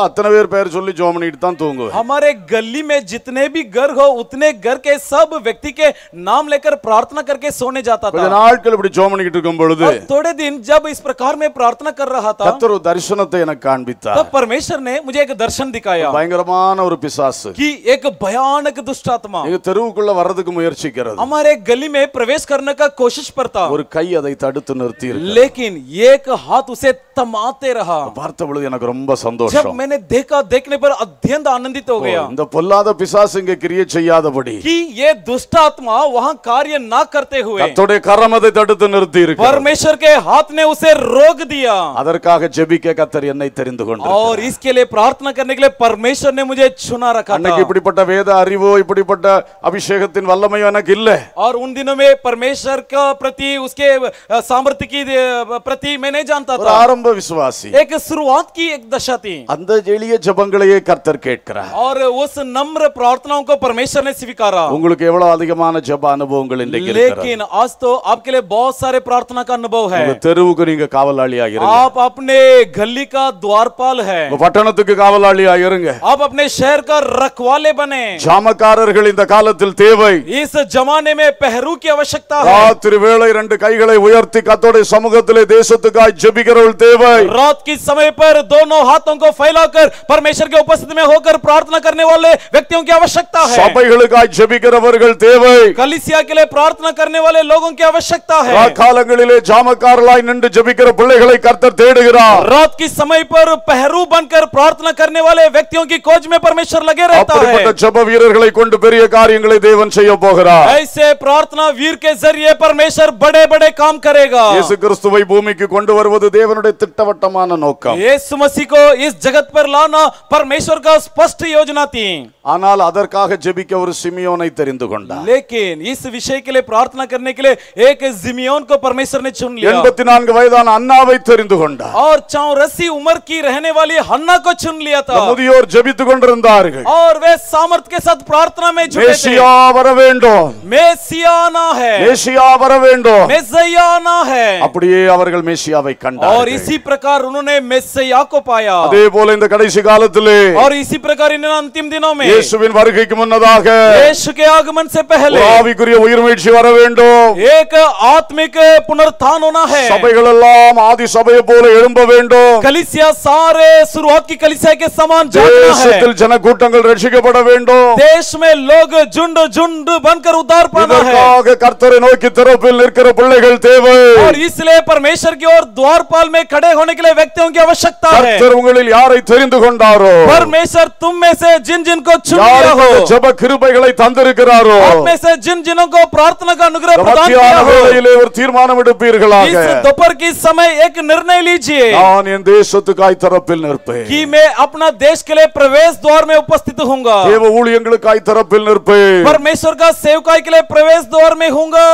अतना हमारे गली में जितने भी घर हो उतने घर के सब व्यक्ति के नाम लेकर प्रार्थना करके सोने जाता था जो थोड़े दिन जब इस प्रकार में प्रार्थना कर रहा था दर्शन तब परमेश्वर ने मुझे एक दर्शन दिखाया तो भयंकर और पिशास की एक भयानक दुष्ट आत्मा तेरू को मुयरच हमारे गली में प्रवेश करने का कोशिश पड़ता और कई अदी लेकिन एक हाथ उसे तमाते रहा जब मैंने देखा देखने पर अत्यंत तो आनंदित हो गया पिशाच कि ये दुष्ट आत्मा वहां कार्य ना करते हुए परमेश्वर के हाथ ने उसे रोक दिया जबी के कतर और इसके लिए प्रार्थना करने के लिए परमेश्वर ने मुझे छुना रखा वेद अरीवो अभिषेक वलमयो और उन दिनों में परमेश्वर प्रति उसके सामर्थ्य की प्रति मैंने जानता था आरंभ विश्वासी एक शुरुआत की एक दशा थी अंदर जेलिए जबंगले कर्तर केट करा और उस नम्र प्रार्थनाओं को परमेश्वर ने स्वीकारा उंगल के एवलो अधिकमान जब अनुभव अनुभवங்கள் இன்றைக்கு लेकिन आज तो आपके लिए बहुत सारे प्रार्थना का अनुभव है தெருவுக்கு कावल காவலாளியா இருங்க आप अपने गली का द्वारपाल है तो के कावल காவலாளியா இருங்க आप अपने शहर का रखवाले बने ஜாமக்காரர்கள் இந்த காலத்தில் தேவை इस जमाने में पहरू की आवश्यकता है ராத்திரி வேளை ரெண்டு கைகளை உயர்த்தி கத்தோடைய சமூகத்திலே தேசத்துக்காய் जपिकरवल देवाय रात के समय पर दोनों हाथों को फैलाकर परमेश्वर के उपस्थिति में होकर प्रार्थना करने वाले व्यक्तियों की आवश्यकता है சபைகளுக்காய் ஜெபிக்கிறவர்கள் தேவை கலிசியாக்கிலே பிரார்த்தனை करने वाले लोगों की आवश्यकता है ராக்காலங்களிலே ஜாமக்காரலாய் நின்று ஜெபிக்கிற பிள்ளைகளை கர்த்தர் தேடுகிறார் रात के समय पर पहरू बनकर प्रार्थना करने वाले व्यक्तियों की खोज में परमेश्वर लगे रहता है அப்படிப்பட்ட ஜெப வீரர்களை கொண்டு பெரிய காரியங்களை தேவன் செய்ய போகிறார் ऐसे प्रार्थना वीर के जरिए परमेश्वर बड़े-बड़े काम करेगा இயேசு கிறிஸ்துவை பூமிக்கு கொண்டு வருவது தேவனுடைய திட்டவட்டமான நோக்கம் இயேசு मसीह को इस जगत पर लाना परमेश्वर का स्पष्ट योजना थी ஆனால் அதற்காக ஜெபிக்க ஒரு சிமியோனை தெரிந்து கொண்டார் लेकिन इस विषय के लिए प्रार्थना करने के लिए एक जिमियोन को परमेश्वर ने चुन लिया 84 வயதான அன்னாவை தெரிந்து கொண்டார் और चौरासी उम्र की रहने वाली हन्ना को चुन लिया था முதியோர் ஜெபித்து கொண்டிருந்தார்கள் और वे सामर्थ के साथ प्रार्थना में जुटे थे मेसिया வர வேண்டும் மேசியானா है மேசியா வர வேண்டும் மெசையானா है அப்படியே அவர்கள் மேசியாவை மகிமையை கண்டார் और इसी प्रकार उन्होंने मेस्सिया को पाया அதே போல இந்த கடைசி காலத்திலே और इसी प्रकार इन अंतिम दिनों में இயேசுவின் வருகைக்கு முன்னதாக இயேசு के आगमन से पहले ஆவிக்குரிய உயிர்மீட்சி வர வேண்டும் एक आत्मिक पुनरुत्थान होना है சபைகள் எல்லாம் ஆதி சபையை போல எழும்ப வேண்டும் கலிசியா सारे शुरुआत की कलिसिया के समान जागना है தேசத்தில் ஜனக்கூட்டங்கள் ரட்சிக்கப்பட வேண்டும் தேஷ் में लोग झुंड झुंड बनकर उतार पाना है இதற்காக கர்த்தரை நோக்கி திறப்பில் நிற்கிற பிள்ளைகள் தேவை और इसलिए परमेश्वर की ओर द्वारपाल में खड़े होने के लिए व्यक्तियों की आवश्यकता है உங்களில் तुम में से जिन जिन को हो में से जिन जिनों को प्रार्थना का अनुग्रह प्रदान किया दोपहर की समय एक निर्णय लीजिए मैं अपना देश के लिए प्रवेश द्वार में उपस्थित हूँगा परमेश्वर का सेवकाई के लिए प्रवेश द्वार में होऊंगा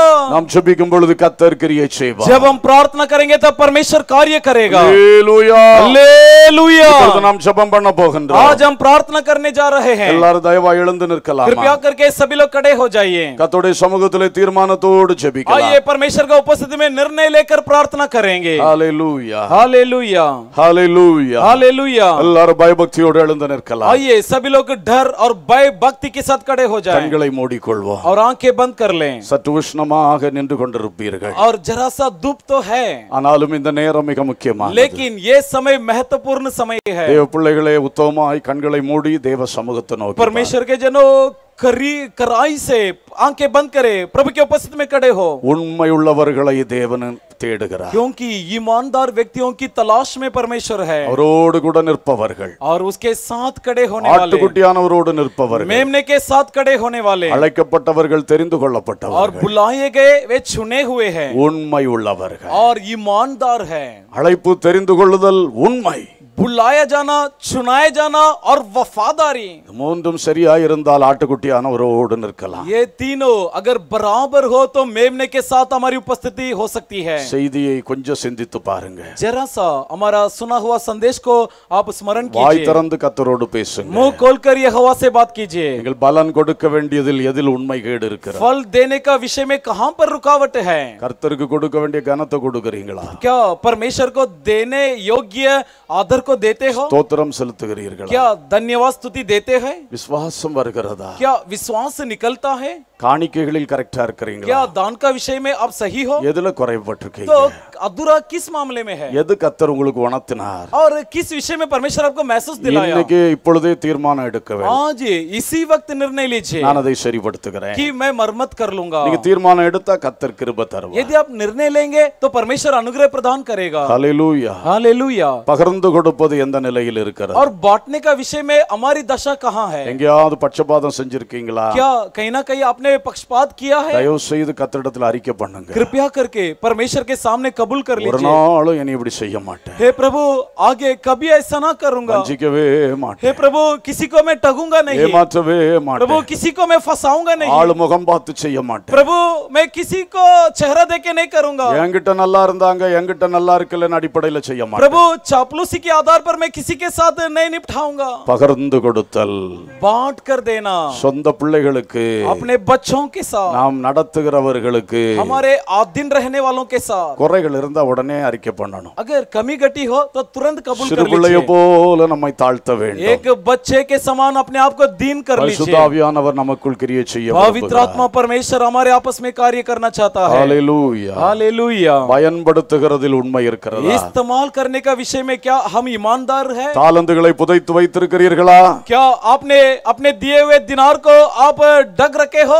जब हम प्रार्थना करेंगे तब परमेश्वर परमेश्वर कार्य करेगा हालेलुया हालेलुया तो नाम जपम पढ़ना पोगन आज हम प्रार्थना करने जा रहे हैं दयवा कृपया करके सभी लोग खड़े हो जाइए कतोड़े समूह तीर्मान तोड़ आइए परमेश्वर का उपस्थिति में निर्णय लेकर प्रार्थना करेंगे हालेलुया हालेलुया हालेलुया हालेलुया எல்லாரும் பயபக்தியோடு எழுந்து நிற்கலாம் आइए सभी लोग डर और भय भक्ति के साथ खड़े हो जाएं கண்களை மூடிக்கொள்வோம் और आंखें बंद कर लें சற்று உஷ்ணமாக நின்று கொண்டிருப்பீர்கள் और जरा सा धूप तो है ஆனாலும் இந்த लेकिन ये समय महत्वपूर्ण समय है देव पिछले उत्तम कण मूड़ी देव समूह परमेश्वर के जनों कराई से आंखे बंद करे प्रभु के उपस्थित में कड़े हो देवन उन्मयुलावन क्योंकि ईमानदार व्यक्तियों की तलाश में परमेश्वर है और और उसके साथ कड़े होने वाले रोड मेमने के साथ कड़े होने वाले पट्टा और बुलाए गए वे चुने हुए हैं उन्मयुलावर और ईमानदार है अड़पुरी उन्मय புல்லாய ஜானா சுனாய ஜானா और वफादारी மூன்றும் சரியா இருந்தால் ஆட்டுக்குட்டியான உறவோடு நிற்கலாம் ये तीनों अगर बराबर हो तो मेमने के साथ हमारी उपस्थिति हो सकती है செய்தியை கொஞ்சம் சிந்தித்து பாருங்க जरा सा हमारा सुना हुआ संदेश को आप स्मरण कीजिए வாய் திறந்து கர்த்தரோடு பேசுங்க मुंह खोलकर यहोवा से बात कीजिए நீங்கள் பலன் கொடுக்க வேண்டியதில் எதில் உண்மை கேடு இருக்கிறது फल देने का विषय में कहां पर रुकावट है கர்த்தருக்கு கொடுக்க வேண்டிய கனத்தை கொடுக்கிறீங்களா क्या परमेश्वर को देने योग्य आदर को देते हो స్తోత్రం क्या धन्यवाद स्तुति देते हैं विश्वास वर्ग क्या विश्वास निकलता है दान का विषय में आप सही हो तो अधूरा किस मामले में है यदि कत्तर उणतार और किस विषय में परमेश्वर आपको महसूस दिलाया तीर्मान हाँ इसी वक्त निर्णय लीजिए कि मैं मरमत कर लूंगा तीर्मान यदि आप निर्णय लेंगे तो परमेश्वर अनुग्रह प्रदान करेगा पगर् और बांटने का विषय में हमारी दशा कहाँ है पक्षपात क्या कहीं ना कहीं आपने आपने पक्षपात किया है தயவு செய்து கர்த்தரிடத்தில் அறிக்கை பண்ணுங்க कृपया करके परमेश्वर के सामने कबूल कर लीजिए ஒரு நாளும் என்னை இப்படி செய்ய மாட்டேன் हे प्रभु आगे कभी ऐसा ना करूंगा வஞ்சிக்கவே மாட்டேன் हे प्रभु किसी को मैं टगूंगा नहीं ஏமாற்றவே மாட்டேன் प्रभु किसी को मैं फंसाऊंगा नहीं ஆள் முகம் பார்த்து செய்ய மாட்டேன் प्रभु मैं किसी को चेहरा देके नहीं करूंगा என்கிட்ட நல்லா இருந்தாங்க என்கிட்ட நல்லா இருக்கலன்னு அடிப்படையில் செய்ய மாட்டேன் प्रभु चापलूसी के आधार पर मैं किसी के साथ नहीं निपटाऊंगा பகிர்ந்து கொடுத்தல் बांट कर देना சொந்த பிள்ளைகளுக்கு अपने बच्चों के साथ नाम நாம் के हमारे आठ दिन रहने वालों के साथ कोरे वड़ने இருந்தா உடனே அறிக்கை பண்ணணும் अगर कमी घटी हो तो तुरंत कबूल कर लीजिए बोल ना मैं ताल வேண்டும் एक बच्चे के समान अपने आप को दीन कर लीजिए பரிசுத்தாவியானவர் நமக்குள் கிரியை செய்ய पवित्र आत्मा परमेश्वर हमारे आपस में कार्य करना चाहता है हालेलुया हालेलुया बयान बढ़त कर दिल பயன்படுத்துகிறதில் कर रहा इस्तेमाल करने का विषय में क्या हम ईमानदार हैं தாளந்துகளை புதைத்து गला क्या आपने अपने दिए हुए दिनार को आप डग रखे हो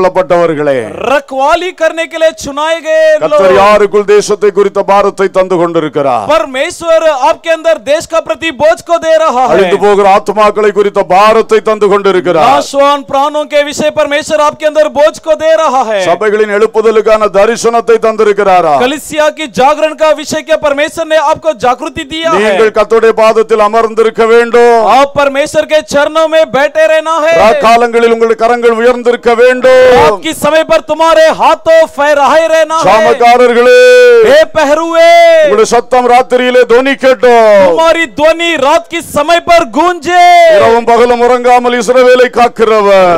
रखवाली करने के लिए चुनाए गए परमेश्वर आपके अंदर देश का प्रति बोझ को दे रहा है प्राणों के विषय परमेश्वर आपके अंदर बोझ को दे रहा है दर्शन कलिसिया की जागरण का विषय क्या परमेश्वर ने आपको जागृति दिया अमर आप परमेश्वर के चरणों में बैठे रहना है कर आपकी समय पर तुम्हारे हाथों फहराए रहना सत्तम रात्रि ध्वनि कटो तुम्हारी ध्वनि रात की समय पर गूंजे पगल मुरंगामल इसल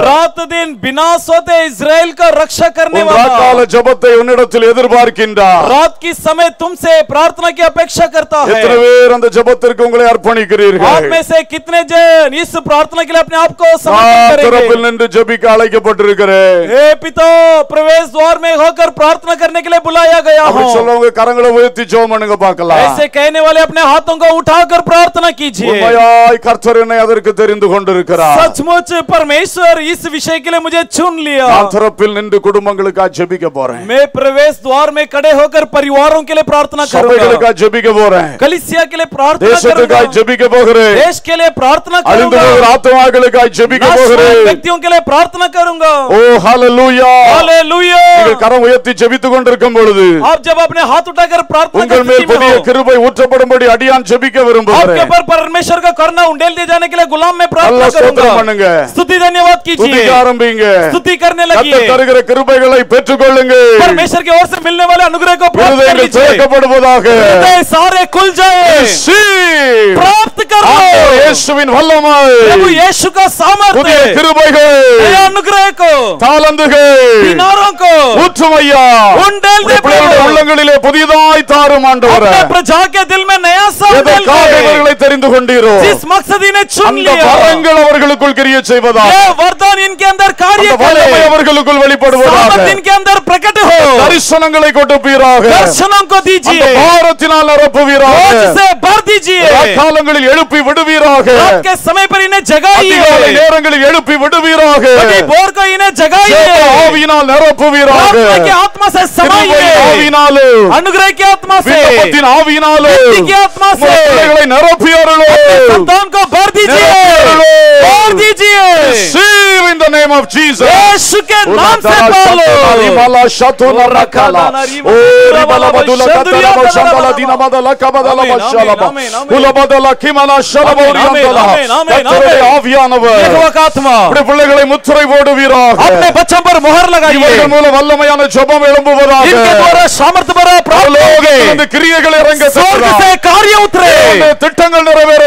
रात दिन बिना सोते इसराइल का रक्षा करने वाला जबते उन्न रात की समय तुमसे प्रार्थना की अपेक्षा करता है जब तक उंगे अर्पण में से कितने जन इस प्रार्थना के लिए अपने आप को समर्पण जबिक अड़क पटे हे पिता प्रवेश द्वार में होकर प्रार्थना करने के लिए बुलाया गया हूँ ऐसे कहने वाले अपने हाथों को उठाकर प्रार्थना कीजिए सचमुच परमेश्वर इस विषय के लिए मुझे चुन लिया நான் का நின்று குடும்பங்களுக்காக मैं प्रवेश द्वार में खड़े होकर परिवारों के लिए प्रार्थना करूंगा சபைகளுக்காக ஜெபிக்க போறேன் कलिसिया के लिए प्रार्थना जबी के बोख रहे देश के लिए प्रार्थना करूंगा व्यक्तियों के लिए प्रार्थना करूंगा ओह ஹalleluya ஹalleluya நீங்கள் கரம் உயர்த்தி ஜெபித்துக் கொண்டிருக்கும் பொழுது आप जब अपने हाथ उठाकर प्रार्थना உங்கள் மேல் புதிய கிருபை ஊற்றப்படும்படி அடியான் ஜெபிக்க விரும்புகிறேன் आपके पर परमेश्वर का करुणा उंडेल दिए जाने के लिए गुलाम में प्रार्थना करूंगा பண்ணுங்க స్తుతి ధన్యవాద कीजिए స్తుతి ఆరంభింగే స్తుతి करने लगिए கர்த்தர் தருகிற கிருபைகளை பெற்றுக்கொள்ளுங்க परमेश्वर की ओर से मिलने वाले अनुग्रह को प्राप्त कर लीजिए திறக்கப்படுவதாக हृदय सारे खुल जाए प्राप्त करो இயேசுவின் வல்லமை प्रभु यीशु का सामर्थ्य புதிய கிருபைகள் अनुग्रह को உள்ளங்களிலே தாரும் தெரிந்து அவர்களுக்குள் கிரிய அவர்களுக்குள் வெளிப்படுவதாக காலங்களில் எழுப்பி விடுவீராக நேரங்களில் எழுப்பி விடுவீராக ఆవినాలు నెరపువీరాగా ఆత్మ సే సమాయే ఆవినాలు అనుగ్రహకి ఆత్మ సే విన్నపతిన ఆవినాలు విన్నతికి ఆత్మ సే నెరపియరులు సంతాన్ కో భర్ దీజియే భర్ దీజియే in the name of Jesus. பிள்ளைகளை முத்திரை போடுவீராக முகர் மூலம் வல்லமையான ஜெபம் எழும்புவதாக இங்க பிராலோகே இந்த கிரியைகள் இறங்க சொர்க்க சே காரிய திட்டங்கள் நிறைவேற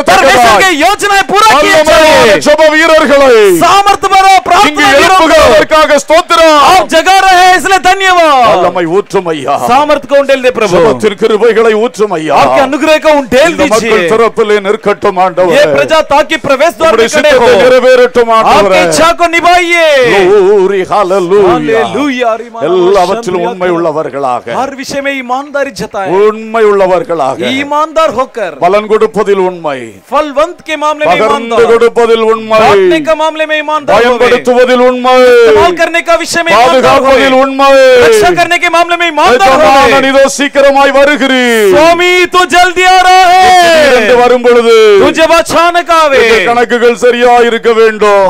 யோஜனை பூரா கியே வீரர்களை சாமர்த்த ಪ್ರಾರ್ಥನೆ ಸ್ತೋತ್ರ आप जगा रहे हैं इसलिए धन्यवाद வல்லமை ஊற்றும் ஐயா சாமர்த்தியம் உண்டே பிரபு திருக்கிருபைகளை ஊற்றும் ஐயா आपके अनुग्रह का उंडेल दीजिए மக்கள் தரப்பிலே நிற்கட்டும் ஆண்டவரே ये प्रजा ताकि प्रवेश द्वार में खड़े हो நிறைவேறட்டும் ஆண்டவரே आपकी इच्छा को निभाइए glory hallelujah hallelujah எல்லாவற்றிலும் உண்மை உள்ளவர்களாக हर विषय में ईमानदारी जताएं உண்மை உள்ளவர்களாக ईमानदार होकर பலன் கொடுப்பதில் உண்மை फलवंत के मामले में ईमानदार கொடுப்பதில் உண்மை बांटने के मामले में ईमानदार பயன்பட करने का विषय में रक्षा करने के मामले में ईमानदार स्वामी तो जल्दी आ रहा है जब अचानक आवे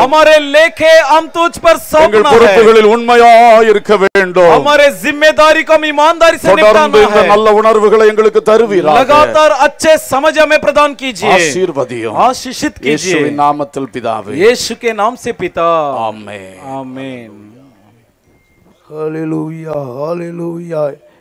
हमारे लेखे हम तुझ पर हमारे जिम्मेदारी को हम ईमानदारी से निपटाना है लगातार अच्छे समझ हमें प्रदान कीजिए आशीर्वदियो आशीषित कीजिए यीशु के नाम से पिता ஆமே ஆமேன் ஹalleluya hallelujah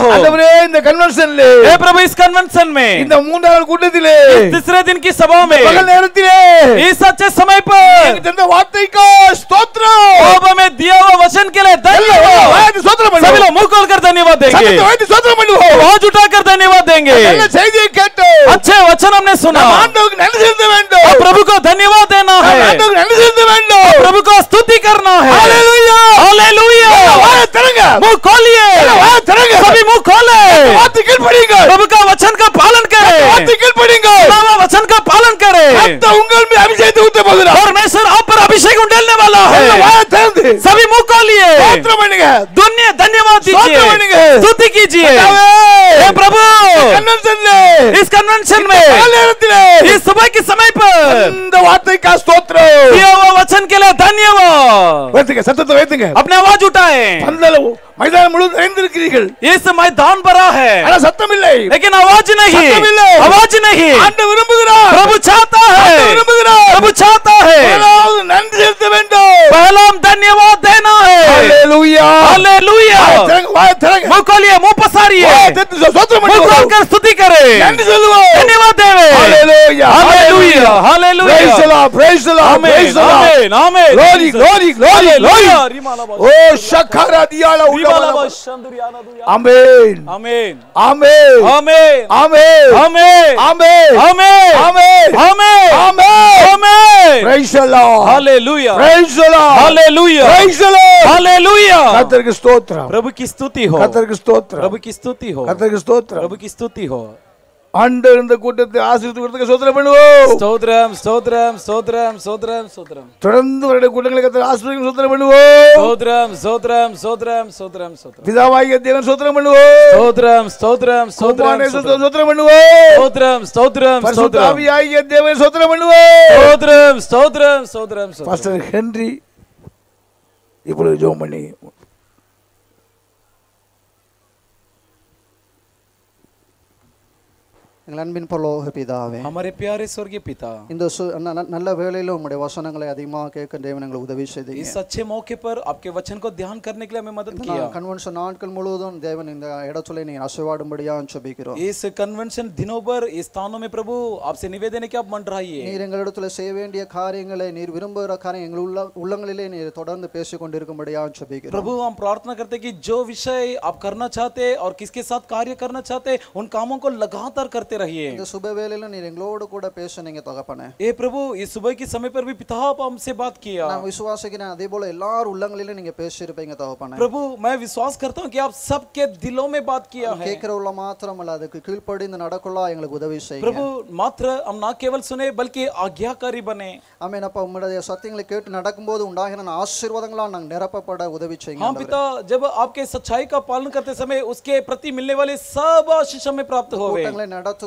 हो आंदवரே இந்த கன்வென்ஷன்ல हे प्रभु इस कन्वेंशन में இந்த மூன்றாவது கூட்டத்திலே तीसरे दिन की सभा में பகல் நேரத்திலே इस अच्छे समय पर நீ தந்த வார்த்தைக்கு ஸ்தோத்திரம் கோபம் में दिया हुआ वचन के लिए धन्यवाद ஸ்தோத்திரம் பண்ணுவோம் சபையில மூக்கு கொடுக்கற धन्यवाद देंगे சபையில ஸ்தோத்திரம் பண்ணுவோம் வாஜ் உட்டாக்கற धन्यवाद देंगे நல்ல செய்தியை கேட்டு अच्छे वचन हमने सुना ஆண்டவருக்கு நன்றி செலுத்த வேண்டும் प्रभु को धन्यवाद देना है ஆண்டவருக்கு நன்றி செலுத்த வேண்டும் प्रभु को स्तुति करना है हालेलुया हालेलुया வாயை திறங்க மூக்கு खोलिए வாயை திறங்க भी मुंह खोले टिकट पड़ेगा प्रभु का वचन का पालन करे तिकट पड़ेगा वचन का पालन करे तो उंगल में अभिषेक होते बोल रहा परमेश्वर आप पर अभिषेक उंडेलने वाला है सभी मुंह खोलिए दुनिया धन्यवाद दीजिए स्तुति कीजिए प्रभु इस कन्वेंशन में इस सुबह के समय पर वार्ता का स्तोत्र உயர்த்துங்க சத்தத்தை உயர்த்துங்க अपने आवाज उठाए பந்தல மைதானம் முழுவதும் நிறைந்திருக்கிறீர்கள் इस मैदान भरा है ஆனா சத்தம் இல்லை लेकिन आवाज नहीं சத்தம் இல்லை आवाज नहीं ஆண்டவர் விரும்புகிறார் प्रभु चाहता है ஆண்டவர் விரும்புகிறார் प्रभु चाहता है முதலாவது நன்றி செலுத்த வேண்டும் पहला धन्यवाद देना है हालेलुया हालेलुया வாய் திறங்க मुंह खोलिए मुंह पसारिए स्तुति करे धन्यवाद Hallelujah. Hallelujah. Hallelujah. Praise the Lord. Praise the Lord. Amen. Praise the Lord. Amen. Amen. Glory, glory, glory, glory. Oh, Shakara diala ulama. Amen. Amen. Amen. Amen. Amen. Amen. Amen. Amen. Amen. Amen. Amen. Amen. Praise the Lord. Hallelujah. Praise the Lord. Hallelujah. Praise the Lord. Hallelujah. कतर के स्तोत्र प्रभु की स्तुति हो कतर के स्तोत्र प्रभु की स्तुति हो कतर के स्तोत्र प्रभु की स्तुति हो ஆண்டவர் இந்த கூட்டத்தை ஆசீர்வதிக்கிறதுக்கு ஸ்தோத்திரம் பண்ணுவோம் சோத்ரம் சோத்ரம் சோத்ரம் சோத்ரம் ஸ்தோத்திரம் தொடர்ந்து வருடைய கூட்டங்களை கத்தர் ஆசீர்வதிக்கும் ஸ்தோத்திரம் பண்ணுவோம் சோத்ரம் சோத்ரம் சோத்ரம் ஸ்தோத்திரம் ஸ்தோத்திரம் பிதாவாகிய தேவன் ஸ்தோத்திரம் பண்ணுவோம் சோத்ரம் ஸ்தோத்திரம் ஸ்தோத்திரம் ஸ்தோத்திரம் பண்ணுவோம் சோத்ரம் ஸ்தோத்திரம் பரிசுத்தாவியாகிய தேவன் ஸ்தோத்திரம் பண்ணுவோம் ஸ்தோத்திரம் சோத்ரம் சோத்ரம் பாஸ்டர் ஹென்றி இப்பொழுது ஜோம் பண்ணி எங்களின் பரலோக பிதாவே हमारे प्यारे स्वर्गीय पिता இந்த நல்ல வேளையில உம்முடைய வசனங்களை அதிகமாக கேட்க தேவன் எங்களுக்கு உதவி செய்தீங்க இந்த अच्छे मौके पर आपके वचन को ध्यान करने के लिए हमें मदद किया கன்வென்ஷன் நாட்கள் முழுவதும் தேவன் இந்த இடத்துல நீ ஆசீர்வாடும்படியா ஜெபிக்கிறோம் इस कन्वेंशन दिनों भर इस स्थानों में प्रभु आपसे निवेदन है कि आप मंडराइए நீர் எங்களிடத்துல செய்ய வேண்டிய காரியங்களை நீர் விரும்புகிற காரியம் எங்கள் உள்ள உள்ளங்களிலே நீர் தொடர்ந்து பேசிக் கொண்டிருக்கும்படியா ஜெபிக்கிறோம் பிரபு हम प्रार्थना करते हैं कि जो विषय आप करना चाहते और किसके साथ कार्य करना चाहते उन कामों को लगातार करते रहिए இந்த சுப வேளையில நீர் எங்களோடு கூட பேசுனீங்க தகப்பனே ए प्रभु इस सुबह के समय पर भी पिता आप हमसे बात किया நான் விசுவாசிக்கிறேன் அதே போல எல்லார் உள்ளங்களிலும் நீங்க பேசியிருப்பீங்க தகப்பனே प्रभु मैं विश्वास करता हूं कि आप सबके दिलों में बात किया है கேக்குறவங்கள மாத்திரமல்ல அதுக்கு கீழ்ப்படிந்து நடக்கலாம் எங்களுக்கு உதவி செய்யுங்க प्रभु मात्र हम ना केवल सुने बल्कि आज्ञाकारी बने ஆமென் அப்பா உம்முடைய சத்தியங்களை கேட்டு நடக்கும்போது உண்டாகிற ஆசீர்வாதங்களால் நாங்கள் நிரப்பப்பட உதவி செய்யுங்க हाँ पिता जब आपके सच्चाई का पालन करते समय उसके प्रति मिलने वाले सब आशीष हमें प्राप्त हो கூட்டங்களை நடத்து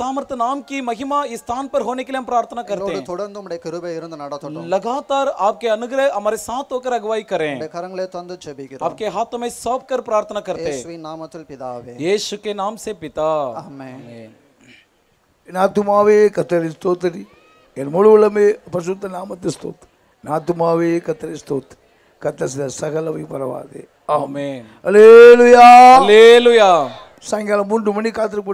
सामर्थ्य नाम की महिमा इस स्थान पर होने के लिए हम प्रार्थना करते हैं थोड़ा நம்முடைய கிருபை இருந்து நடத்தட்டும் लगातार आपके अनुग्रह हमारे साथ होकर अगुवाई करें கரங்களை தந்து ஜெபிக்கிறோம் आपके हाथों में सौंप कर प्रार्थना करते हैं यीशु नामத்தில் பிதாவே यीशु के नाम से पिता ஆமென் நாத்துமாவே கத்தரி ஸ்தோத்திரி என் முழு உலமே பரிசுத்த நாமத்தை ஸ்தோத் நாத்துமாவே கத்தரி ஸ்தோத் கத்தசில சகலவை பரவாதே ஆமென் அல்லேலூயா அல்லேலூயா சாயங்காலம் மூன்று மணி காத்திருப்பு